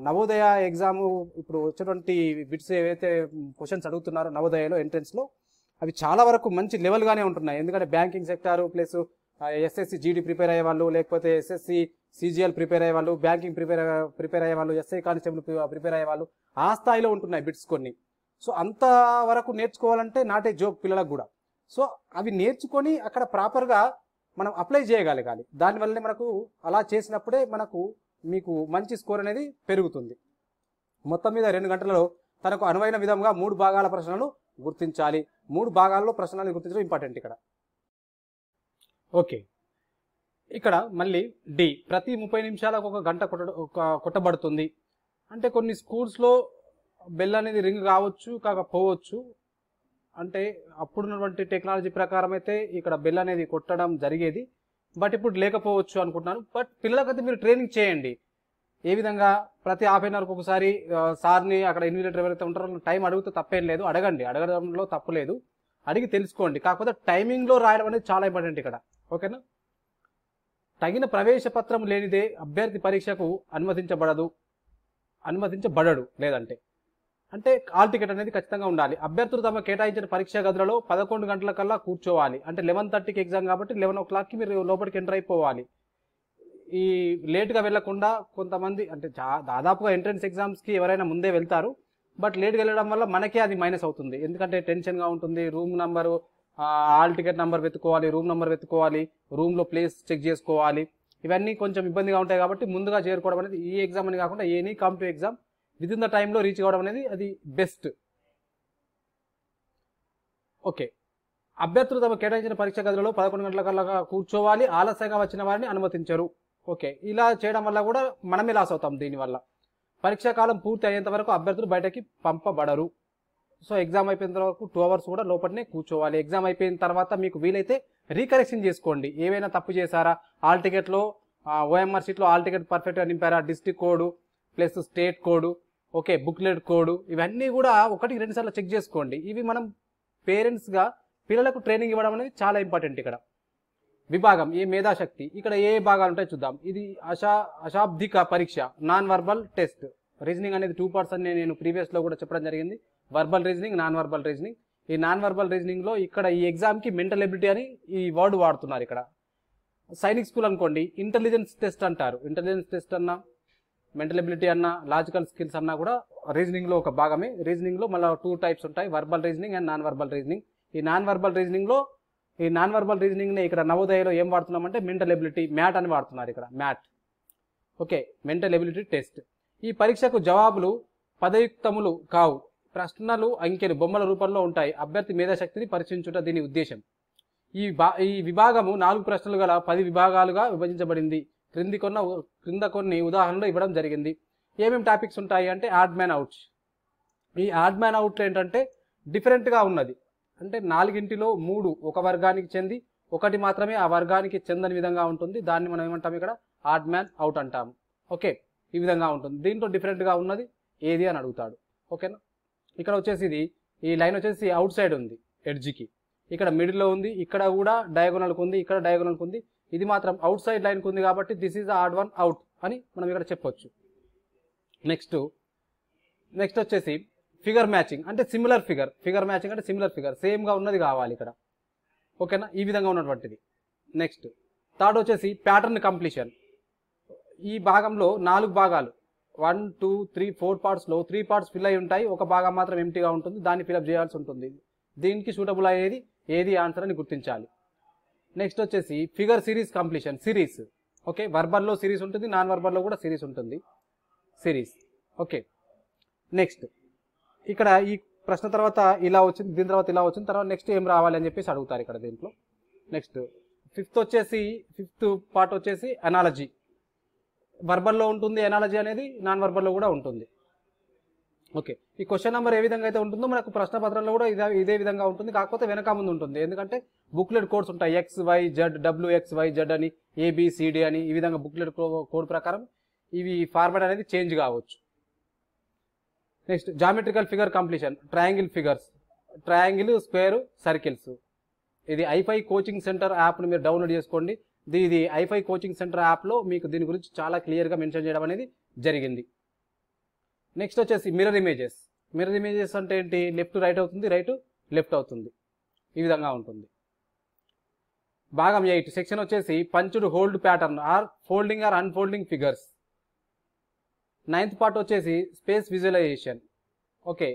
నవోదయ ఎగ్జామ్ ఇప్పుడు వచ్చేటువంటి బిట్స్ ఏవైతే క్వశ్చన్స్ అడుగుతున్నారో నవోదయలో ఎంట్రెన్స్లో అవి చాలా వరకు మంచి లెవెల్గానే ఉంటున్నాయి ఎందుకంటే banking sector plus SSC GD prepare అయ్యే వాళ్ళు లేకపోతే ఎస్ఎస్సి సీజీఎల్ ప్రిపేర్ అయ్యే వాళ్ళు బ్యాంకింగ్ ప్రిపేర్ ప్రిపేర్ అయ్యే వాళ్ళు ఎస్ఐ కానిస్టేబుల్ ప్రిపేర్ అయ్యే వాళ్ళు ఆ స్థాయిలో ఉంటున్నాయి బిట్స్ కొన్ని సో అంత వరకు నేర్చుకోవాలంటే నాటే జోక్ పిల్లలకు కూడా సో అవి నేర్చుకొని అక్కడ ప్రాపర్గా మనం అప్లై చేయగలగాలి దానివల్లనే మనకు అలా చేసినప్పుడే మనకు మీకు మంచి స్కోర్ అనేది పెరుగుతుంది మొత్తం మీద రెండు గంటలలో తనకు అనువైన విధంగా మూడు భాగాల ప్రశ్నలు గుర్తించాలి మూడు భాగాల్లో ప్రశ్నలు గుర్తించడం ఇంపార్టెంట్ ఇక్కడ ఓకే ఇక్కడ మళ్ళీ డి ప్రతి ముప్పై నిమిషాలకు ఒక గంట కొట్ట కొట్టబడుతుంది అంటే కొన్ని స్కూల్స్లో బెల్ అనేది రింగ్ కావచ్చు కాకపోవచ్చు అంటే అప్పుడున్నటువంటి టెక్నాలజీ ప్రకారం అయితే ఇక్కడ బెల్ అనేది కొట్టడం జరిగేది బట్ ఇప్పుడు లేకపోవచ్చు అనుకుంటున్నాను బట్ పిల్లలకైతే మీరు ట్రైనింగ్ చేయండి ఏ విధంగా ప్రతి హాఫ్ అన్ అవర్కి ఒకసారి సార్ని అక్కడ ఇన్విజిలేటర్ ఎవరైతే ఉంటారో టైం అడిగితే తప్పేం లేదు అడగండి అడగడంలో తప్పు లేదు అడిగి తెలుసుకోండి కాకపోతే టైమింగ్లో రాయడం అనేది చాలా ఇంపార్టెంట్ ఇక్కడ ఓకేనా తగిన ప్రవేశపత్రం లేనిదే అభ్యర్థి పరీక్షకు అనుమతించబడదు అనుమతించబడడు లేదంటే అంటే హాల్ టికెట్ అనేది ఖచ్చితంగా ఉండాలి అభ్యర్థులు తమ కేటాయించిన పరీక్షా గదులలో పదకొండు గంటల కల్లా కూర్చోవాలి అంటే లెవెన్ థర్టీకి ఎగ్జామ్ కాబట్టి లెవెన్ ఓ క్లాక్కి మీరు లోపలికి ఎంటర్ అయిపోవాలి ఈ లేట్గా వెళ్లకుండా కొంతమంది అంటే దాదాపుగా ఎంట్రన్స్ ఎగ్జామ్స్కి ఎవరైనా ముందే వెళ్తారు బట్ లేట్గా వెళ్ళడం వల్ల మనకే అది మైనస్ అవుతుంది ఎందుకంటే టెన్షన్గా ఉంటుంది room number hall ticket number వెతుకోవాలి రూమ్ నెంబర్ వెతుకోవాలి రూమ్లో ప్లేస్ చెక్ చేసుకోవాలి ఇవన్నీ కొంచెం ఇబ్బందిగా ఉంటాయి కాబట్టి ముందుగా చేరుకోవడం అనేది ఈ ఎగ్జామ్ అని కాకుండా any come to exam within the టైంలో రీచ్ కావడం అనేది అది బెస్ట్ ఓకే అభ్యర్థులు తమ కేటాయించిన పరీక్ష గదులలో పదకొండు గంటల కల్లా కూర్చోవాలి ఆలస్యంగా వచ్చిన వారిని అనుమతించరు ఓకే ఇలా చేయడం వల్ల కూడా మనమే లాస్ అవుతాం దీనివల్ల పరీక్షా కాలం పూర్తి అయ్యేంత వరకు అభ్యర్థులు బయటకి పంపబడరు సో ఎగ్జామ్ అయిపోయిన తర్వాత టూ అవర్స్ కూడా లోపలనే కూర్చోవాలి ఎగ్జామ్ అయిపోయిన తర్వాత మీకు వీలైతే రీకరెక్షన్ చేసుకోండి ఏవైనా తప్పు చేశారా ఆల్ టికెట్లో ఓఎంఆర్ షీట్లో ఆల్ టికెట్ పర్ఫెక్ట్గా నింపారా district code plus state code okay booklet code ఇవన్నీ కూడా ఒకటి రెండు సార్లు చెక్ చేసుకోండి ఇవి మనం పేరెంట్స్గా పిల్లలకు ట్రైనింగ్ ఇవ్వడం అనేది చాలా ఇంపార్టెంట్ ఇక్కడ విభాగం ఏ మేధాశక్తి ఇక్కడ ఏ భాగాలు ఉంటాయో చూద్దాం ఇది అశా అశాబ్దిక పరీక్ష నాన్ వర్బల్ టెస్ట్ రీజనింగ్ అనేది టూ పార్ట్స్ అని నేను ప్రీవియస్లో కూడా చెప్పడం జరిగింది verbal reasoning non verbal reasoning ఈ నాన్ వర్బల్ రీజనింగ్లో ఇక్కడ ఈ ఎగ్జామ్కి మెంటల్ ఎబిలిటీ అని ఈ వర్డ్ వాడుతున్నారు ఇక్కడ సైనిక్ స్కూల్ అనుకోండి ఇంటెలిజెన్స్ టెస్ట్ అంటారు ఇంటెలిజెన్స్ టెస్ట్ అన్నా మెంటల్ ఎబిలిటీ అన్న లాజికల్ స్కిల్స్ అన్నా కూడా రీజనింగ్లో ఒక భాగమే రీజనింగ్లో మళ్ళీ టూ టైప్స్ ఉంటాయి verbal reasoning and non verbal reasoning ఈ నాన్ వర్బల్ రీజనింగ్లో ఈ నాన్ వర్బల్ రీజనింగ్ని ఇక్కడ నవోదయలో ఏం వాడుతున్నామంటే మెంటల్ ఎబిలిటీ మ్యాట్ అని వాడుతున్నారు ఇక్కడ MAT okay mental ability test ఈ పరీక్షకు జవాబులు పదయుక్తములు కావు ప్రశ్నలు అంకెలు బొమ్మల రూపంలో ఉంటాయి అభ్యర్థి మేధాశక్తిని పరీక్షించుట దీని ఉద్దేశం ఈ ఈ విభాగము నాలుగు ప్రశ్నలు గల పది విభాగాలుగా విభజించబడింది క్రింది కొన్న క్రింద కొన్ని ఉదాహరణలు ఇవ్వడం జరిగింది ఏమేమి టాపిక్స్ ఉంటాయి అంటే యాడ్ మ్యాన్ అవుట్స్ ఈ యాడ్ మ్యాన్ అవుట్ ఏంటంటే డిఫరెంట్గా ఉన్నది అంటే నాలుగింటిలో మూడు ఒక వర్గానికి చెంది ఒకటి మాత్రమే ఆ వర్గానికి చెందని విధంగా ఉంటుంది దాన్ని మనం ఏమంటాం ఇక్కడ ఆడ్ మ్యాన్ అవుట్ అంటాము ఓకే ఈ విధంగా ఉంటుంది దీంట్లో డిఫరెంట్గా ఉన్నది ఏది అని అడుగుతాడు ఓకేనా ఇక్కడ వచ్చేసి ఇది ఈ లైన్ వచ్చేసి అవుట్ సైడ్ ఉంది ఎడ్జికి ఇక్కడ మిడిల్లో ఉంది ఇక్కడ కూడా డయాగోనల్కి ఉంది ఇక్కడ డయాగోనల్కి ఉంది ఇది మాత్రం అవుట్ సైడ్ లైన్కి ఉంది కాబట్టి this is odd one out అని మనం ఇక్కడ చెప్పొచ్చు నెక్స్ట్ నెక్స్ట్ వచ్చేసి ఫిగర్ మ్యాచింగ్ అంటే సిమిలర్ ఫిగర్ ఫిగర్ మ్యాచింగ్ అంటే సిమిలర్ ఫిగర్ సేమ్గా ఉన్నది కావాలి ఇక్కడ ఓకేనా ఈ విధంగా ఉన్నటువంటిది నెక్స్ట్ థర్డ్ వచ్చేసి ప్యాటర్న్ కంప్లీషన్ ఈ భాగంలో నాలుగు భాగాలు వన్ టూ త్రీ ఫోర్ పార్ట్స్లో త్రీ పార్ట్స్ ఫిల్ అయి ఉంటాయి ఒక భాగం మాత్రం ఎంటీగా ఉంటుంది దాన్ని ఫిలప్ చేయాల్సి ఉంటుంది దీనికి సూటబుల్ అయ్యేది ఏది ఆన్సర్ అని గుర్తించాలి నెక్స్ట్ వచ్చేసి figure series completion series okay వర్బర్లో సిరీస్ ఉంటుంది నాన్ వర్బర్లో కూడా సిరీస్ ఉంటుంది సిరీస్ ఓకే నెక్స్ట్ ఇక్కడ ఈ ప్రశ్న తర్వాత ఇలా వచ్చింది దీని తర్వాత ఇలా వచ్చింది తర్వాత నెక్స్ట్ ఏం రావాలి అని చెప్పేసి అడుగుతారు ఇక్కడ దీంట్లో నెక్స్ట్ ఫిఫ్త్ వచ్చేసి ఫిఫ్త్ పార్ట్ వచ్చేసి అనాలజీ వర్బర్లో ఉంటుంది ఎనాలజీ అనేది నాన్ వర్బర్లో కూడా ఉంటుంది ఓకే ఈ క్వశ్చన్ నెంబర్ ఏ విధంగా అయితే ఉంటుందో మనకు ప్రశ్న పత్రంలో కూడా ఇదే ఇదే విధంగా ఉంటుంది కాకపోతే వెనక ముందు ఉంటుంది ఎందుకంటే బుక్లెట్ కోడ్స్ ఉంటాయి X Y Z W X Y Z అని ఏబిసిడి అని ఈ విధంగా బుక్లెట్ కోడ్ ప్రకారం ఇవి ఫార్మాట్ అనేది చేంజ్ కావచ్చు next geometrical figure completion triangle figures triangle square circles ఇది ఐఫై కోచింగ్ సెంటర్ యాప్ను మీరు డౌన్లోడ్ చేసుకోండి ఇది ఐఫై కోచింగ్ సెంటర్ యాప్లో మీకు దీని గురించి చాలా క్లియర్గా మెన్షన్ చేయడం అనేది జరిగింది నెక్స్ట్ వచ్చేసి మిర్రర్ ఇమేజెస్ మిర్రర్ ఇమేజెస్ అంటే ఏంటి లెఫ్ట్ రైట్ అవుతుంది రైట్ లెఫ్ట్ అవుతుంది ఈ విధంగా ఉంటుంది భాగం ఎయిట్ సెక్షన్ వచ్చేసి punched hole pattern or folding or unfolding figures ninth part వచ్చేసి స్పేస్ విజువలైజేషన్ ఓకే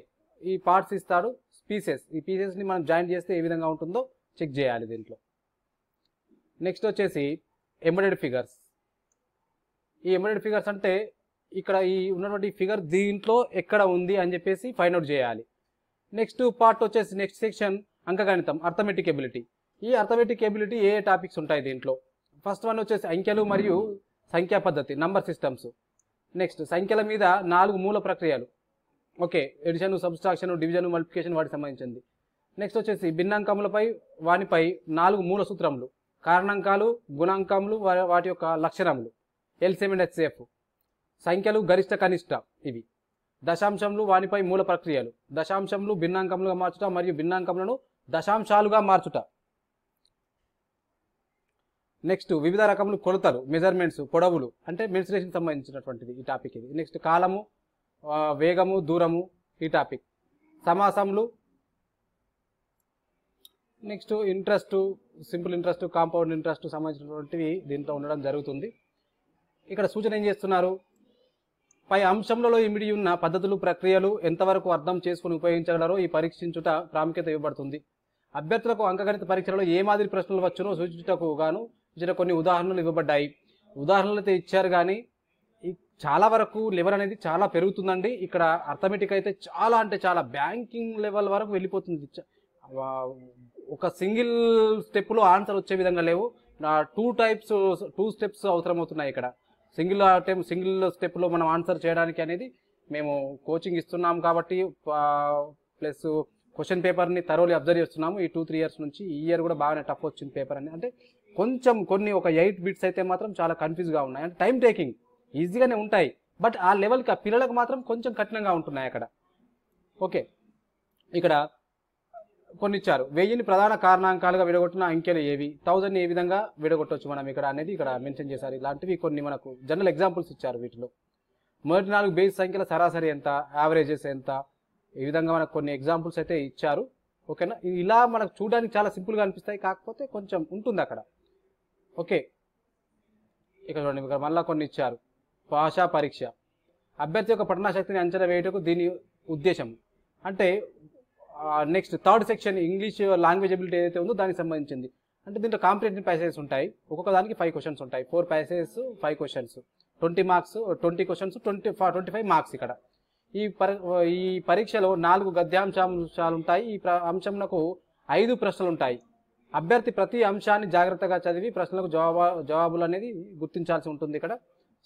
ఈ పార్ట్స్ ఇస్తాడు పీసెస్ ఈ పీసెస్ని మనం జాయిన్ చేస్తే ఏ విధంగా ఉంటుందో చెక్ చేయాలి దీంట్లో నెక్స్ట్ వచ్చేసి ఎంబడెడ్ ఫిగర్స్ ఈ ఎంబడెడ్ ఫిగర్స్ అంటే ఇక్కడ ఈ ఉన్నటువంటి ఫిగర్ దీంట్లో ఎక్కడ ఉంది అని చెప్పేసి ఫైండ్ అవుట్ చేయాలి నెక్స్ట్ పార్ట్ వచ్చేసి నెక్స్ట్ సెక్షన్ అంకగణితం అర్థమెటిక్ ఎబిలిటీ ఈ అర్థమెటిక్ ఎబిలిటీ ఏ టాపిక్స్ ఉంటాయి దీంట్లో ఫస్ట్ వన్ వచ్చేసి అంకెలు మరియు సంఖ్యా పద్ధతి నంబర్ సిస్టమ్స్ నెక్స్ట్ సంఖ్యల మీద నాలుగు మూల ప్రక్రియలు okay addition subtraction division multiplication వాటికి సంబంధించింది నెక్స్ట్ వచ్చేసి భిన్నాంకములపై వానిపై నాలుగు మూల సూత్రములు కారణాంకాలు గుణాంకములు వాటి యొక్క లక్షణములు ఎల్సిఎం అండ్ హెచ్సిఎఫ్ సంఖ్యలు గరిష్ట కనిష్ట ఇవి దశాంశంలు వానిపై మూల ప్రక్రియలు దశాంశంలు భిన్నాంకములుగా మార్చుట మరియు భిన్నాంకములను దశాంశాలుగా మార్చుట నెక్స్ట్ వివిధ రకములు కొలతలు మెజర్మెంట్స్ పొడవులు అంటే మెన్సురేషన్ సంబంధించినటువంటిది ఈ టాపిక్ ఇది నెక్స్ట్ కాలము వేగము దూరము ఈ టాపిక్ సమాసములు next interest simple interest compound interest సంబంధించినటువంటివి దీంట్లో ఉండడం జరుగుతుంది ఇక్కడ సూచన ఏం చేస్తున్నారు పై అంశంలో ఇమిడి ఉన్న పద్ధతులు ప్రక్రియలు ఎంతవరకు అర్థం చేసుకుని ఉపయోగించగలరో ఈ పరీక్షించుట ప్రాముఖ్యత ఇవ్వబడుతుంది అభ్యర్థులకు అంకగణిత పరీక్షలో ఏ మాదిరి ప్రశ్నలు వచ్చునో సూచించుటకు గాను ఇచ్చిన కొన్ని ఉదాహరణలు ఇవ్వబడ్డాయి ఉదాహరణలు అయితే ఇచ్చారు కానీ చాలా వరకు లెవెల్ అనేది చాలా పెరుగుతుందండి ఇక్కడ అర్థమెటిక్ అయితే చాలా అంటే చాలా బ్యాంకింగ్ లెవెల్ వరకు వెళ్ళిపోతుంది ఒక సింగిల్ స్టెప్లో ఆన్సర్ వచ్చే విధంగా లేవు టూ టైప్స్ టూ స్టెప్స్ అవసరం అవుతున్నాయి ఇక్కడ సింగిల్ టైం సింగిల్ స్టెప్లో మనం ఆన్సర్ చేయడానికి అనేది మేము కోచింగ్ ఇస్తున్నాం కాబట్టి ప్లస్ క్వశ్చన్ పేపర్ని తరోలీ అబ్జర్వ్ చేస్తున్నాము ఈ టూ త్రీ ఇయర్స్ నుంచి ఈ ఇయర్ కూడా బాగానే టఫ్ వచ్చింది పేపర్ అని అంటే కొంచెం కొన్ని ఒక ఎయిట్ బిట్స్ అయితే మాత్రం చాలా కన్ఫ్యూజ్గా ఉన్నాయి అంటే టైం టేకింగ్ ఈజీగానే ఉంటాయి బట్ ఆ లెవెల్కి ఆ పిల్లలకు మాత్రం కొంచెం కఠినంగా ఉంటున్నాయి అక్కడ ఓకే ఇక్కడ కొన్ని ఇచ్చారు వెయ్యిని ప్రధాన కారణాంకాలుగా విడగొట్టిన అంకెలు ఏవి థౌజండ్ ఏ విధంగా విడగొట్టవచ్చు మనం ఇక్కడ అనేది ఇక్కడ మెన్షన్ చేశారు ఇలాంటివి కొన్ని మనకు జనరల్ ఎగ్జాంపుల్స్ ఇచ్చారు వీటిలో మొదటి నాలుగు బేస్ సంఖ్యల సరాసరి ఎంత యావరేజెస్ ఎంత ఈ విధంగా మనకు కొన్ని ఎగ్జాంపుల్స్ అయితే ఇచ్చారు ఓకేనా ఇలా మనకు చూడడానికి చాలా సింపుల్గా అనిపిస్తాయి కాకపోతే కొంచెం ఉంటుంది అక్కడ ఓకే ఇక్కడ చూడండి ఇక్కడ మళ్ళీ కొన్ని ఇచ్చారు భాషా పరీక్ష అభ్యర్థి యొక్క పఠనాశక్తిని అంచనా వేయటకు దీని ఉద్దేశం అంటే next third section English language ability ఏదైతే ఉందో దానికి సంబంధించింది అంటే దీంట్లో కాంపిటేటివ్ ప్యాసేజెస్ ఉంటాయి ఒక్కొక్క దానికి ఫైవ్ క్వశ్చన్స్ ఉంటాయి four passages five questions twenty marks twenty questions twenty twenty five marks ఇక్కడ ఈ ఈ పరీక్షలో నాలుగు గద్యాంశాంశాలు ఉంటాయి ఈ అంశంకు ఐదు ప్రశ్నలు ఉంటాయి అభ్యర్థి ప్రతి అంశాన్ని జాగ్రత్తగా చదివి ప్రశ్నలకు జవాబు జవాబులు అనేది గుర్తించాల్సి ఉంటుంది ఇక్కడ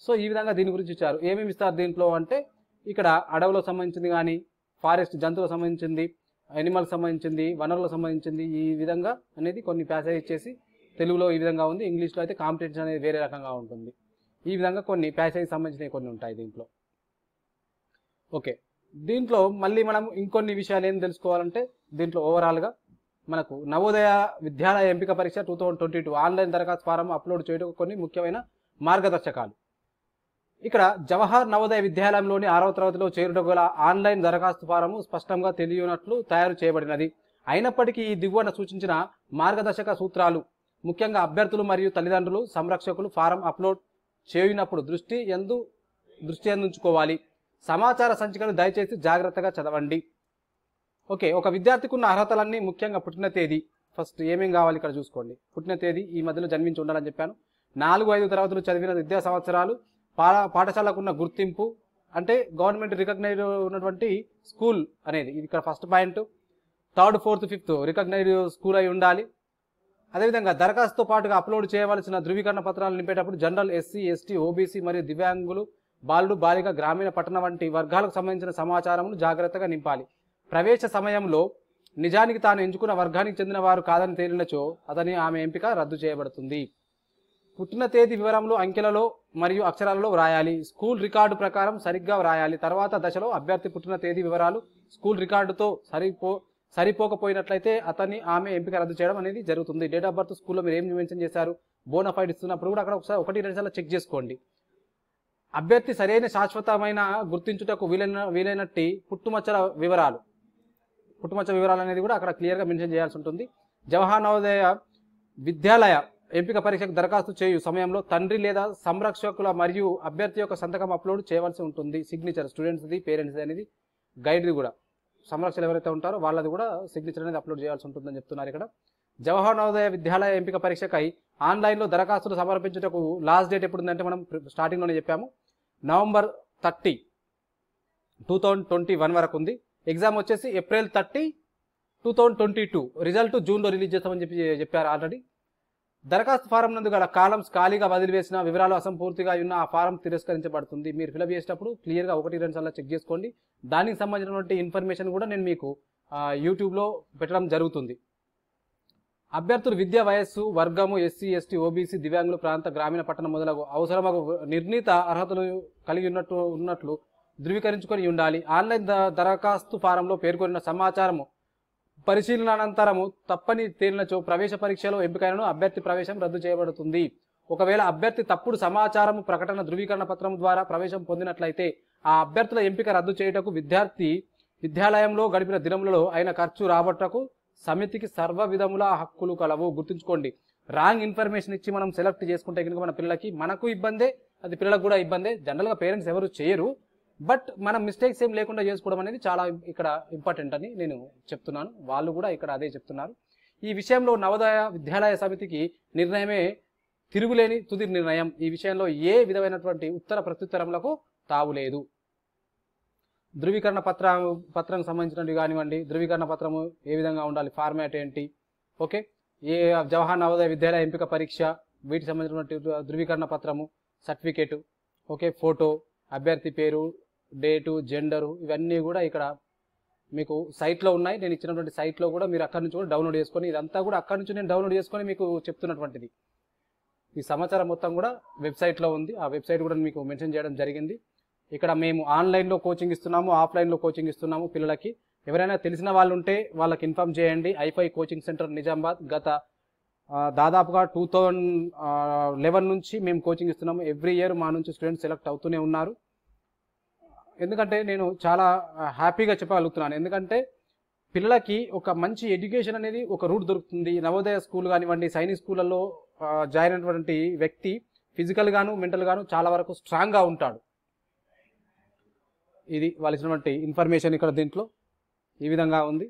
సో ఈ విధంగా దీని గురించి ఇచ్చారు ఏమేమి ఇస్తారు దీంట్లో అంటే ఇక్కడ అడవులకు సంబంధించింది కానీ ఫారెస్ట్ జంతువులకు సంబంధించింది ఎనిమల్కి సంబంధించింది వనరులకు సంబంధించింది ఈ విధంగా అనేది కొన్ని ప్యాసేజ్ చేసి తెలుగులో ఈ విధంగా ఉంది ఇంగ్లీష్లో అయితే కాంపిటీషన్ అనేది వేరే రకంగా ఉంటుంది ఈ విధంగా కొన్ని ప్యాసేజ్ సంబంధించినవి కొన్ని ఉంటాయి దీంట్లో ఓకే దీంట్లో మళ్ళీ మనం ఇంకొన్ని విషయాలు ఏం తెలుసుకోవాలంటే దీంట్లో ఓవరాల్గా మనకు నవోదయ విద్యాలయ ఎంపిక పరీక్ష టూ ట్వంటీ టూ ఆన్లైన్ దరఖాస్తు ఫారం అప్లోడ్ చేయడం కొన్ని ముఖ్యమైన మార్గదర్శకాలు ఇక్కడ జవహర్ నవోదయ విద్యాలయంలోని ఆరవ తరగతిలో చేరుటకు గల ఆన్లైన్ దరఖాస్తు ఫారము స్పష్టంగా తెలియనట్లు తయారు చేయబడినది అయినప్పటికీ ఈ దిగువన సూచించిన మార్గదర్శక సూత్రాలు ముఖ్యంగా అభ్యర్థులు మరియు తల్లిదండ్రులు సంరక్షకులు ఫారం అప్లోడ్ చేయనప్పుడు దృష్టి ఎందు దృష్టి అందించుకోవాలి సమాచార సంచికను దయచేసి జాగ్రత్తగా చదవండి ఓకే ఒక విద్యార్థికి ఉన్న అర్హతలన్నీ ముఖ్యంగా పుట్టిన తేదీ ఫస్ట్ ఏమేం కావాలి ఇక్కడ చూసుకోండి పుట్టిన తేదీ ఈ మధ్యలో జన్మించి ఉండాలని చెప్పాను నాలుగు ఐదు తరగతులు చదివిన విద్యా సంవత్సరాలు పాఠశాలకు ఉన్న గుర్తింపు అంటే గవర్నమెంట్ రికగ్నైజ్ ఉన్నటువంటి స్కూల్ అనేది ఇది ఇక్కడ first point third fourth fifth recognize school అయి ఉండాలి అదేవిధంగా దరఖాస్తుతో పాటుగా అప్లోడ్ చేయవలసిన ధృవీకరణ పత్రాలు నింపేటప్పుడు జనరల్ ఎస్సీ ఎస్టీ ఓబీసీ మరియు దివ్యాంగులు బాలుడు బాలిక గ్రామీణ పట్టణ వంటి వర్గాలకు సంబంధించిన సమాచారమును జాగ్రత్తగా నింపాలి ప్రవేశ సమయంలో నిజానికి తాను ఎంచుకున్న వర్గానికి చెందిన వారు కాదని తేలినచో అతని ఆమె ఎంపిక రద్దు చేయబడుతుంది పుట్టిన తేదీ వివరంలో అంకెలలో మరియు అక్షరాలలో వ్రాయాలి స్కూల్ రికార్డు ప్రకారం సరిగ్గా వ్రాయాలి తర్వాత దశలో అభ్యర్థి పుట్టిన తేదీ వివరాలు స్కూల్ రికార్డుతో సరిపో సరిపోకపోయినట్లయితే అతన్ని ఆమె ఎంపిక రద్దు చేయడం అనేది జరుగుతుంది డేట్ ఆఫ్ బర్త్ స్కూల్లో మీరు ఏం మెన్షన్ చేశారు బోనఫైడ్ ఇస్తున్నప్పుడు కూడా అక్కడ ఒకసారి ఒకటి రెండు సార్లు చెక్ చేసుకోండి అభ్యర్థి సరైన శాశ్వతమైన గుర్తించుటకు వీలైన వీలైనట్టి పుట్టుమచ్చల వివరాలు పుట్టుమచ్చల వివరాలు అనేది కూడా అక్కడ క్లియర్గా మెన్షన్ చేయాల్సి ఉంటుంది జవహర్ నవోదయ విద్యాలయ ఎంపిక పరీక్షకు దరఖాస్తు చేయు సమయంలో తండ్రి లేదా సంరక్షకుల మరియు అభ్యర్థి యొక్క సంతకం అప్లోడ్ చేయవలసి ఉంటుంది సిగ్నేచర్ స్టూడెంట్స్ది పేరెంట్స్ది అనేది గైడ్ది కూడా సంరక్షణ ఎవరైతే ఉంటారో వాళ్ళది కూడా సిగ్నేచర్ అనేది అప్లోడ్ చేయాల్సి ఉంటుందని చెప్తున్నారు ఇక్కడ జవహర్ నవోదయ విద్యాలయ ఎంపిక పరీక్షకై ఆన్లైన్లో దరఖాస్తులు సమర్పించటకు లాస్ట్ డేట్ ఎప్పుడు ఉందంటే మనం స్టార్టింగ్లోనే చెప్పాము November thirty two thousand twenty one వరకు ఉంది ఎగ్జామ్ వచ్చేసి April thirty two thousand twenty two result జూన్లో రిలీజ్ చేస్తామని చెప్పి చెప్పారు ఆల్రెడీ దరఖాస్తు ఫారం నందు గల కాలమ్స్ ఖాళీగా వదిలివేసిన వివరాలు అసంపూర్తిగా ఉన్న ఆ ఫారం తిరస్కరించబడుతుంది మీరు ఫిలప్ చేసేటప్పుడు క్లియర్గా ఒకటి రెండు సార్లు చెక్ చేసుకోండి దానికి సంబంధించినటువంటి ఇన్ఫర్మేషన్ కూడా నేను మీకు యూట్యూబ్లో పెట్టడం జరుగుతుంది అభ్యర్థులు విద్య వయస్సు వర్గము ఎస్సీ ఎస్టీ ఓబీసీ దివ్యాంగులు ప్రాంత గ్రామీణ పట్టణం మొదలగు అవసరమగు నిర్ణీత అర్హతలు కలిగి ఉన్నట్టు ఉన్నట్లు ధృవీకరించుకొని ఉండాలి ఆన్లైన్ దరఖాస్తు ఫారంలో పేర్కొన్న సమాచారము పరిశీలన అనంతరము తప్పని తేలినచో ప్రవేశ పరీక్షలో ఎంపికైనను అభ్యర్థి ప్రవేశం రద్దు చేయబడుతుంది ఒకవేళ అభ్యర్థి తప్పుడు సమాచారము ప్రకటన ధృవీకరణ పత్రం ద్వారా ప్రవేశం పొందినట్లయితే ఆ అభ్యర్థుల ఎంపిక రద్దు చేయుటకు విద్యార్థి విద్యాలయంలో గడిపిన దినములలో ఆయన ఖర్చు రాబట్టకు సమితికి సర్వ విధముల హక్కులు కలవు గుర్తుంచుకోండి రాంగ్ ఇన్ఫర్మేషన్ ఇచ్చి మనం సెలెక్ట్ చేసుకుంటే కనుక మన పిల్లలకి మనకు ఇబ్బందే అది పిల్లలకు కూడా ఇబ్బందే జనరల్గా పేరెంట్స్ ఎవరు చేయరు బట్ మనం మిస్టేక్స్ ఏం లేకుండా చేసుకోవడం అనేది చాలా ఇక్కడ ఇంపార్టెంట్ అని నేను చెప్తున్నాను వాళ్ళు కూడా ఇక్కడ అదే చెప్తున్నారు ఈ విషయంలో నవోదయ విద్యాలయ సమితికి నిర్ణయమే తిరుగులేని తుది నిర్ణయం ఈ విషయంలో ఏ విధమైనటువంటి ఉత్తర ప్రత్యుత్తరములకు తావులేదు ధృవీకరణ పత్ర పత్రం సంబంధించినవి కానివ్వండి ధృవీకరణ పత్రము ఏ విధంగా ఉండాలి ఫార్మాట్ ఏంటి ఓకే ఏ జవహర్ నవోదయ విద్యాలయ ఎంపిక పరీక్ష వీటికి సంబంధించినటువంటి ధృవీకరణ పత్రము సర్టిఫికేటు ఓకే ఫోటో అభ్యర్థి పేరు డేటు జెండరు ఇవన్నీ కూడా ఇక్కడ మీకు సైట్లో ఉన్నాయి నేను ఇచ్చినటువంటి సైట్లో కూడా మీరు అక్కడి నుంచి కూడా డౌన్లోడ్ చేసుకొని ఇదంతా కూడా అక్కడి నుంచి నేను డౌన్లోడ్ చేసుకొని మీకు చెప్తున్నటువంటిది ఈ సమాచారం మొత్తం కూడా వెబ్సైట్లో ఉంది ఆ వెబ్సైట్ కూడా మీకు మెన్షన్ చేయడం జరిగింది ఇక్కడ మేము ఆన్లైన్లో కోచింగ్ ఇస్తున్నాము ఆఫ్లైన్లో కోచింగ్ ఇస్తున్నాము పిల్లలకి ఎవరైనా తెలిసిన వాళ్ళు ఉంటే వాళ్ళకి ఇన్ఫామ్ చేయండి ఐఫై కోచింగ్ సెంటర్ నిజామాబాద్ గత దాదాపుగా టూ థౌజండ్ లెవెన్ నుంచి మేము కోచింగ్ ఇస్తున్నాము ఎవ్రీ ఇయర్ మా నుంచి స్టూడెంట్స్ సెలెక్ట్ అవుతూనే ఉన్నారు ఎందుకంటే నేను చాలా హ్యాపీగా చెప్పగలుగుతున్నాను ఎందుకంటే పిల్లలకి ఒక మంచి ఎడ్యుకేషన్ అనేది ఒక రూట్ దొరుకుతుంది నవోదయ స్కూల్ కానివ్వండి సైనిక్ స్కూళ్ళల్లో జాయిన్ అయినటువంటి వ్యక్తి ఫిజికల్ గాను మెంటల్ గాను చాలా వరకు స్ట్రాంగ్గా ఉంటాడు ఇది వాళ్ళు ఇన్ఫర్మేషన్ ఇక్కడ దీంట్లో ఈ విధంగా ఉంది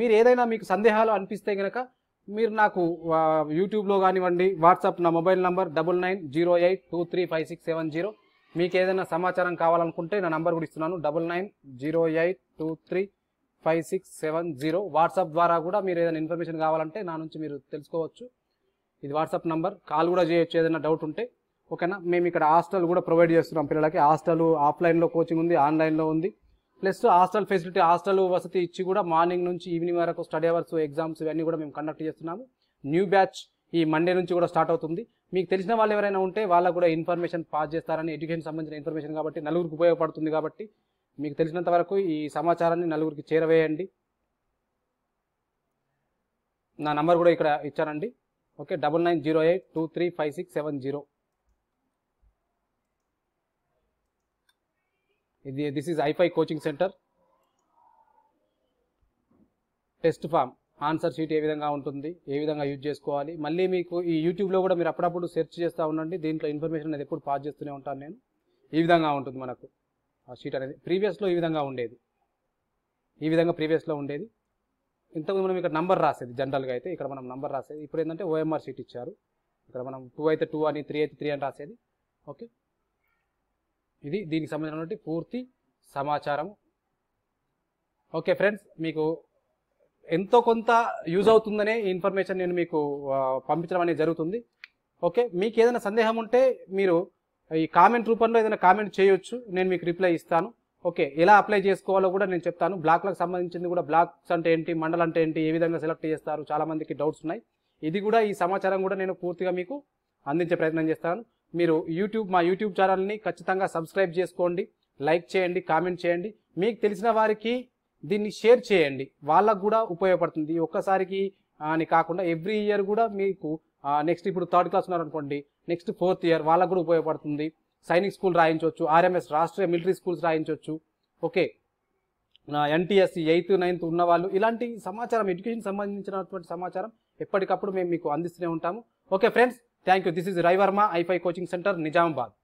మీరు ఏదైనా మీకు సందేహాలు అనిపిస్తే కనుక మీరు నాకు యూట్యూబ్లో కానివ్వండి వాట్సాప్ నా mobile number double nine zero eight two three five six seven zero మీకు ఏదైనా సమాచారం కావాలనుకుంటే నా నంబర్ కూడా ఇస్తున్నాను double nine zero eight two three five six seven zero WhatsApp ద్వారా కూడా మీరు ఏదైనా ఇన్ఫర్మేషన్ కావాలంటే నా నుంచి మీరు తెలుసుకోవచ్చు ఇది వాట్సాప్ నంబర్ కాల్ కూడా చేయొచ్చు ఏదైనా డౌట్ ఉంటే ఓకేనా మేము ఇక్కడ హాస్టల్ కూడా ప్రొవైడ్ చేస్తున్నాం పిల్లలకి హాస్టల్ ఆఫ్లైన్లో కోచింగ్ ఉంది ఆన్లైన్లో ఉంది ప్లస్ హాస్టల్ ఫెసిలిటీ హాస్టల్ వసతి ఇచ్చి కూడా మార్నింగ్ నుంచి ఈవినింగ్ వరకు స్టడీ అవర్స్ ఎగ్జామ్స్ ఇవన్నీ కూడా మేము కండక్ట్ చేస్తున్నాము న్యూ బ్యాచ్ ఈ మండే నుంచి కూడా స్టార్ట్ అవుతుంది మీకు తెలిసిన వాళ్ళు ఎవరైనా ఉంటే వాళ్ళకు కూడా ఇన్ఫర్మేషన్ పాస్ చేస్తారని ఎడ్యుకేషన్ సంబంధించిన ఇన్ఫర్మేషన్ కాబట్టి నలుగురికి ఉపయోగపడుతుంది కాబట్టి మీకు తెలిసినంత వరకు ఈ సమాచారాన్ని నలుగురికి చేరవేయండి నా నంబర్ కూడా ఇక్కడ ఇచ్చానండి okay double nine zero eight two three five six seven zero ఇది దిస్ ఈజ్ ఐఫై coaching center test form answer sheet ఏ విధంగా ఉంటుంది ఏ విధంగా యూజ్ చేసుకోవాలి మళ్ళీ మీకు ఈ యూట్యూబ్లో కూడా మీరు అప్పుడప్పుడు సెర్చ్ చేస్తూ ఉండండి దీంట్లో ఇన్ఫర్మేషన్ అనేది ఎప్పుడు పాస్ చేస్తూనే ఉంటాను నేను ఈ విధంగా ఉంటుంది మనకు ఆ షీట్ అనేది ప్రీవియస్లో ఈ విధంగా ఉండేది ఈ విధంగా ప్రీవియస్లో ఉండేది ఇంతకుముందు మనం ఇక్కడ నంబర్ రాసేది జనరల్గా అయితే ఇక్కడ మనం నంబర్ రాసేది ఇప్పుడు ఏంటంటే ఓఎంఆర్ షీట్ ఇచ్చారు ఇక్కడ మనం టూ అయితే టూ అని త్రీ అయితే త్రీ అని రాసేది ఓకే ఇది దీనికి సంబంధించినటువంటి పూర్తి సమాచారం ఓకే ఫ్రెండ్స్ మీకు ఎంతో కొంత యూజ్ అవుతుందనే ఈ ఇన్ఫర్మేషన్ నేను మీకు పంపించడం అనేది జరుగుతుంది ఓకే మీకు ఏదైనా సందేహం ఉంటే మీరు ఈ కామెంట్ రూపంలో ఏదైనా కామెంట్ చేయొచ్చు నేను మీకు రిప్లై ఇస్తాను ఓకే ఎలా అప్లై చేసుకోవాలో కూడా నేను చెప్తాను బ్లాక్లకు సంబంధించింది కూడా బ్లాక్స్ అంటే ఏంటి మండలం అంటే ఏంటి ఏ విధంగా సెలెక్ట్ చేస్తారు చాలామందికి డౌట్స్ ఉన్నాయి ఇది కూడా ఈ సమాచారం కూడా నేను పూర్తిగా మీకు అందించే ప్రయత్నం చేస్తాను మీరు యూట్యూబ్ మా యూట్యూబ్ ఛానల్ని ఖచ్చితంగా సబ్స్క్రైబ్ చేసుకోండి లైక్ చేయండి కామెంట్ చేయండి మీకు తెలిసిన వారికి దీన్ని షేర్ చేయండి వాళ్ళకు కూడా ఉపయోగపడుతుంది ఒక్కసారికి అని కాకుండా ఎవ్రీ ఇయర్ కూడా మీకు నెక్స్ట్ ఇప్పుడు థర్డ్ క్లాస్ ఉన్నారనుకోండి నెక్స్ట్ ఫోర్త్ ఇయర్ వాళ్ళకు కూడా ఉపయోగపడుతుంది సైనిక్ స్కూల్ రాయించవచ్చు ఆర్ఎంఎస్ రాష్ట్రీయ మిలిటరీ స్కూల్స్ రాయించవచ్చు ఓకే ఎన్టీఎస్సి ఎయిత్ నైన్త్ ఉన్నవాళ్ళు ఇలాంటి సమాచారం ఎడ్యుకేషన్ సంబంధించినటువంటి సమాచారం ఎప్పటికప్పుడు మేము మీకు అందిస్తూనే ఉంటాము okay friends thank you this is రైవర్మ ఐఫై కోచింగ్ సెంటర్ నిజామాబాద్